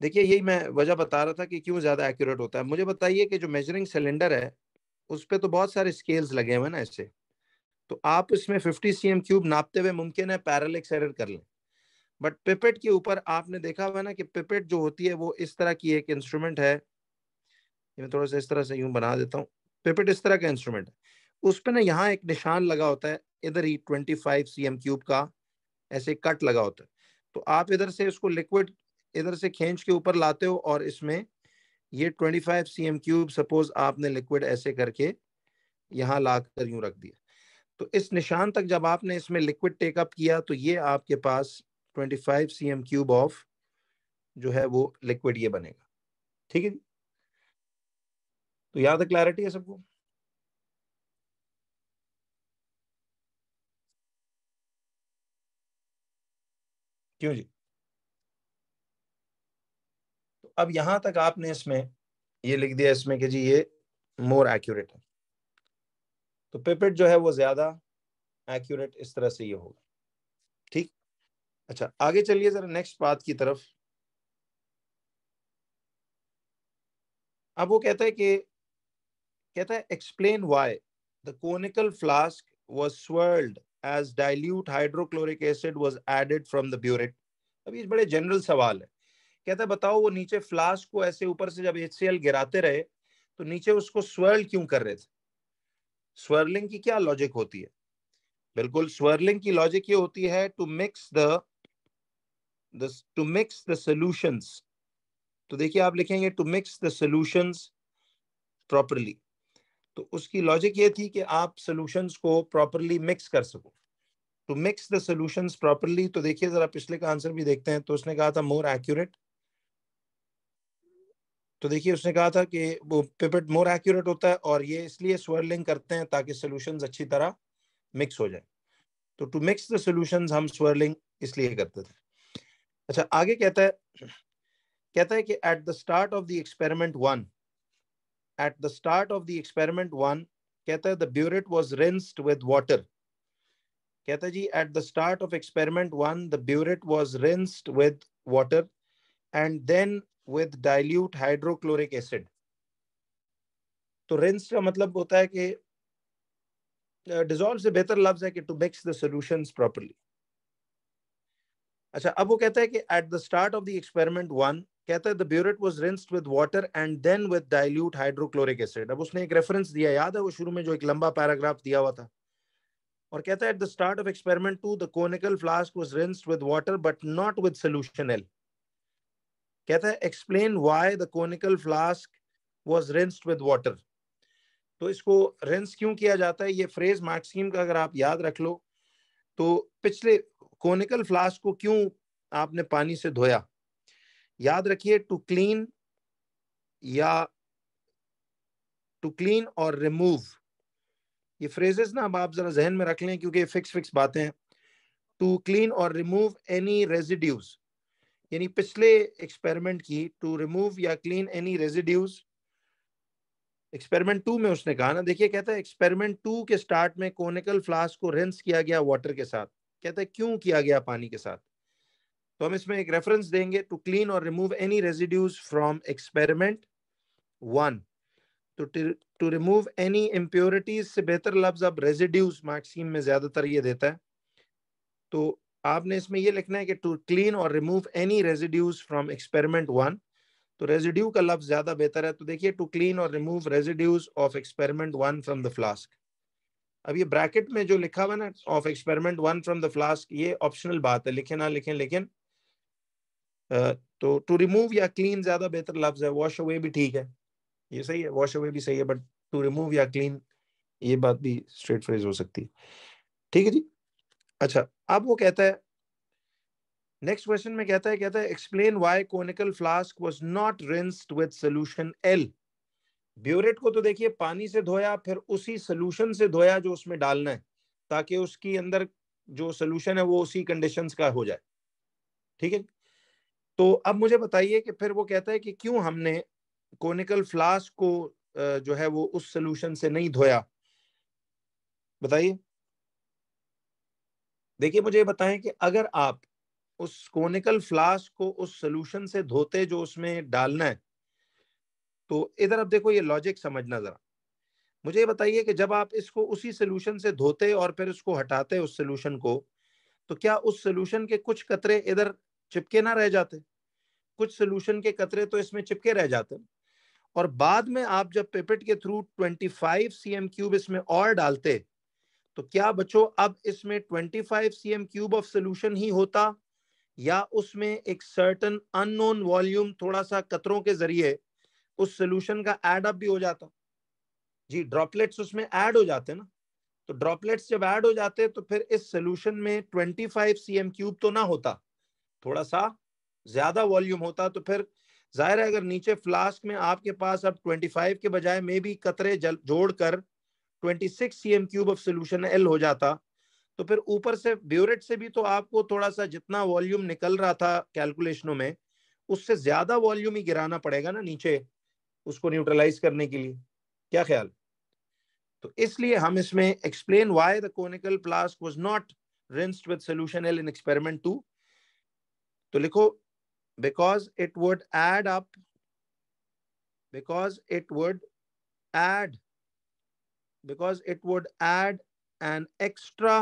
देखिए यही मैं वजह बता रहा था कि क्यों ज़्यादा एक्यूरेट होता है मुझे बताइए कि जो मेजरिंग सिलेंडर है उस पर तो बहुत सारे स्केल्स लगे हुए ना ऐसे तो आप इसमें 50 सी क्यूब नापते हुए मुमकिन है पैरलिक्स एरर कर लें बट पिपेट के ऊपर आपने देखा हुआ ना कि पिपेट जो होती है वो इस तरह की एक इंस्ट्रूमेंट है मैं थोड़ा सा इस तरह से यूं बना देता हूँ पिपेट इस तरह का इंस्ट्रूमेंट है उस पर ना यहाँ एक निशान लगा होता है इधर ही 25 cm क्यूब का ऐसे कट लगा होता है तो आप इधर से इसको लिक्विड इधर से खींच के ऊपर लाते हो और इसमें ये 25 cm क्यूब सपोज आपने लिक्विड ऐसे करके यहाँ ला कर यूं रख दिया तो इस निशान तक जब आपने इसमें लिक्विड टेकअप किया तो ये आपके पास 25 cm क्यूब ऑफ जो है वो लिक्विड ये बनेगा ठीक है जी तो याद है क्लैरिटी है सबको क्यों जी तो अब यहां तक आपने इसमें ये लिख दिया इसमें कि जी ये मोर एक्यूरेट है तो पेपेट जो है वो ज्यादा एक्यूरेट इस तरह से ये होगा ठीक अच्छा आगे चलिए जरा नेक्स्ट बात की तरफ अब वो कहता है कि कहता है explain why the conical flask was swirled as dilute hydrochloric acid was added from the burette अब बड़े जनरल सवाल है कहता है बताओ वो नीचे फ्लास्क को ऐसे ऊपर से जब एच गिराते रहे तो नीचे उसको स्वर्ल क्यों कर रहे थे स्वर्लिंग की क्या लॉजिक होती है बिल्कुल स्वर्लिंग की लॉजिक ये होती है to mix the to mix the solutions तो देखिए आप लिखेंगे to mix the solutions properly तो उसकी लॉजिक ये थी कि आप सोल्यूशंस को प्रॉपरली मिक्स कर सको to mix the solutions properly तो देखिए जरा पिछले का आंसर भी देखते हैं तो उसने कहा था मोर एक्यूरेट तो देखिए उसने कहा था कि वो पिपेट मोर एक्यूरेट होता है और ये इसलिए स्वर्लिंग करते हैं ताकि सोल्यूशन अच्छी तरह मिक्स हो जाए तो टू मिक्स द सोल्यूशन हम स्वर्लिंग इसलिए करते थे अच्छा आगे कहता है कहता है कि at the start of the experiment one at the start of the experiment one, कहता the burette was rinsed with water. कहता जी, at the start of experiment one, the burette was rinsed with water and then with dilute hydrochloric acid. To rinse का मतलब होता है कि dissolve से बेहतर लफ्ज है कि to mix the solutions properly अच्छा अब वो कहता है कि at the start of the experiment one. कहता है the burette was rinsed with water and then with dilute hydrochloric acid अब उसने एक रेफरेंस दिया याद है वो शुरू में जो एक लंबा पैराग्राफ दिया हुआ था और कहता है at the start of experiment two the conical flask was rinsed with water but not with solution L कहता है explain why the conical flask was rinsed with water तो इसको रिंस क्यों किया जाता है ये फ्रेज मैक्सिम का अगर आप याद रख लो तो पिछले कोनिकल फ्लास्क को क्यों आपने पानी से धोया याद रखिए टू क्लीन या टू क्लीन और रिमूव ये फ्रेजेस ना अब आप जरा जहन में रख लें क्योंकि ये फिक्स फिक्स बातें हैं टू क्लीन और रिमूव एनी रेजिड्यूज यानी पिछले एक्सपेरिमेंट की टू रिमूव या clean any residues experiment two में उसने कहा ना देखिए कहता है एक्सपेरिमेंट टू के स्टार्ट में कोनिकल फ्लास्क को रिंस किया गया वाटर के साथ कहता है क्यों किया गया पानी के साथ तो हम इसमें एक रेफरेंस देंगे टू क्लीन और remove any residues from experiment one तो टू रिमूव एनी इम्प्योरिटीज से बेहतर लफ्ज अब रेजिड्यूज मैक्सिम में ज्यादातर ये देता है तो आपने इसमें ये लिखना है कि टू क्लीन और remove any residues from experiment one तो रेजिड्यू का लफ्ज ज्यादा बेहतर है तो देखिए टू क्लीन और remove residues of experiment one from the flask अब ये ब्रैकेट में जो लिखा हुआ ना of experiment one from the flask ये ऑप्शनल बात है लिखे ना लिखे लेकिन तो टू रिमूव या क्लीन ज्यादा बेहतर लफ्ज है वॉश अवे भी ठीक है ये सही है वॉश अवे भी सही है बट टू रिमूव या क्लीन ये बात भी स्ट्रेट फ्रेज हो सकती है ठीक है जी अच्छा अब वो कहता है नेक्स्ट क्वेश्चन में कहता है कहता है explain why conical flask was not rinsed with solution L burette को तो देखिए पानी से धोया फिर उसी सॉल्यूशन से धोया जो उसमें डालना है ताकि उसकी अंदर जो सॉल्यूशन है वो उसी कंडीशंस का हो जाए ठीक है तो अब मुझे बताइए कि फिर वो कहता है कि क्यों हमने कोनिकल फ्लास्क को जो है वो उस सोल्यूशन से नहीं धोया बताइए देखिए मुझे बताएं कि अगर आप उस कोनिकल फ्लास्क को उस सोल्यूशन से धोते जो उसमें डालना है तो इधर अब देखो ये लॉजिक समझना जरा मुझे बताइए कि जब आप इसको उसी सोल्यूशन से धोते और फिर उसको हटाते उस सोल्यूशन को तो क्या उस सोल्यूशन के कुछ कतरे इधर चिपके ना रह जाते कुछ सोल्यूशन के कतरे तो इसमें चिपके रह जाते और बाद में आप जब पेपेट के थ्रू 25 एम क्यूब इसमें और डालते तो क्या बच्चो अब इसमें 25 एम क्यूब ऑफ सोल्यूशन ही होता या उसमें एक सर्टन अननोन वॉल्यूम थोड़ा सा कतरों के जरिए उस सोल्यूशन का एड अप भी हो जाता जी ड्रॉपलेट्स उसमें एड हो जाते ना तो ड्रॉपलेट्स जब एड हो जाते तो फिर इस सोल्यूशन में 25 एम क्यूब तो ना होता थोड़ा सा ज्यादा वॉल्यूम होता तो फिर जाहिर है अगर नीचे फ्लास्क में आपके पास अब 25 के बजाय में भी कतरे जल जोड़कर 26 क्यूब ऑफ सोल्यूशन एल हो जाता तो फिर ऊपर से ब्यूरेट से भी तो आपको थोड़ा सा जितना वॉल्यूम निकल रहा था कैलकुलेशनों में उससे ज्यादा वॉल्यूम ही गिराना पड़ेगा ना नीचे उसको न्यूट्रलाइज करने के लिए क्या ख्याल तो इसलिए हम इसमें explain why the conical flask was not rinsed with solution L in experiment 2 तो लिखो because it would add up because it would add because it would add an extra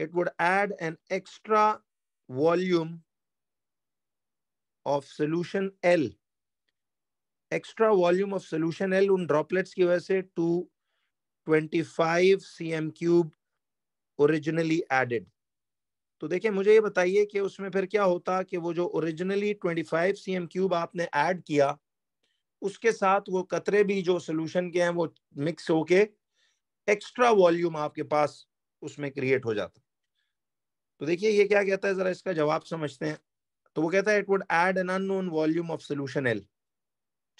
it would add an extra volume of solution L extra volume of solution L उन droplets की वजह से to twenty five C M cube originally added तो देखिए मुझे ये बताइए कि उसमें फिर क्या होता कि वो जो ओरिजिनली 25 सीएम क्यूब आपने ऐड किया उसके साथ वो कतरे भी जो सोल्यूशन के हैं वो मिक्स होके एक्स्ट्रा वॉल्यूम आपके पास उसमें क्रिएट हो जाता तो देखिए ये क्या कहता है जरा इसका जवाब समझते हैं तो वो कहता है it would add an unknown volume of solution L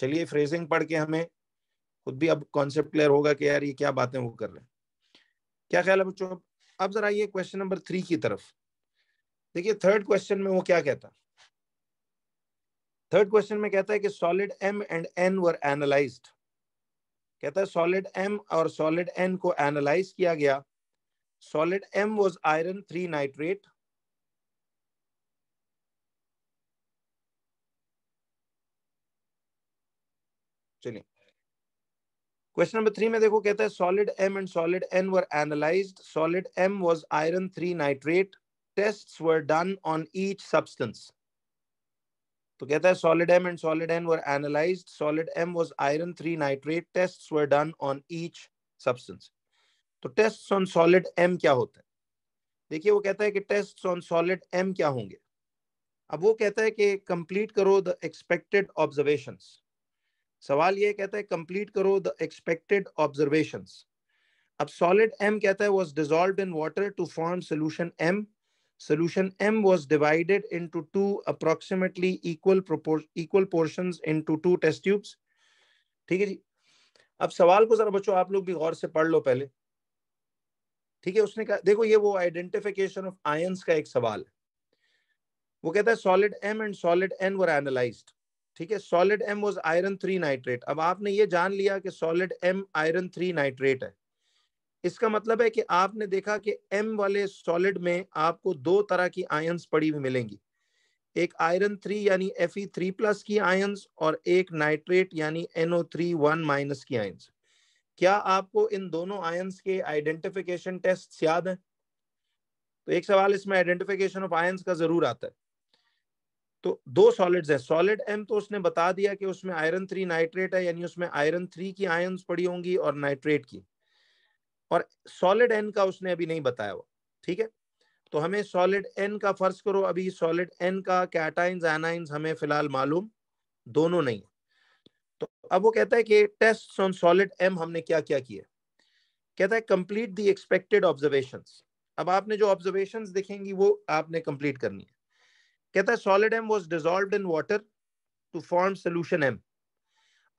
चलिए फ्रेजिंग पढ़ के हमें खुद भी अब कॉन्सेप्ट क्लियर होगा कि यार ये क्या बातें वो कर रहे हैं क्या ख्याल है बच्चों अब जरा ये क्वेश्चन नंबर थ्री की तरफ देखिए थर्ड क्वेश्चन में वो क्या कहता थर्ड क्वेश्चन में कहता है कि solid M and N were analyse कहता है सॉलिड एम और सॉलिड एन को एनालाइज किया गया solid M was iron three nitrate चलिए क्वेश्चन नंबर थ्री में देखो कहता है solid M and solid N were analysed solid M was iron three nitrate tests were done on each substance. तो कहता है solid M and solid N were analyzed. Solid M was iron 3 nitrate. Tests were done on each substance. तो tests on solid M क्या होते हैं देखिए वो कहता है कि tests on solid M क्या होंगे अब वो कहता है कि कंप्लीट करो द एक्सपेक्टेड ऑब्जर्वेशंस सवाल ये कहता है कंप्लीट करो द एक्सपेक्टेड ऑब्जर्वेशंस अब सॉलिड एम कहता है was dissolved in water to form solution M Solution M was divided into two approximately equal equal portions into two test tubes. ठीक है जी अब सवाल को जरा बच्चों आप लोग भी गौर से पढ़ लो पहले ठीक है उसने कहा देखो ये वो आइडेंटिफिकेशन ऑफ आयंस का एक सवाल है वो कहता है solid M and solid N were analysed ठीक है solid M was iron three nitrate अब आपने ये जान लिया कि solid M iron three nitrate है इसका मतलब है कि आपने देखा कि एम वाले सॉलिड में आपको दो तरह की आयंस पड़ी हुई मिलेंगी एक आयरन थ्री यानी एफ थ्री प्लस की आयंस और एक नाइट्रेट यानी एनओ थ्री वन माइनस की आयंस क्या आपको इन दोनों आयंस के आइडेंटिफिकेशन टेस्ट याद है तो एक सवाल इसमें आइडेंटिफिकेशन ऑफ आयंस का जरूर आता है तो दो सॉलिड्स हैं सॉलिड एम तो उसने बता दिया कि उसमें आयरन थ्री नाइट्रेट है यानी उसमें आयरन थ्री की आयंस पड़ी होंगी और नाइट्रेट की और सॉलिड एन का उसने अभी नहीं बताया हुआ ठीक है तो हमें सॉलिड एन का फर्ज करो अभी सॉलिड एन का कैटाइंस एनाइंस हमें फिलहाल मालूम दोनों नहीं तो अब वो कहता है कि टेस्ट ऑन सॉलिड एम हमने क्या क्या किया कहता है कंप्लीट दी एक्सपेक्टेड ऑब्जर्वेशन अब आपने जो ऑब्जर्वेशन दिखेंगी वो आपने कंप्लीट करनी है कहता है solid M was dissolve in water to form solution M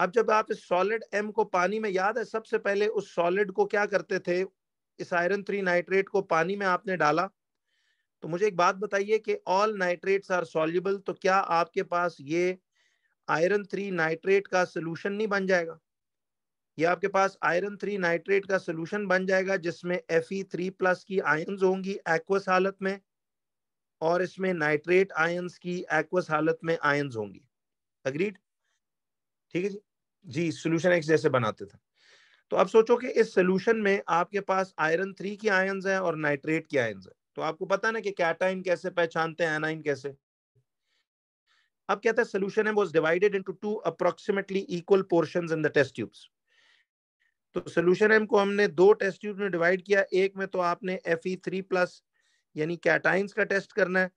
अब जब आप इस सॉलिड एम को पानी में याद है सबसे पहले उस सॉलिड को क्या करते थे इस आयरन थ्री नाइट्रेट को पानी में आपने डाला तो मुझे एक बात बताइए कि ऑल नाइट्रेट्स आर सॉल्यूबल तो क्या आपके पास ये आयरन थ्री नाइट्रेट का सोल्यूशन नहीं बन जाएगा ये आपके पास आयरन थ्री नाइट्रेट का सोल्यूशन बन जाएगा जिसमें एफ ई थ्री प्लस की आयन्स होंगी एक्वस हालत में और इसमें नाइट्रेट आयन्स की एक्वस हालत में आयन्स होंगी अग्रीड ठीक है जी जी सोल्यूशन एक्स जैसे बनाते थे तो आप सोचो कि इस सोल्यूशन में आपके पास आयरन थ्री की आयन है और नाइट्रेट की आयन है तो आपको पता ना कि कैटाइन कैसे पहचानते हैं एनाइन कैसे अब क्या था सोल्यूशन है वो divided into two approximately equal portions in the test tubes तो सोल्यूशन एम को हमने दो टेस्ट ट्यूब में डिवाइड किया एक में तो आपने एफ ई थ्री प्लस यानी कैटाइंस का टेस्ट करना है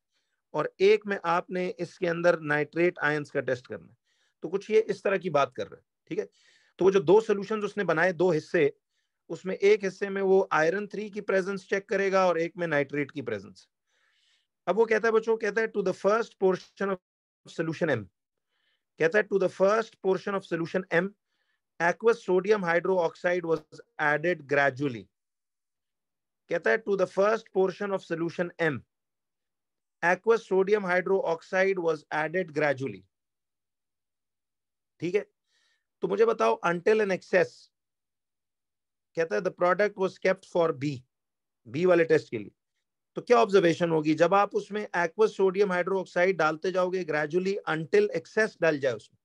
और एक में आपने इसके अंदर नाइट्रेट आयन का टेस्ट करना है तो कुछ ये इस तरह की बात कर रहे हैं ठीक है तो वो जो दो सोल्यूशन उसने बनाए दो हिस्से उसमें एक हिस्से में वो आयरन थ्री की प्रेजेंस चेक करेगा और एक में नाइट्रेट की प्रेजेंस अब वो कहता है बच्चों कहता है to the first portion of solution M कहता है to the first portion of solution M aqueous sodium hydroxide was added gradually कहता है to the first portion of solution M aqueous sodium hydroxide was added gradually ठीक है तो मुझे बताओ until N excess कहता है the product was kept for B B वाले टेस्ट के लिए तो क्या ऑब्जर्वेशन होगी जब आप उसमें एक्वस सोडियम हाइड्रोक्साइड डालते जाओगे ग्रेजुअली अनटिल एक्सेस डाल जाए उसमें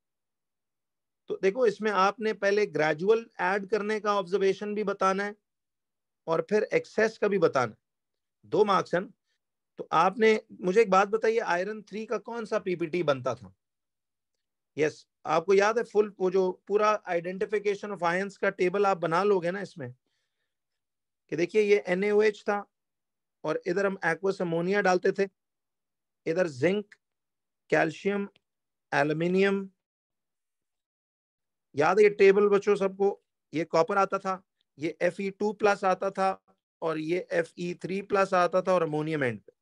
तो देखो इसमें आपने पहले ग्रेजुअल ऐड करने का ऑब्जर्वेशन भी बताना है और फिर एक्सेस का भी बताना दो मार्क्स हैं तो आपने मुझे एक बात बताइए आयरन थ्री का कौन सा पीपीटी बनता था यस yes, आपको याद है फुल वो जो पूरा आइडेंटिफिकेशन ऑफ आयंस का टेबल आप बना लोगे ना इसमें कि देखिए ये एन था और इधर हम एक्वस अमोनिया डालते थे इधर जिंक कैल्शियम एल्यूमिनियम याद है ये टेबल बच्चों सबको ये कॉपर आता था ये Fe2 प्लस आता था और ये Fe3 प्लस आता था और अमोनियम एंड पे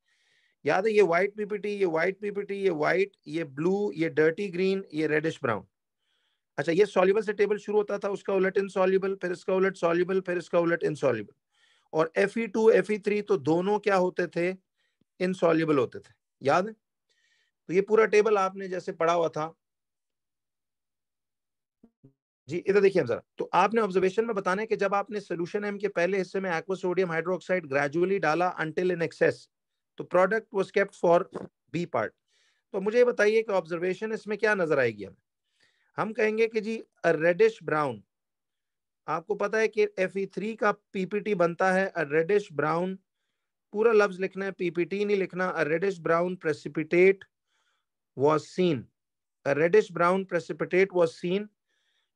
याद है ये व्हाइट पीपीटी ये व्हाइट पीपीटी ये व्हाइट ये ब्लू ये डर्टी ग्रीन ये रेडिश ब्राउन अच्छा ये सॉल्यूबल से टेबल शुरू होता था उसका उलट इनसॉल्यूबल फिर इसका उलट सॉल्यूबल फिर इसका उलट इनसॉल्यूबल और F E two F E three तो दोनों क्या होते थे इनसॉल्यूबल होते थे याद है तो ये पूरा टेबल आपने जैसे पढ़ा हुआ था जी इधर देखिए जरा तो आपने ऑब्जर्वेशन में बताने है कि जब आपने सोल्यूशन एम के पहले हिस्से में एक्वा सोडियम हाइड्रोक्साइड ग्रेजुअली डाला अंटिल इन एक्सेस तो product was kept for B part तो मुझे बताइए कि ऑब्जर्वेशन इसमें क्या नजर आएगी हमें हम कहेंगे कि जी रेडिश ब्राउन आपको पता है कि एफ ई थ्री का पीपीटी बनता है रेडिश ब्राउन पूरा लफ्ज लिखना है पीपीटी नहीं लिखना reddish brown precipitate was seen reddish brown precipitate was seen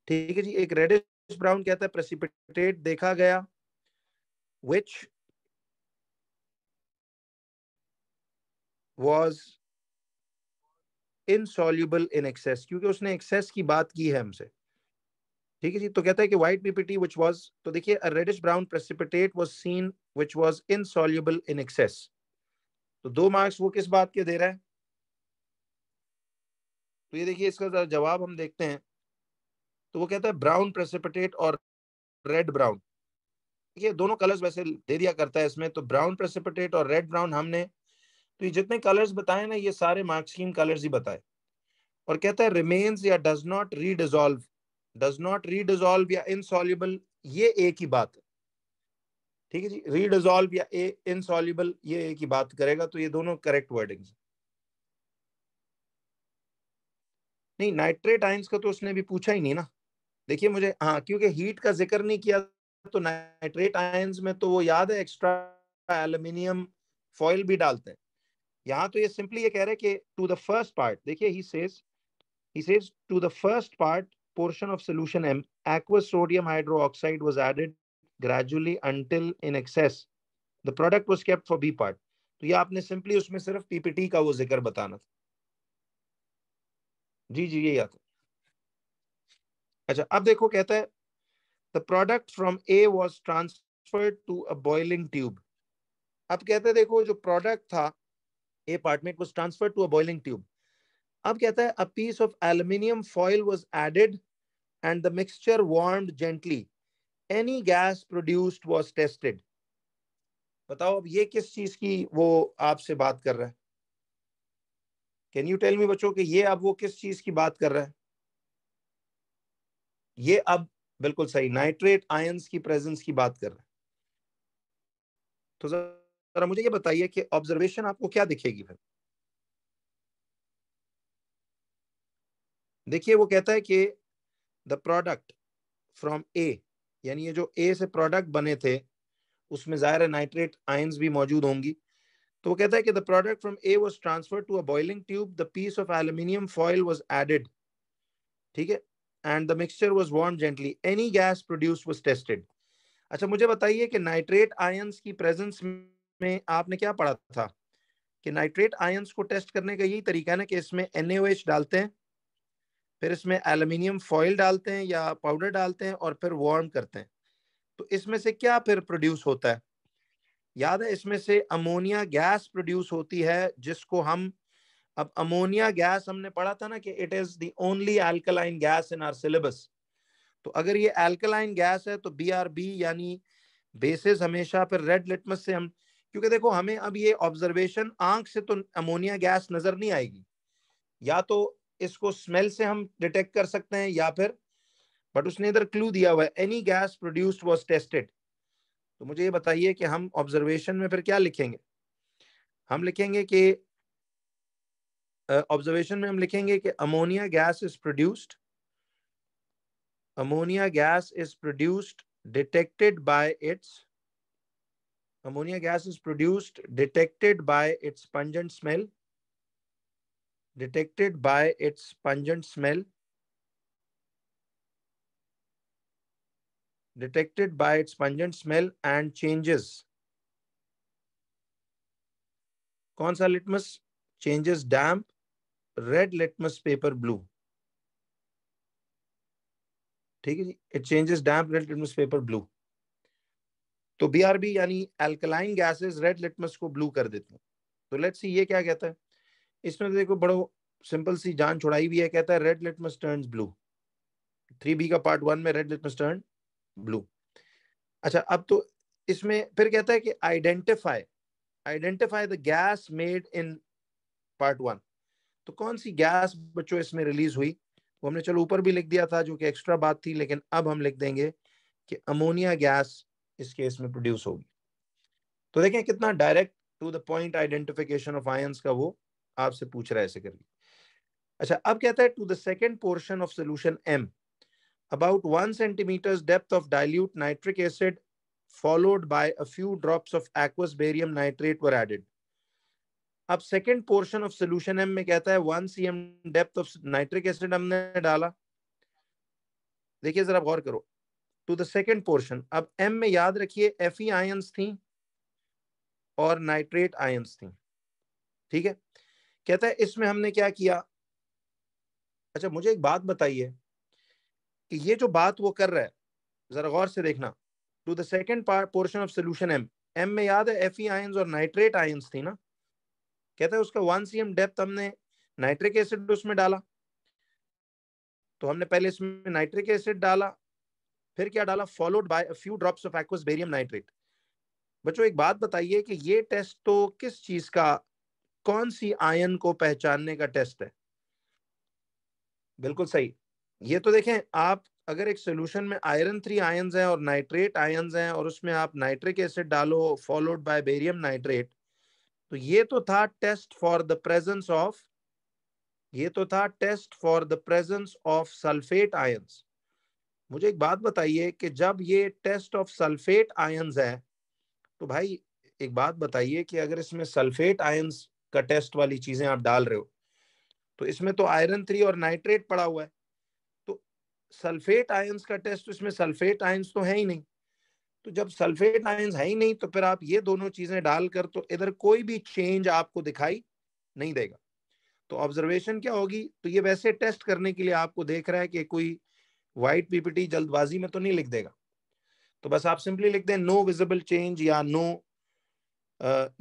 ठीक है जी एक रेडिश ब्राउन कहता है प्रेसिपिटेट देखा गया which was insoluble in excess क्योंकि उसने एक्सेस की बात की है हमसे ठीक है जी तो कहता है कि व्हाइट पीपीटी विच वॉज तो देखिए a reddish brown precipitate was seen which was insoluble in excess तो दो मार्क्स वो किस बात के दे रहा है तो ये देखिए इसका जवाब हम देखते हैं तो वो कहता है ब्राउन प्रेसिपिटेट और रेड ब्राउन ये दोनों कलर्स वैसे दे दिया करता है इसमें तो ब्राउन प्रेसिपिटेट और रेड ब्राउन हमने तो ये जितने कलर्स बताए ना ये सारे मार्क्सिन कलर्स ही बताए और कहता है रिमेन्स या does not redissolve does not redissolve या इनसॉल्यूबल ये एक ही बात है ठीक है जी रीडिजॉल्व या इनसॉल्यूबल ये एक ही बात करेगा तो ये दोनों करेक्ट वर्डिंग नहीं नाइट्रेट आइंस का तो उसने भी पूछा ही नहीं ना देखिए मुझे हाँ क्योंकि हीट का जिक्र नहीं किया तो नाइट्रेट आयंस में तो वो याद है एक्स्ट्रा एल्यूमिनियम फॉइल भी डालते हैं यहां तो ये सिंपली ये कह रहे हैं कि टू द फर्स्ट पार्ट देखिए he says he says to the first part portion of solution M aqueous sodium hydroxide was added gradually until in excess the product was kept for B part तो ये आपने simply उसमें सिर्फ PPT का वो जिक्र बताना था जी जी ये याद अच्छा अब देखो कहता है the product from A was transferred to a boiling tube अब कहते देखो जो प्रोडक्ट था A partment was transferred to a boiling tube. अब कहता है a piece of aluminium foil was added and the mixture warmed gently. Any gas produced was tested. बताओ अब ये किस चीज की वो आपसे बात कर रहा है कैन यू टेल मी बच्चों कि ये अब वो किस चीज की बात कर रहा है ये अब बिल्कुल सही नाइट्रेट आयंस की प्रेजेंस की बात कर रहा है तो जरा मुझे ये बताइए कि ऑब्जर्वेशन आपको क्या दिखेगी फिर देखिए वो कहता है कि द प्रोडक्ट फ्रॉम ए यानी ये जो ए से प्रोडक्ट बने थे उसमें ज़ाहिर है नाइट्रेट आयंस भी मौजूद होंगी तो वो कहता है कि the product from A was transfer to a boiling tube the piece of aluminium foil was added ठीक है and the mixture was warm gently any gas produce was tested अच्छा मुझे बताइए कि नाइट्रेट आयंस की प्रेजेंस में में आपने क्या पढ़ा था कि नाइट्रेट आयंस को टेस्ट करने का यही तरीका है ना कि इसमें एन डालते हैं फिर इसमें एल्यूमिनियम फॉइल डालते हैं या पाउडर डालते हैं और फिर वार्म करते हैं तो इसमें से क्या फिर प्रोड्यूस होता है याद है इसमें से अमोनिया गैस प्रोड्यूस होती है जिसको हम अब अमोनिया गैस हमने पढ़ा था ना कि it is the only alkaline gas in our syllabus तो अगर ये एल्कलाइन गैस है तो बी बी यानी बेसिस हमेशा फिर रेड लिटमस से हम क्योंकि देखो हमें अब ये ऑब्जर्वेशन आंख से तो अमोनिया गैस नजर नहीं आएगी या तो इसको स्मेल से हम डिटेक्ट कर सकते हैं या फिर बट उसने इधर क्लू दिया हुआ है any gas produced was tested तो मुझे ये बताइए कि हम ऑब्जर्वेशन में फिर क्या लिखेंगे हम लिखेंगे कि ऑब्जर्वेशन uh, में हम लिखेंगे कि ammonia gas is produced ammonia gas is produced detected by its ammonia gas is produced detected by its pungent smell detected by its pungent smell detected by its pungent smell and changes kaun litmus changes damp red litmus paper blue ठीक है जी it changes damp red तो B R B यानी alkaline gases red litmus को blue कर देते हैं तो लेट्स सी ये क्या कहता है इसमें तो देखो बड़ो सिंपल सी जान छुड़ाई भी है कहता है red litmus turn blue three B का पार्ट वन में रेड लिटमस टर्न ब्लू अच्छा अब तो इसमें फिर कहता है कि identify identify the gas made in part one तो कौन सी गैस बच्चों इसमें रिलीज हुई वो हमने चलो ऊपर भी लिख दिया था जो कि एक्स्ट्रा बात थी लेकिन अब हम लिख देंगे कि अमोनिया गैस इस केस में प्रोड्यूस होगी तो देखें कितना direct to the point identification of ions का वो आपसे पूछ रहा है ऐसे करके अच्छा अब कहता है to the second portion of solution M about one centimetre depth of dilute nitric acid followed by a few drops of aqueous barium nitrate were added अब second portion of solution M में कहता है one C M depth of nitric acid हमने डाला देखिए जरा गौर करो टू द सेकेंड पोर्शन अब एम में याद रखिए एफ ई आयंस थी और नाइट्रेट आयंस थी ठीक है कहता है इसमें हमने क्या किया अच्छा मुझे एक बात बताइए कि ये जो बात वो कर रहा है जरा गौर से देखना to the second portion of solution M M में याद है एफ ई आयंस और नाइट्रेट आयंस थी ना कहता है उसका वन सी एम डेप्थ हमने नाइट्रिक एसिड उसमें डाला तो हमने पहले इसमें नाइट्रिक एसिड डाला फिर क्या डाला followed by few drops of aqueous barium nitrate बच्चों एक बात बताइए कि ये टेस्ट तो किस चीज का कौन सी आयन को पहचानने का टेस्ट है बिल्कुल सही ये तो देखें आप अगर एक सोल्यूशन में आयरन थ्री आयन हैं और नाइट्रेट आयन हैं और उसमें आप नाइट्रिक एसिड डालो फॉलोड बाय बेरियम नाइट्रेट तो ये तो था test for the presence of ये तो था test for the presence of sulphate ions मुझे एक बात बताइए कि जब ये टेस्ट ऑफ सल्फेट आयंस है तो भाई एक बात बताइए कि अगर इसमें सल्फेट आयंस का टेस्ट वाली चीजें आप डाल रहे हो तो इसमें तो आयरन थ्री और नाइट्रेट पड़ा हुआ है तो सल्फेट आयंस का टेस्ट तो इसमें सल्फेट आयंस तो है ही नहीं तो जब सल्फेट आयंस है ही नहीं तो फिर आप ये दोनों चीजें डालकर तो इधर कोई भी चेंज आपको दिखाई नहीं देगा तो ऑब्जर्वेशन क्या होगी तो ये वैसे टेस्ट करने के लिए आपको देख रहा है कि कोई वाइट पीपीटी जल्दबाजी में तो नहीं लिख देगा तो बस आप सिंपली लिख दें नो विजिबल चेंज या नो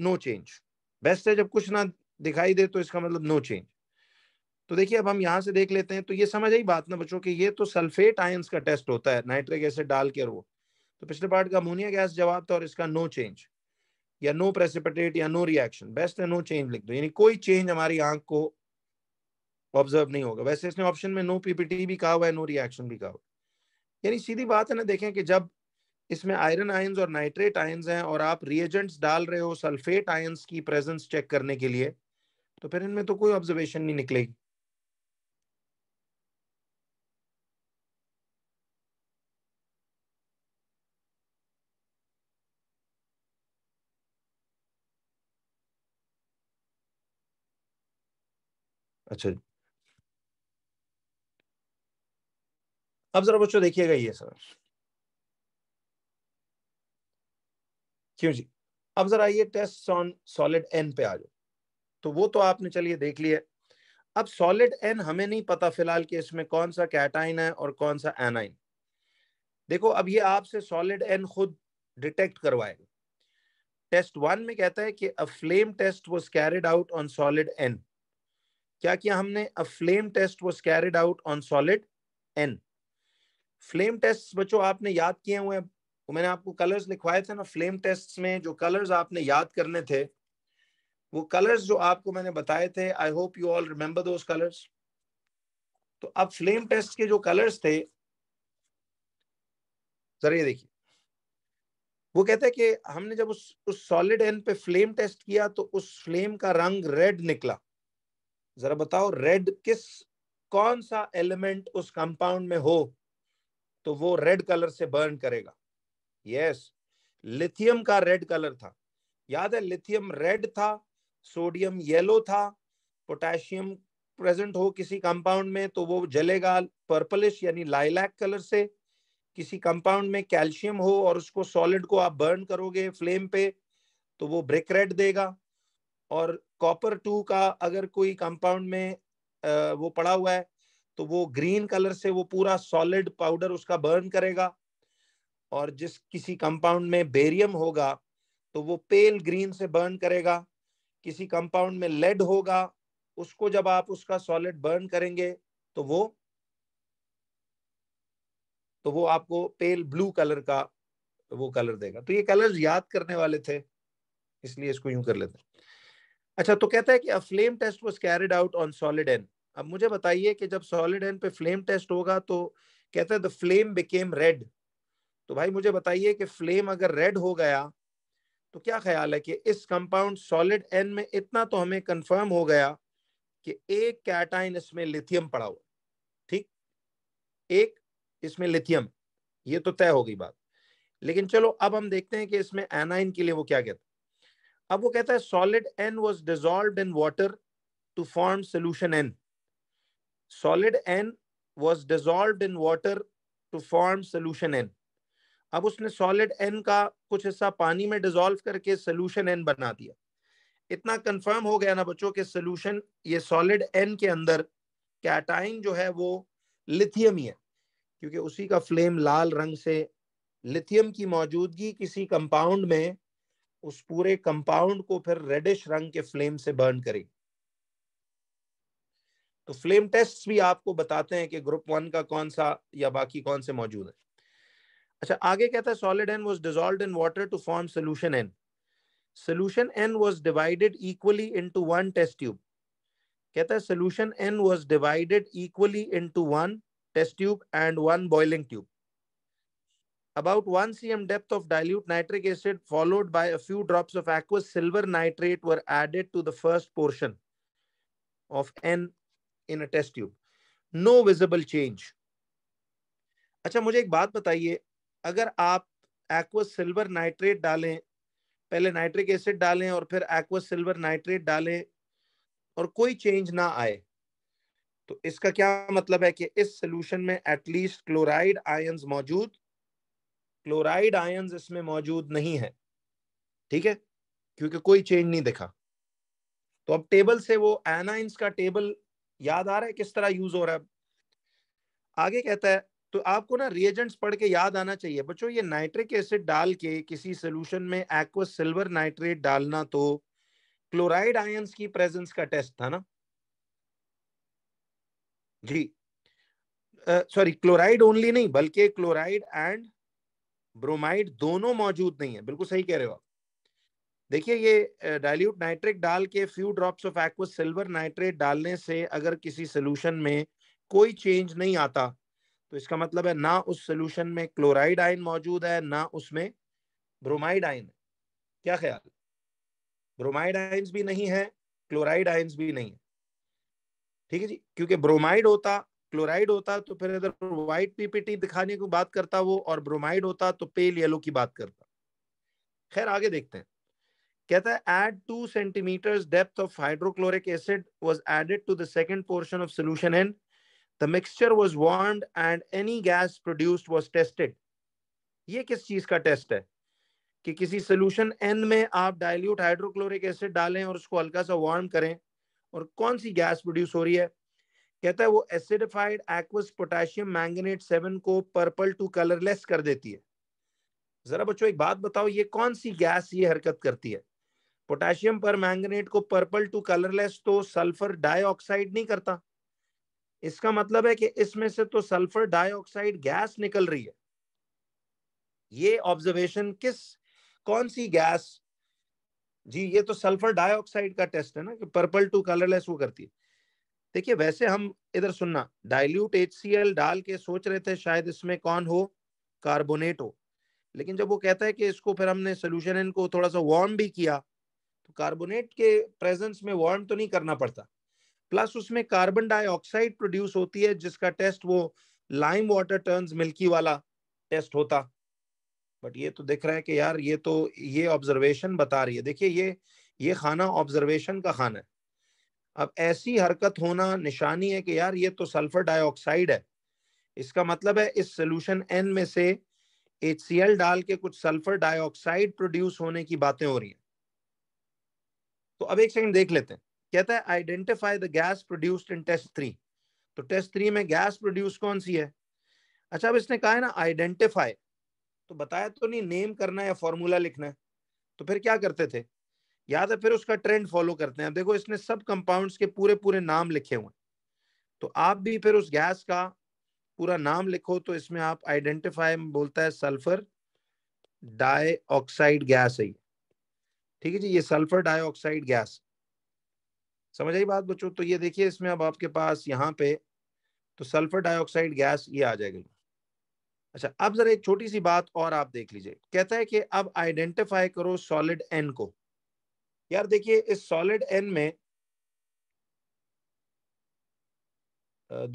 नो चेंज बेस्ट है जब कुछ ना दिखाई दे तो इसका मतलब नो चेंज तो देखिए अब हम यहां से देख लेते हैं तो ये समझ आई बात ना बच्चों कि ये तो सल्फेट आयंस का टेस्ट होता है नाइट्रिक एसिड डाल के और वो तो पिछले पार्ट का अमोनिया गैस जवाब था और इसका नो चेंज या नो प्रेसिपिटेट या नो रिएक्शन बेस्ट है नो चेंज लिख दो यानी कोई चेंज हमारी आंख को ऑब्जर्व नहीं होगा वैसे इसने ऑप्शन में नो पीपीटी भी कहा हुआ है नो रिएक्शन भी कहा हुआ यानी सीधी बात है ना देखें कि जब इसमें आयरन आयंस और नाइट्रेट आयंस हैं और आप रिएजेंट्स डाल रहे हो सल्फेट आयंस की प्रेजेंस चेक करने के लिए तो फिर इनमें तो कोई ऑब्जर्वेशन नहीं निकलेगी अच्छा अब जरा बच्चों देखिएगा ये सर क्यों जी अब जरा ये टेस्ट ऑन सॉलिड एन पे आ जाओ तो वो तो आपने चलिए देख लिया अब सॉलिड एन हमें नहीं पता फिलहाल कि इसमें कौन सा कैटाइन है और कौन सा एनाइन देखो अब ये आपसे सॉलिड एन खुद डिटेक्ट करवाएगा टेस्ट वन में कहता है कि a flame test was carried out on solid N क्या किया हमने a flame test was carried out on solid N flame test बच्चों आपने याद किए हुए हैं तो मैंने आपको कलर्स लिखवाए थे ना फ्लेम टेस्ट में जो कलर्स आपने याद करने थे वो कलर्स जो आपको मैंने बताए थे I hope you all remember those colours तो अब फ्लेम टेस्ट के जो कलर्स थे जरा ये देखिए वो कहते हैं कि हमने जब उस उस सॉलिड एंड पे फ्लेम टेस्ट किया तो उस फ्लेम का रंग रेड निकला जरा बताओ रेड किस कौन सा एलिमेंट उस कंपाउंड में हो तो वो रेड कलर से बर्न करेगा यस लिथियम का रेड कलर था याद है लिथियम रेड था सोडियम येलो था पोटेशियम प्रेजेंट हो किसी कंपाउंड में तो वो जलेगा पर्पलिश यानी लाइलैक कलर से किसी कंपाउंड में कैल्शियम हो और उसको सॉलिड को आप बर्न करोगे फ्लेम पे तो वो ब्रेक रेड देगा और कॉपर टू का अगर कोई कंपाउंड में आ, वो पड़ा हुआ है तो वो ग्रीन कलर से वो पूरा सॉलिड पाउडर उसका बर्न करेगा और जिस किसी कंपाउंड में बेरियम होगा तो वो पेल ग्रीन से बर्न करेगा किसी कंपाउंड में लेड होगा उसको जब आप उसका सॉलिड बर्न करेंगे तो वो तो वो आपको पेल ब्लू कलर का वो कलर देगा तो ये कलर्स याद करने वाले थे इसलिए इसको यूं कर लेते हैं अच्छा तो कहता है कि a flame test was carried out on solid N अब मुझे बताइए कि जब सॉलिड एंड पे फ्लेम टेस्ट होगा तो कहते हैं द फ्लेम बिकेम रेड तो भाई मुझे बताइए कि फ्लेम अगर रेड हो गया तो क्या ख्याल है कि इस कंपाउंड सॉलिड एन में इतना तो हमें कंफर्म हो गया कि एक कैटाइन इसमें लिथियम पड़ा हुआ ठीक एक इसमें लिथियम ये तो तय हो गई बात लेकिन चलो अब हम देखते हैं कि इसमें एनाइन के लिए वो क्या कहता है अब वो कहता है solid N was dissolve in water to form solution N solid N was dissolved in water to form solution N अब उसने सॉलिड एन का कुछ हिस्सा पानी में डिजोल्व करके सोल्यूशन एन बना दिया इतना कंफर्म हो गया ना बच्चों के सोल्यूशन ये सॉलिड एन के अंदर कैटाइन जो है वो लिथियम ही है क्योंकि उसी का फ्लेम लाल रंग से लिथियम की मौजूदगी किसी कंपाउंड में उस पूरे कंपाउंड को फिर रेडिश रंग के फ्लेम से बर्न करेगी तो फ्लेम टेस्ट भी आपको बताते हैं कि ग्रुप वन का कौन सा या बाकी कौन से मौजूद है अच्छा आगे कहता है solid N was dissolve in water to form solution N solution N was divided equally in two one test tube कहता है solution N was divided equally in two one test tube and one boiling tube about 1 cm depth of dilute nitric acid followed by a few drops of aqueous silver nitrate were added to the first portion of N in a test tube no visible change अच्छा मुझे एक बात बताइए अगर आप aqueous silver nitrate डालें पहले nitric acid डालें और फिर एक्वस सिल्वर नाइट्रेट डालें और कोई चेंज ना आए तो इसका क्या मतलब है कि इस सोल्यूशन में एटलीस्ट क्लोराइड आयंस मौजूद क्लोराइड आयंस इसमें मौजूद नहीं है ठीक है क्योंकि कोई चेंज नहीं दिखा तो अब टेबल से वो एनाइंस का टेबल याद आ रहा है किस तरह यूज हो रहा है आगे कहता है तो आपको ना रिएजेंट्स पढ़ के याद आना चाहिए बच्चों ये नाइट्रिक एसिड डाल के किसी सोल्यूशन में एक्वस सिल्वर नाइट्रेट डालना तो क्लोराइड आयंस की प्रेजेंस का टेस्ट था ना जी सॉरी क्लोराइड ओनली नहीं बल्कि क्लोराइड एंड ब्रोमाइड दोनों मौजूद नहीं है बिल्कुल सही कह रहे हो आप देखिए ये डाइल्यूट नाइट्रेट डाल के few drops of aqueous silver nitrate डालने से अगर किसी सोल्यूशन में कोई चेंज नहीं आता तो इसका मतलब है ना उस सोल्यूशन में क्लोराइड आयन मौजूद है ना उसमें ब्रोमाइड आयन है क्या ख्याल ब्रोमाइड आयन्स भी नहीं है क्लोराइड आयन्स भी नहीं है ठीक है जी क्योंकि ब्रोमाइड होता क्लोराइड होता तो फिर इधर व्हाइट पीपीटी दिखाने की बात करता वो और ब्रोमाइड होता तो पेल येलो की बात करता खैर आगे देखते हैं कहता है add two centimetre depth of hydrochloric acid was added to the second portion of solution and the mixture was warmed and any gas produced was tested ये किस चीज का टेस्ट है कि किसी सोल्यूशन एन में आप डायल्यूट हाइड्रोक्लोरिक एसिड डालें और उसको हल्का सा वार्म करें और कौन सी गैस प्रोड्यूस हो रही है कहता है वो acidified aqueous potassium manganate seven को पर्पल टू कलरलेस कर देती है जरा बच्चों एक बात बताओ ये कौन सी गैस ये हरकत करती है पोटेशियम पर मैंगनेट को पर्पल टू कलरलेस तो सल्फर डाइऑक्साइड नहीं करता इसका मतलब है कि इसमें से तो सल्फर डाइऑक्साइड गैस निकल रही है ये ऑब्जर्वेशन किस कौन सी गैस जी ये तो सल्फर डाइऑक्साइड का टेस्ट है ना कि पर्पल टू कलरलेस वो करती है देखिए वैसे हम इधर सुनना डाइल्यूट एच डाल के सोच रहे थे शायद इसमें कौन हो कार्बोनेट हो लेकिन जब वो कहता है कि इसको फिर हमने सोल्यूशन इनको थोड़ा सा वार्म भी किया तो कार्बोनेट के प्रेजेंस में वार्म तो नहीं करना पड़ता प्लस उसमें कार्बन डाइऑक्साइड प्रोड्यूस होती है जिसका टेस्ट वो लाइम वाटर टर्न्स मिल्की वाला टेस्ट होता बट ये तो दिख रहा है कि यार ये तो ये ऑब्जर्वेशन बता रही है देखिए ये ये खाना ऑब्जर्वेशन का खाना है अब ऐसी हरकत होना निशानी है कि यार ये तो सल्फर डाइऑक्साइड है इसका मतलब है इस सोल्यूशन एन में से एच डाल के कुछ सल्फर डाइऑक्साइड प्रोड्यूस होने की बातें हो रही हैं तो अब एक सेकंड देख लेते हैं कहता है identify the gas produced in test three तो टेस्ट थ्री में गैस प्रोड्यूस कौन सी है अच्छा अब इसने कहा है ना आइडेंटिफाई तो बताया तो नहीं नेम करना है या फॉर्मूला लिखना है तो फिर क्या करते थे या तो फिर उसका ट्रेंड फॉलो करते हैं देखो इसने सब कंपाउंड्स के पूरे पूरे नाम लिखे हुए तो आप भी फिर उस गैस का पूरा नाम लिखो तो इसमें आप आइडेंटिफाई बोलता है सल्फर डाई ऑक्साइड गैस है ठीक है जी ये सल्फर डाइऑक्साइड गैस समझ आई बात बच्चों तो ये देखिए इसमें अब आपके पास यहाँ पे तो सल्फर डाइऑक्साइड गैस ये आ जाएगी अच्छा अब जरा एक छोटी सी बात और आप देख लीजिए कहता है कि अब आइडेंटिफाई करो सॉलिड एन को यार देखिए इस सॉलिड एन में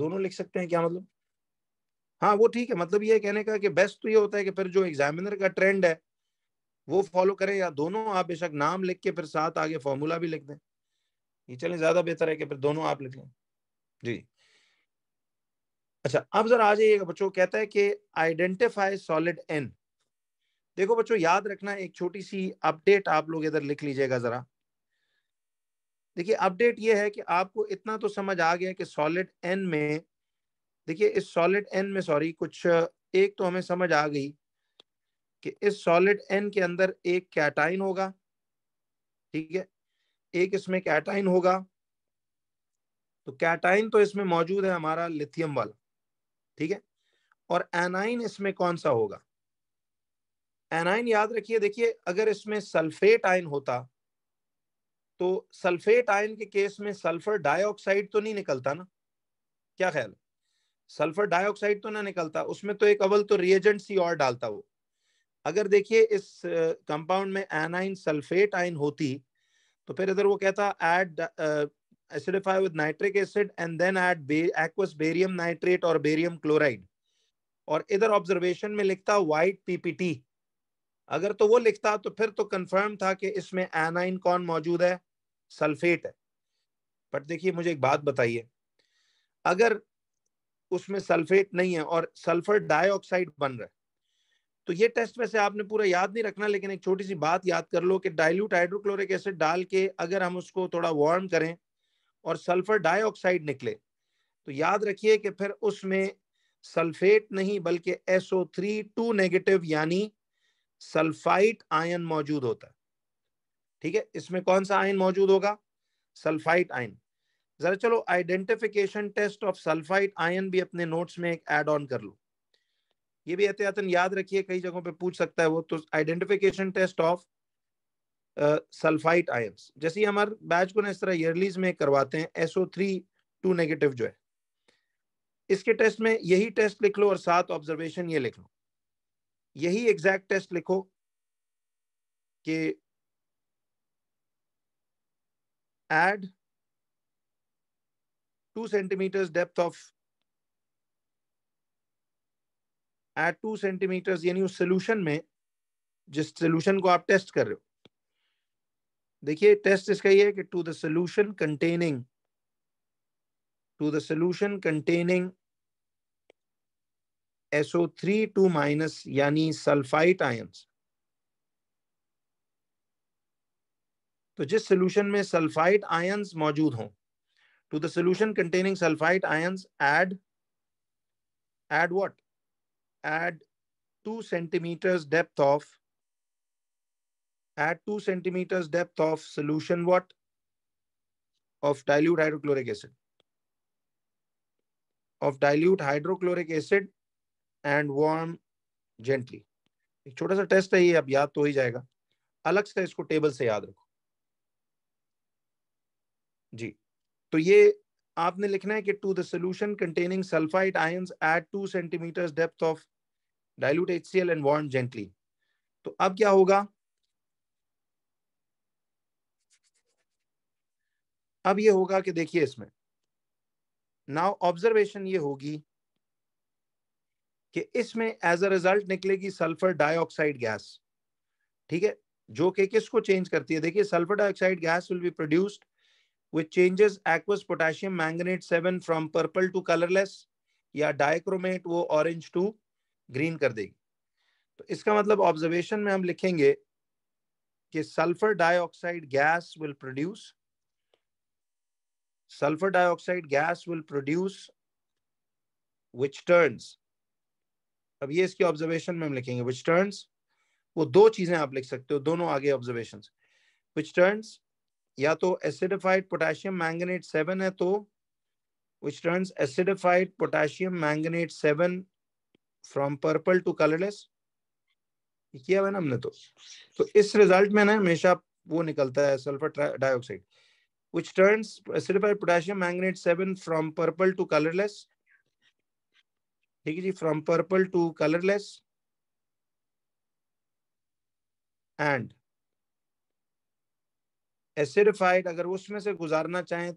दोनों लिख सकते हैं क्या मतलब हाँ वो ठीक है मतलब ये कहने का कि बेस्ट तो ये होता है कि फिर जो एग्जामिनर का ट्रेंड है वो फॉलो करें या दोनों आप बेशक नाम लिख के फिर साथ आगे फॉर्मूला भी लिख दें ये चले ज्यादा बेहतर है कि फिर दोनों आप लिख लें जी अच्छा अब जरा आ जाइएगा बच्चों कहता है कि आइडेंटिफाई सॉलिड एन देखो बच्चों याद रखना एक छोटी सी अपडेट आप लोग इधर लिख लीजिएगा जरा देखिए अपडेट ये है कि आपको इतना तो समझ आ गया कि सॉलिड एन में देखिए इस सॉलिड एन में सॉरी कुछ एक तो हमें समझ आ गई कि इस सॉलिड एन के अंदर एक कैटाइन होगा ठीक है एक इसमें कैटाइन होगा तो कैटाइन तो इसमें मौजूद है हमारा लिथियम वाला ठीक है और एनाइन इसमें कौन सा होगा एनाइन याद रखिए देखिए अगर इसमें सल्फेट आयन होता तो सल्फेट आयन के केस में सल्फर डाइऑक्साइड तो नहीं निकलता ना क्या ख्याल सल्फर डाइऑक्साइड तो ना निकलता उसमें तो एक अवल तो रिएजेंट सी और डालता वो अगर देखिए इस कंपाउंड में एनाइन सल्फेट आइन होती तो फिर इधर वो कहता add acidify with nitric acid and then add aqueous barium nitrate और बेरियम क्लोराइड और इधर ऑब्जर्वेशन में लिखता वाइट पीपीटी अगर तो वो लिखता तो फिर तो कंफर्म था कि इसमें एनाइन कौन मौजूद है सल्फेट है बट देखिए मुझे एक बात बताइए अगर उसमें सल्फेट नहीं है और सल्फर डाइऑक्साइड बन रहा है तो ये टेस्ट वैसे आपने पूरा याद नहीं रखना लेकिन एक छोटी सी बात याद कर लो कि डाइल्यूट हाइड्रोक्लोरिक एसिड डाल के अगर हम उसको थोड़ा वार्म करें और सल्फर डाइऑक्साइड निकले तो याद रखिए कि फिर उसमें सल्फेट नहीं बल्कि एसओ थ्री टू नेगेटिव यानी सल्फाइट आयन मौजूद होता है ठीक है इसमें कौन सा आयन मौजूद होगा सल्फाइट आयन जरा चलो identification test of sulphite ion भी अपने नोट्स में एक ऐड ऑन कर लो ये भी एहतियातन याद रखिए कई जगहों पे पूछ सकता है वो तो identification test of sulphite ions जैसे हमारे बैच को ना इस तरह ईयरलीज में करवाते हैं एसओ थ्री टू नेगेटिव जो है इसके टेस्ट में यही टेस्ट लिख लो और सात ऑब्जर्वेशन ये लिख लो यही एग्जैक्ट टेस्ट लिखो कि add two centimetres depth of at two centimetres यानी उस सोल्यूशन में जिस सोल्यूशन को आप टेस्ट कर रहे हो देखिए टेस्ट इसका ये है कि to the solution containing to the solution containing S O three two minus यानी सल्फाइट आयंस तो जिस सोल्यूशन में सल्फाइट आयंस मौजूद हों to the solution containing sulphite ions add add what add 2 cm depth of add 2 cm depth of solution what of dilute hydrochloric acid of dilute hydrochloric acid and warm gently एक छोटा सा test है ये अब याद तो hi jayega alag se isko table se yaad rakho ji तो ये आपने लिखना है कि to the solution containing sulphide ion at two centimetre depth of dilute H and वॉन्ट जेंटली तो अब क्या होगा अब ये होगा कि देखिए इसमें नाउ ऑब्जर्वेशन ये होगी कि इसमें एज अ रिजल्ट निकलेगी सल्फर डाइऑक्साइड गैस ठीक है जो कि किसको चेंज करती है देखिए sulphur dioxide gas will be produced which changes aqueous potassium manganate seven from purple to colorless या डायक्रोमेट वो ऑरेंज टू ग्रीन कर देगी तो इसका मतलब ऑब्जर्वेशन में हम लिखेंगे कि sulphur dioxide gas will produce sulphur dioxide gas will produce which turns अब ये इसकी ऑब्जर्वेशन में हम लिखेंगे विच टर्न्स वो दो चीजें आप लिख सकते हो दोनों आगे ऑब्जर्वेशन विच टर्न्स या तो एसिडिफाइड पोटेशियम मैंगनेट सेवन है तो which turns acidified potassium manganate seven from purple to colourless किया हुआ ना हमने तो तो इस रिजल्ट में ना हमेशा वो निकलता है sulphur dioxide which turn acidified potassium manganate seven from purple to colourless ठीक है जी from purple to colourless and acidified अगर उसमें से गुजारना चाहें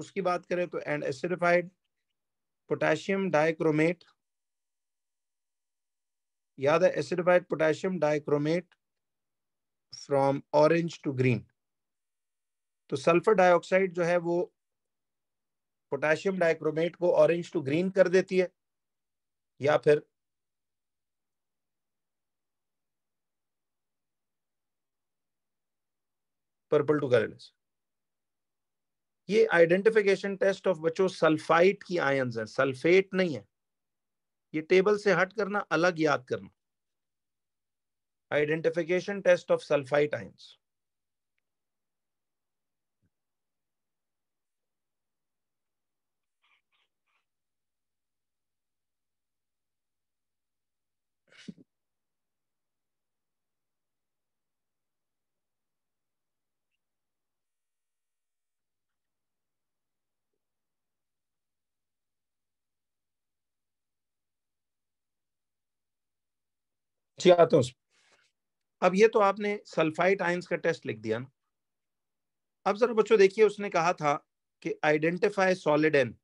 उसकी बात करें तो एंड एसिडिफाइड पोटेशियम डाइक्रोमेट याद है acidified potassium dichromate from orange to green तो सल्फर डाइऑक्साइड जो है वो पोटेशियम डाइक्रोमेट को ऑरेंज टू ग्रीन कर देती है या फिर पर्पल टू गाइडेंस ये आइडेंटिफिकेशन टेस्ट ऑफ बच्चों सल्फाइट की आयन है सल्फेट नहीं है ये टेबल से हट करना अलग याद करना identification test of sulphite ions अच्छी बात है उसमें अब ये तो आपने सल्फाइट आयंस का टेस्ट लिख दिया ना अब जरा बच्चों देखिए उसने कहा था कि आइडेंटिफाई सॉलिड एन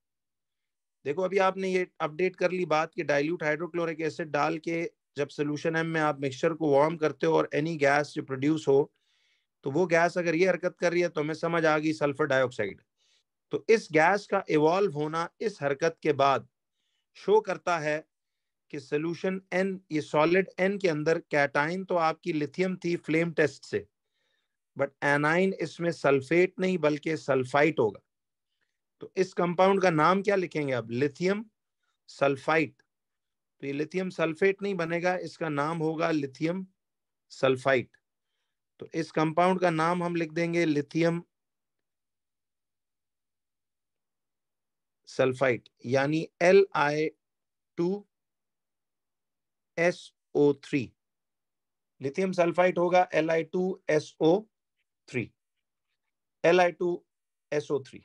देखो अभी आपने ये अपडेट कर ली बात कि डाइल्यूट हाइड्रोक्लोरिक एसिड डाल के जब सोल्यूशन एम में आप मिक्सचर को वार्म करते हो और एनी गैस जो प्रोड्यूस हो तो वो गैस अगर ये हरकत कर रही है तो हमें समझ आ गई सल्फर डाइऑक्साइड तो इस गैस का इवॉल्व होना इस हरकत के बाद शो करता है कि सोल्यूशन एन ये सॉलिड एन के अंदर कैटाइन तो आपकी लिथियम थी फ्लेम टेस्ट से बट एनाइन इसमें सल्फेट नहीं बल्कि सल्फाइट होगा तो इस कंपाउंड का नाम क्या लिखेंगे आप लिथियम सल्फाइट तो ये लिथियम सल्फेट नहीं बनेगा इसका नाम होगा लिथियम सल्फाइट तो इस कंपाउंड का नाम हम लिख देंगे लिथियम सल्फाइट यानी L I two SO3 lithium sulphide होगा Li2SO3 Li2SO3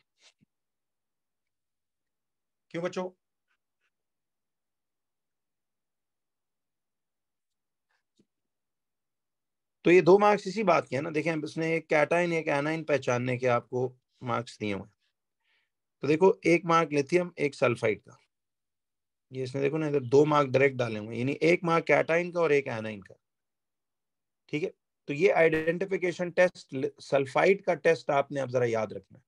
क्यों बच्चों तो ये दो मार्क्स इसी बात के हैं ना देखें इसने एक कैटाइन एक एनाइन पहचानने के आपको मार्क्स दिए हुए तो देखो एक मार्क लिथियम एक सल्फाइड का ये इसने देखो ना इधर दो मार्क डायरेक्ट डाले हुए यानी एक मार्क कैटाइन का और एक एनाइन का ठीक है तो ये आइडेंटिफिकेशन टेस्ट सल्फाइड का टेस्ट आपने अब जरा याद रखना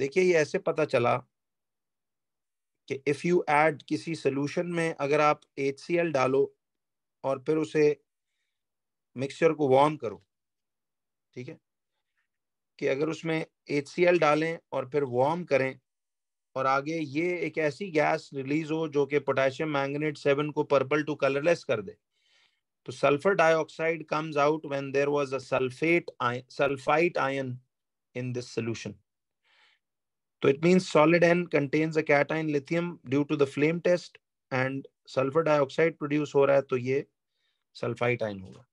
देखिए ये ऐसे पता चला कि इफ यू ऐड किसी सोल्यूशन में अगर आप एच डालो और फिर उसे मिक्सचर को वार्म करो ठीक है कि अगर उसमें एच डालें और फिर वार्म करें और आगे ये एक ऐसी गैस रिलीज हो जो कि पोटेशियम मैंगनेट सेवन को पर्पल टू कलरलेस कर दे तो sulphur dioxide comes out when there was a sulphate sulphite ion in this solution तो it means solid N contains a cation lithium due to the flame test and sulphur dioxide produce हो रहा है तो ये sulphite ion होगा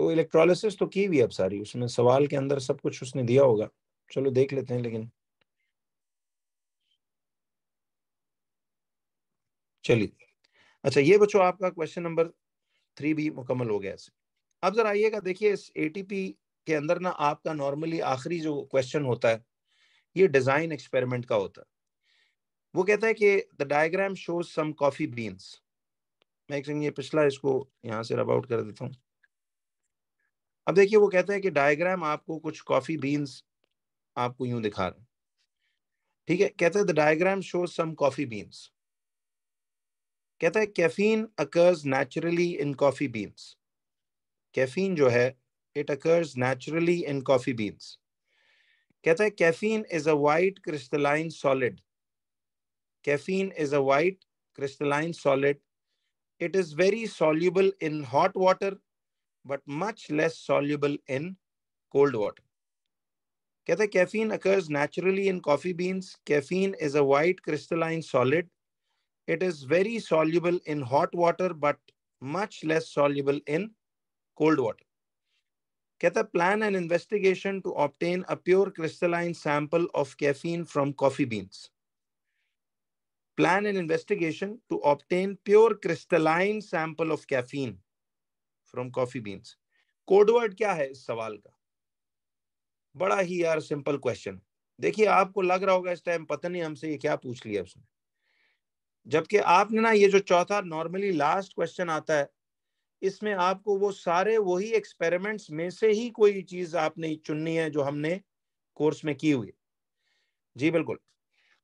तो electrolysis तो की भी अब सारी उसमें सवाल के अंदर सब कुछ उसने दिया होगा चलो देख लेते हैं लेकिन चलिए अच्छा ये बच्चों आपका क्वेश्चन नंबर थ्री भी मुकम्मल हो गया इसे अब जरा आइएगा देखिए इस एटीपी के अंदर ना आपका नॉर्मली आखिरी जो क्वेश्चन होता है ये डिजाइन एक्सपेरिमेंट का होता है वो कहता है कि the diagram shows some coffee beans मैं ये पिछला इसको यहाँ से रब आउट कर देता हूँ अब देखिए वो कहते हैं कि डायग्राम आपको कुछ कॉफी बीन्स आपको यूं दिखा रहे ठीक है कहते हैं the diagram show some coffee beans कहता है caffeine occurs naturally in coffee beans caffeine जो है it occurs naturally in coffee beans कहता है caffeine is a white crystalline solid caffeine is a white crystalline solid it is very soluble in hot water but much less soluble in cold water. caffeine occurs naturally in coffee beans. Caffeine is a white crystalline solid. It is very soluble in hot water, but much less soluble in cold water. Kehta plan an investigation to obtain a pure crystalline sample of caffeine from coffee beans. Plan an investigation to obtain pure crystalline sample of caffeine from coffee beans codeword क्या है इस सवाल का बड़ा ही यार simple question देखिए आपको लग रहा होगा इस टाइम पता नहीं हमसे ये क्या पूछ लिया उसने जबकि आपने ना ये जो चौथा नॉर्मली लास्ट क्वेश्चन आता है इसमें आपको वो सारे वही एक्सपेरिमेंट्स में से ही कोई चीज आपने चुननी है जो हमने कोर्स में की हुई जी बिल्कुल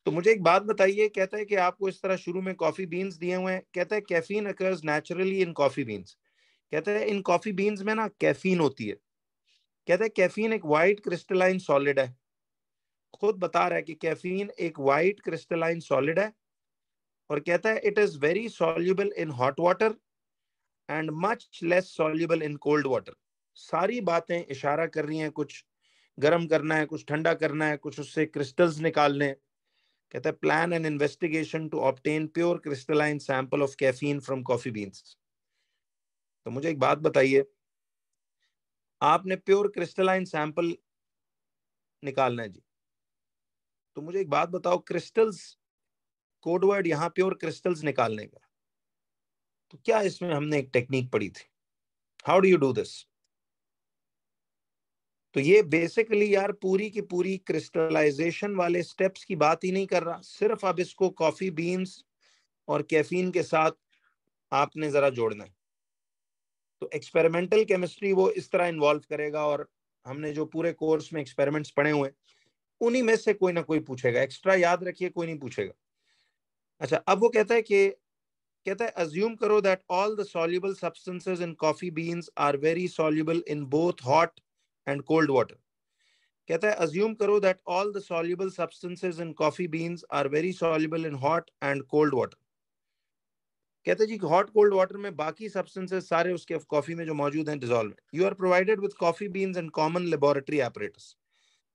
तो मुझे एक बात बताइए कहता है कि आपको इस तरह शुरू में कॉफी बीन्स दिए हुए हैं कहता है caffeine occurs naturally in coffee beans कहते हैं इन कॉफी बीन्स में ना कैफीन होती है कहते हैं कैफीन एक वाइट क्रिस्टलाइन सॉलिड है खुद बता रहा है कि कैफीन एक वाइट क्रिस्टलाइन सॉलिड है और कहता है it is very soluble in hot water and much less soluble in cold water सारी बातें इशारा कर रही हैं कुछ गर्म करना है कुछ ठंडा करना है कुछ उससे क्रिस्टल्स निकालने कहता है plan and investigation to obtain pure crystalline sample of caffeine from coffee beans तो मुझे एक बात बताइए आपने प्योर क्रिस्टलाइन सैंपल निकालना है जी तो मुझे एक बात बताओ क्रिस्टल्स कोडवर्ड यहां प्योर क्रिस्टल्स निकालने का तो क्या इसमें हमने एक टेक्निक पढ़ी थी how do you do this तो ये बेसिकली यार पूरी की पूरी क्रिस्टलाइजेशन वाले स्टेप्स की बात ही नहीं कर रहा सिर्फ अब इसको कॉफी बीन्स और कैफीन के साथ आपने जरा जोड़ना है तो एक्सपेरिमेंटल केमिस्ट्री वो इस तरह इन्वॉल्व करेगा और हमने जो पूरे कोर्स में एक्सपेरिमेंट्स पढ़े हुए उन्हीं में से कोई ना कोई पूछेगा एक्स्ट्रा याद रखिए कोई नहीं पूछेगा अच्छा अब वो कहता है कि कहता है अज्यूम करो that all the soluble substances in coffee beans are very soluble in both hot and cold water कहता है अज्यूम करो that all the soluble substances in coffee beans are very soluble in hot and cold water कहते जी hot cold water में बाकी substances सारे उसके coffee में जो मौजूद हैं dissolve you are provided with coffee beans and common laboratory apparatus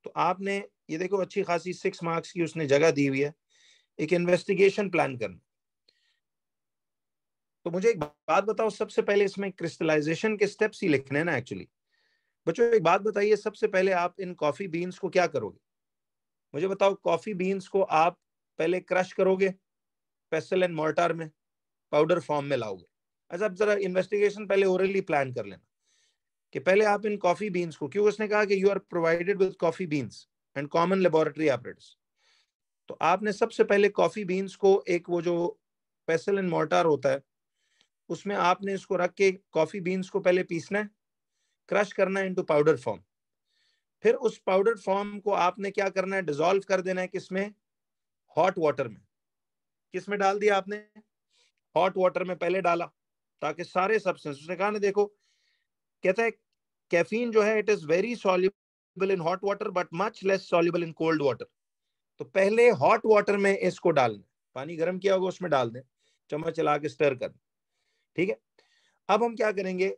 तो आपने ये देखो अच्छी खासी सिक्स मार्क्स की उसने जगह दी हुई है एक इन्वेस्टिगेशन प्लान करना तो मुझे एक बात बताओ सबसे पहले इसमें क्रिस्टलाइजेशन के स्टेप्स ही लिखने हैं ना एक्चुअली बच्चों एक बात बताइए सबसे पहले आप इन कॉफी बीन्स को क्या करोगे मुझे बताओ कॉफी बीन्स को आप पहले क्रश करोगे पेसल एंड मोर्टार में पाउडर फॉर्म में लाओगे अच्छा आप जरा इन्वेस्टिगेशन पहले ओरली प्लान कर लेना कि पहले आप इन कॉफी बीन्स को क्योंकि उसने कहा कि you are provided with coffee beans and common laboratory operators तो आपने सबसे पहले कॉफी बीन्स को एक वो जो पेसल एंड मोर्टार होता है उसमें आपने इसको रख के कॉफी बीन्स को पहले पीसना है क्रश करना है इनटू पाउडर फॉर्म फिर उस पाउडर फॉर्म को आपने क्या करना है डिजोल्व कर देना है किसमें हॉट वाटर में किसमें डाल दिया आपने हॉट वाटर में पहले डाला ताकि सारे सब्सटेंस उसने कहा ना देखो कहता है कैफीन जो है it is very soluble in hot water but much less soluble in cold water तो पहले हॉट वाटर में इसको दें पानी गर्म किया होगा उसमें डाल दें चम्मच चला के स्टर कर ठीक है अब हम क्या करेंगे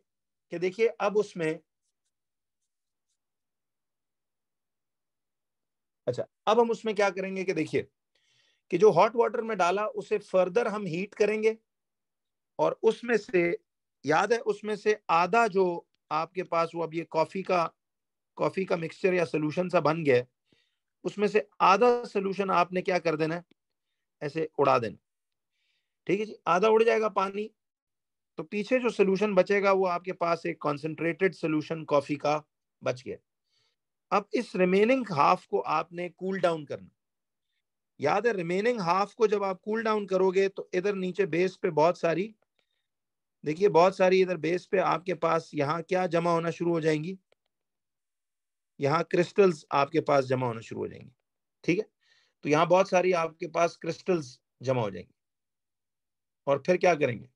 कि देखिए अब उसमें अच्छा अब हम उसमें क्या करेंगे कि देखिए कि जो हॉट वाटर में डाला उसे फर्दर हम हीट करेंगे और उसमें से याद है उसमें से आधा जो आपके पास वो अब ये कॉफ़ी का कॉफ़ी का मिक्सचर या सोल्यूशन सा बन गया उसमें से आधा सोल्यूशन आपने क्या कर देना है ऐसे उड़ा देना ठीक है जी आधा उड़ जाएगा पानी तो पीछे जो सोल्यूशन बचेगा वो आपके पास एक कॉन्सेंट्रेटेड सोल्यूशन कॉफ़ी का बच गया अब इस रिमेनिंग हाफ को आपने कूल डाउन करना याद है रिमेनिंग हाफ को जब आप कूल डाउन करोगे तो इधर नीचे बेस पे बहुत सारी देखिए बहुत सारी इधर बेस पे आपके पास यहाँ क्या जमा होना शुरू हो जाएंगी यहाँ क्रिस्टल्स आपके पास जमा होना शुरू हो जाएंगी ठीक है तो यहाँ बहुत सारी आपके पास क्रिस्टल्स जमा हो जाएंगी और फिर क्या करेंगे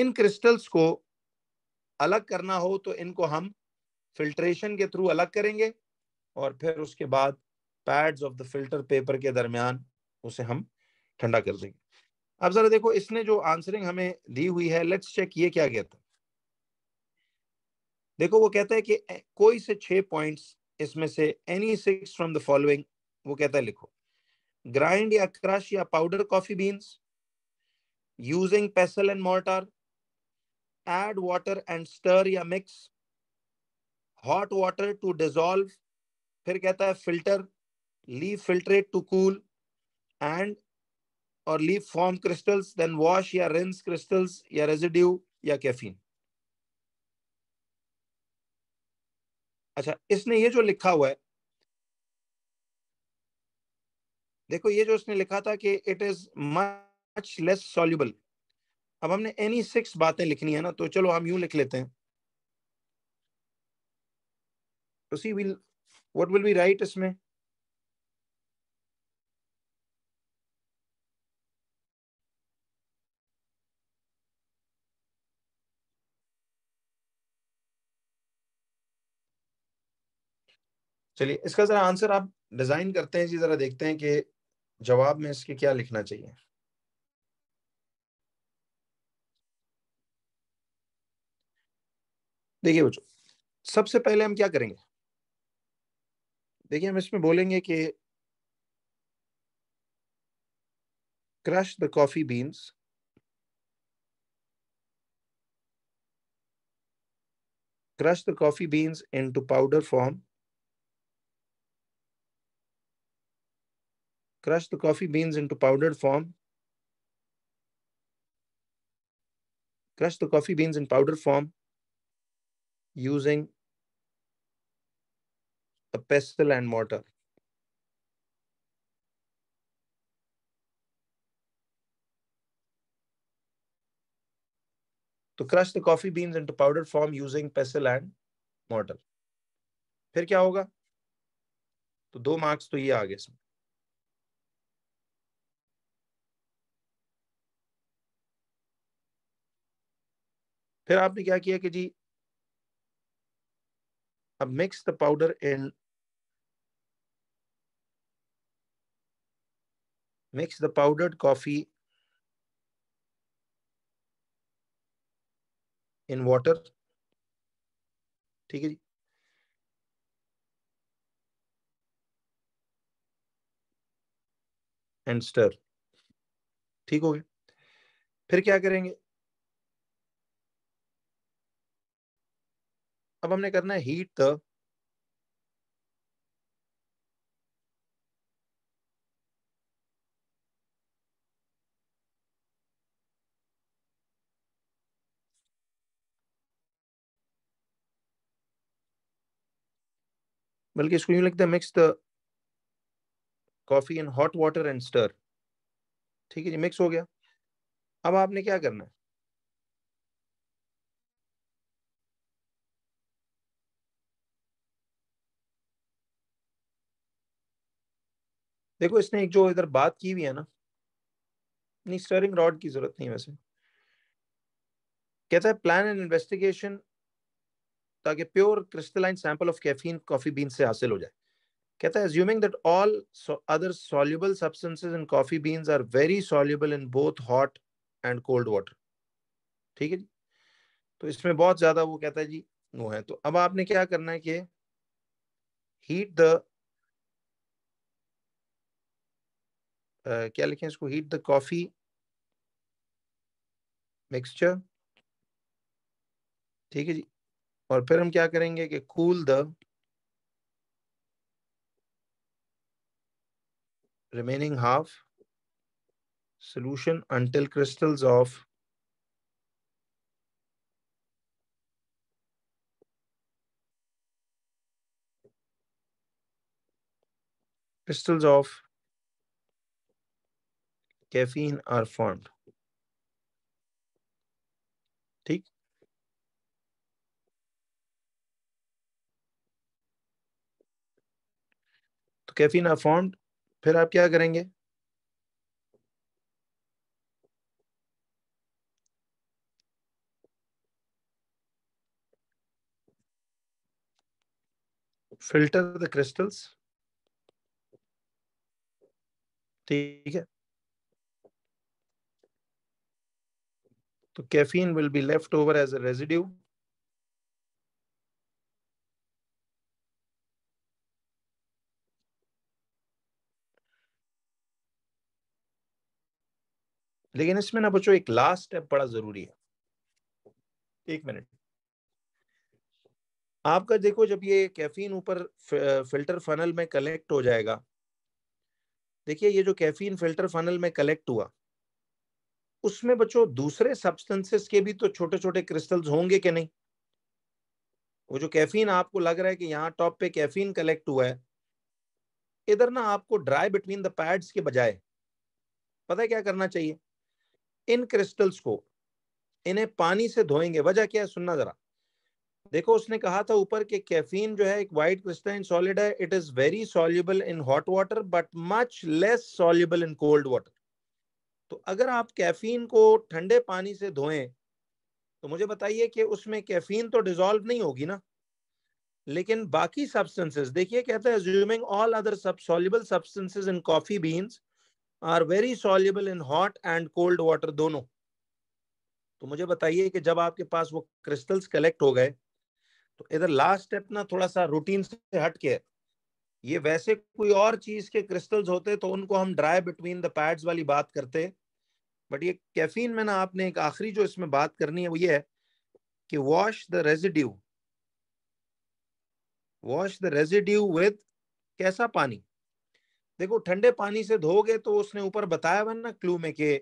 इन क्रिस्टल्स को अलग करना हो तो इनको हम फिल्ट्रेशन के थ्रू अलग करेंगे और फिर उसके बाद pads of the filter paper के दरमियान उसे हम ठंडा कर देंगे अब जरा देखो इसने जो आंसरिंग हमें दी हुई है लेट्स चेक ये क्या कहता है देखो वो कहता है कि कोई से छह पॉइंट इसमें से any six from the following वो कहता है लिखो ग्राइंड या क्रश या powder coffee beans using pestle and mortar add water and stir या mix hot water to dissolve फिर कहता है filter leave filtrate to cool and or leave form crystals then wash your rinse crystals your residue या caffeine अच्छा इसने ये जो लिखा हुआ है देखो ये जो इसने लिखा था कि it is much less soluble अब हमने एनी सिक्स बातें लिखनी है ना तो चलो हम यू लिख लेते हैं तो see will what will be right इसमें चलिए इसका जरा आंसर आप डिजाइन करते हैं जी जरा देखते हैं कि जवाब में इसके क्या लिखना चाहिए देखिए बच्चों सबसे पहले हम क्या करेंगे देखिए हम इसमें बोलेंगे कि crush the coffee beans crush the coffee beans into powder form Crush the coffee beans into powdered form. Crush the coffee beans in powder form using a pestle and mortar. To crush the coffee beans into powder form using pestle and mortar. फिर क्या होगा तो दो marks तो ये आ गए इसमें फिर आपने क्या किया कि जी अब mix the powder and mix the powdered coffee in water ठीक है जी एंड स्टर ठीक हो गया फिर क्या करेंगे अब हमने करना है हीट बल्कि इसको यूं लिखते है mix the coffee in hot water and stir ठीक है जी मिक्स हो गया अब आपने क्या करना है देखो इसने एक जो इधर बात की हुई है ना नहीं स्टरिंग रॉड की जरूरत नहीं वैसे कहता है प्लान एंड इन्वेस्टिगेशन ताकि pure crystalline sample of caffeine coffee bean से हासिल हो जाए कहता है assuming that all other other substances in coffee beans are very very in both hot and cold water ठीक है जी तो इसमें बहुत ज्यादा वो कहता है जी वो है तो अब आपने क्या करना है कि हीट द क्या लिखें इसको हीट द कॉफी मिक्सचर ठीक है जी और फिर हम क्या करेंगे कि cool the remaining half solution until crystals of crystals of caffeine are formed ठीक तो कैफीन आर फॉर्म्ड फिर आप क्या करेंगे filter the crystals ठीक है तो caffeine will be left over as a residue लेकिन इसमें ना बच्चों एक लास्ट स्टेप बड़ा जरूरी है एक मिनट आपका देखो जब ये कैफीन ऊपर फिल्टर फनल में कलेक्ट हो जाएगा देखिए ये जो कैफीन फिल्टर फनल में कलेक्ट हुआ उसमें बच्चों दूसरे सब्सटेंसेस के भी तो छोटे छोटे क्रिस्टल्स होंगे कि नहीं वो जो कैफीन आपको लग रहा है कि यहाँ टॉप पे कैफीन कलेक्ट हुआ है इधर ना आपको ड्राई बिटवीन द पैड्स के बजाय पता है क्या करना चाहिए इन क्रिस्टल्स को इन्हें पानी से धोएंगे वजह क्या है सुनना जरा देखो उसने कहा था ऊपर के कैफीन जो है एक वाइट क्रिस्टलाइन सॉलिड है it is very soluble in hot water but much less soluble in cold water तो अगर आप कैफीन को ठंडे पानी से धोएं तो मुझे बताइए कि उसमें कैफीन तो डिजोल्व नहीं होगी ना लेकिन बाकी सब्सटेंसेस देखिए कहते हैं अज्यूमिंग ऑल अदर सब soluble substances in coffee beans are very soluble in hot and cold water दोनों तो मुझे बताइए कि जब आपके पास वो क्रिस्टल्स कलेक्ट हो गए तो इधर लास्ट स्टेप ना थोड़ा सा रूटीन से हट के ये वैसे कोई और चीज के क्रिस्टल्स होते तो उनको हम ड्राई बिटवीन द पैड्स वाली बात करते बट ये कैफीन में ना आपने एक आखिरी जो इसमें बात करनी है वो ये है कि wash the residue wash the residue with कैसा पानी देखो ठंडे पानी से धोगे तो उसने ऊपर बताया हुआ ना क्लू में के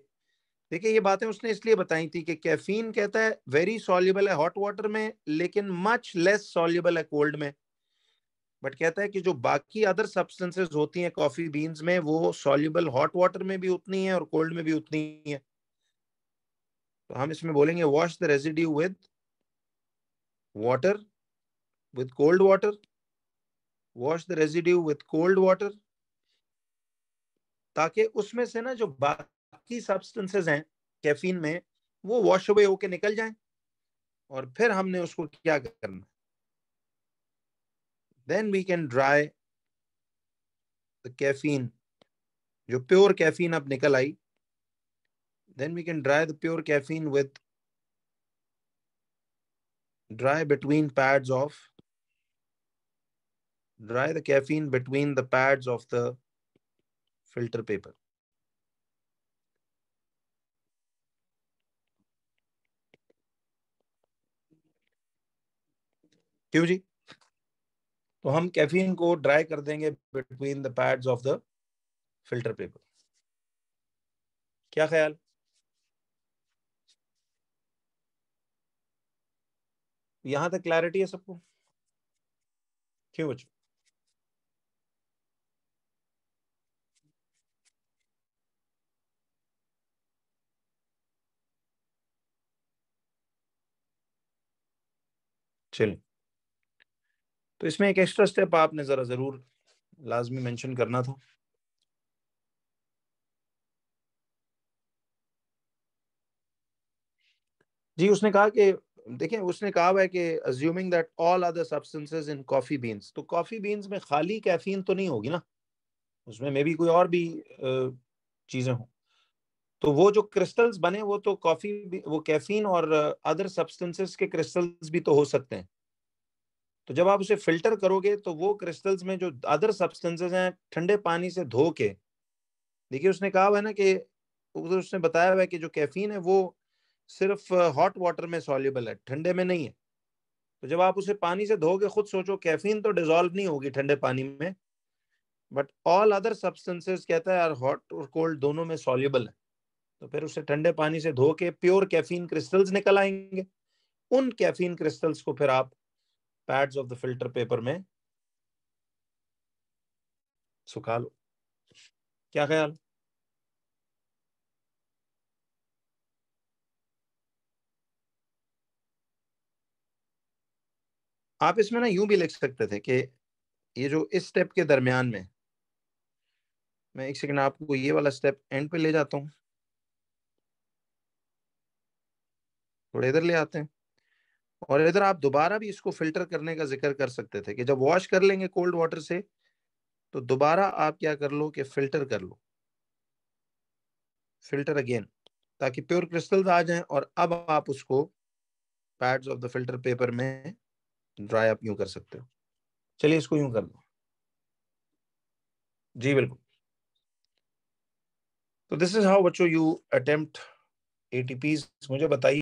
देखिए ये बातें उसने इसलिए बताई थी कि कैफीन कहता है वेरी सॉल्यूबल है हॉट वाटर में लेकिन मच लेस सॉल्यूबल है कोल्ड में बट कहता है कि जो बाकी अदर सब्सटेंसेस होती हैं कॉफी बीन्स में वो सॉल्यूबल हॉट वाटर में भी उतनी है और कोल्ड में भी उतनी है तो हम इसमें बोलेंगे wash the residue with water with cold water wash the residue with cold water ताकि उसमें से ना जो बाकी सब्सटेंसेस हैं कैफीन में वो वॉश अवे होके निकल जाए और फिर हमने उसको क्या करना Then we can dry the caffeine. जो pure caffeine अब निकल आई then we can dry the pure caffeine with dry between pads of dry the caffeine between the pads of the filter paper. क्यों जी तो हम कैफीन को dry कर देंगे between the pads of the filter paper क्या ख्याल यहां तक क्लैरिटी है सबको क्यों बच्चों चलिए तो इसमें एक एक्स्ट्रा स्टेप आपने ज़रा ज़रूर लाजमी मेंशन करना था जी उसने कहा कि देखें उसने कहा है कि assuming that all other substances in coffee beans तो कॉफ़ी बीन्स में खाली कैफीन तो नहीं होगी ना उसमें मे भी कोई और भी चीज़ें हों तो वो जो क्रिस्टल्स बने वो तो कॉफ़ी वो कैफीन और अदर सब्सटेंसेस के क्रिस्टल्स भी तो हो सकते हैं तो जब आप उसे फिल्टर करोगे तो वो क्रिस्टल्स में जो अदर सब्सटेंसेस हैं ठंडे पानी से धो के देखिए उसने कहा हुआ है ना कि उसने बताया हुआ है कि जो कैफीन है वो सिर्फ हॉट वाटर में सॉल्यूबल है ठंडे में नहीं है तो जब आप उसे पानी से के खुद सोचो कैफीन तो डिजोल्व नहीं होगी ठंडे पानी में बट ऑल अदर सब्सटेंसेस कहता है यार हॉट और कोल्ड दोनों में सॉल्यूबल है तो फिर उसे ठंडे पानी से धो के प्योर कैफीन क्रिस्टल्स निकल आएंगे उन कैफीन क्रिस्टल्स को फिर आप pads of the filter paper में सुखा लो क्या ख्याल आप इसमें ना यूं भी लिख सकते थे कि ये जो इस स्टेप के दरमियान में मैं एक सेकंड आपको ये वाला स्टेप एंड पे ले जाता हूं थोड़े इधर ले आते हैं और इधर आप दोबारा भी इसको फिल्टर करने का जिक्र कर सकते थे कि जब वॉश कर लेंगे कोल्ड वाटर से तो दोबारा आप क्या कर लो कि फिल्टर कर लो फिल्टर अगेन ताकि प्योर क्रिस्टल्स आ जाएं और अब आप उसको pads of the filter paper में ड्राई अप यूं कर सकते हो चलिए इसको यूं कर लो जी बिल्कुल तो दिस इज हाउ बच्चों यू अटेम्प्ट एटीपीज मुझे बताइए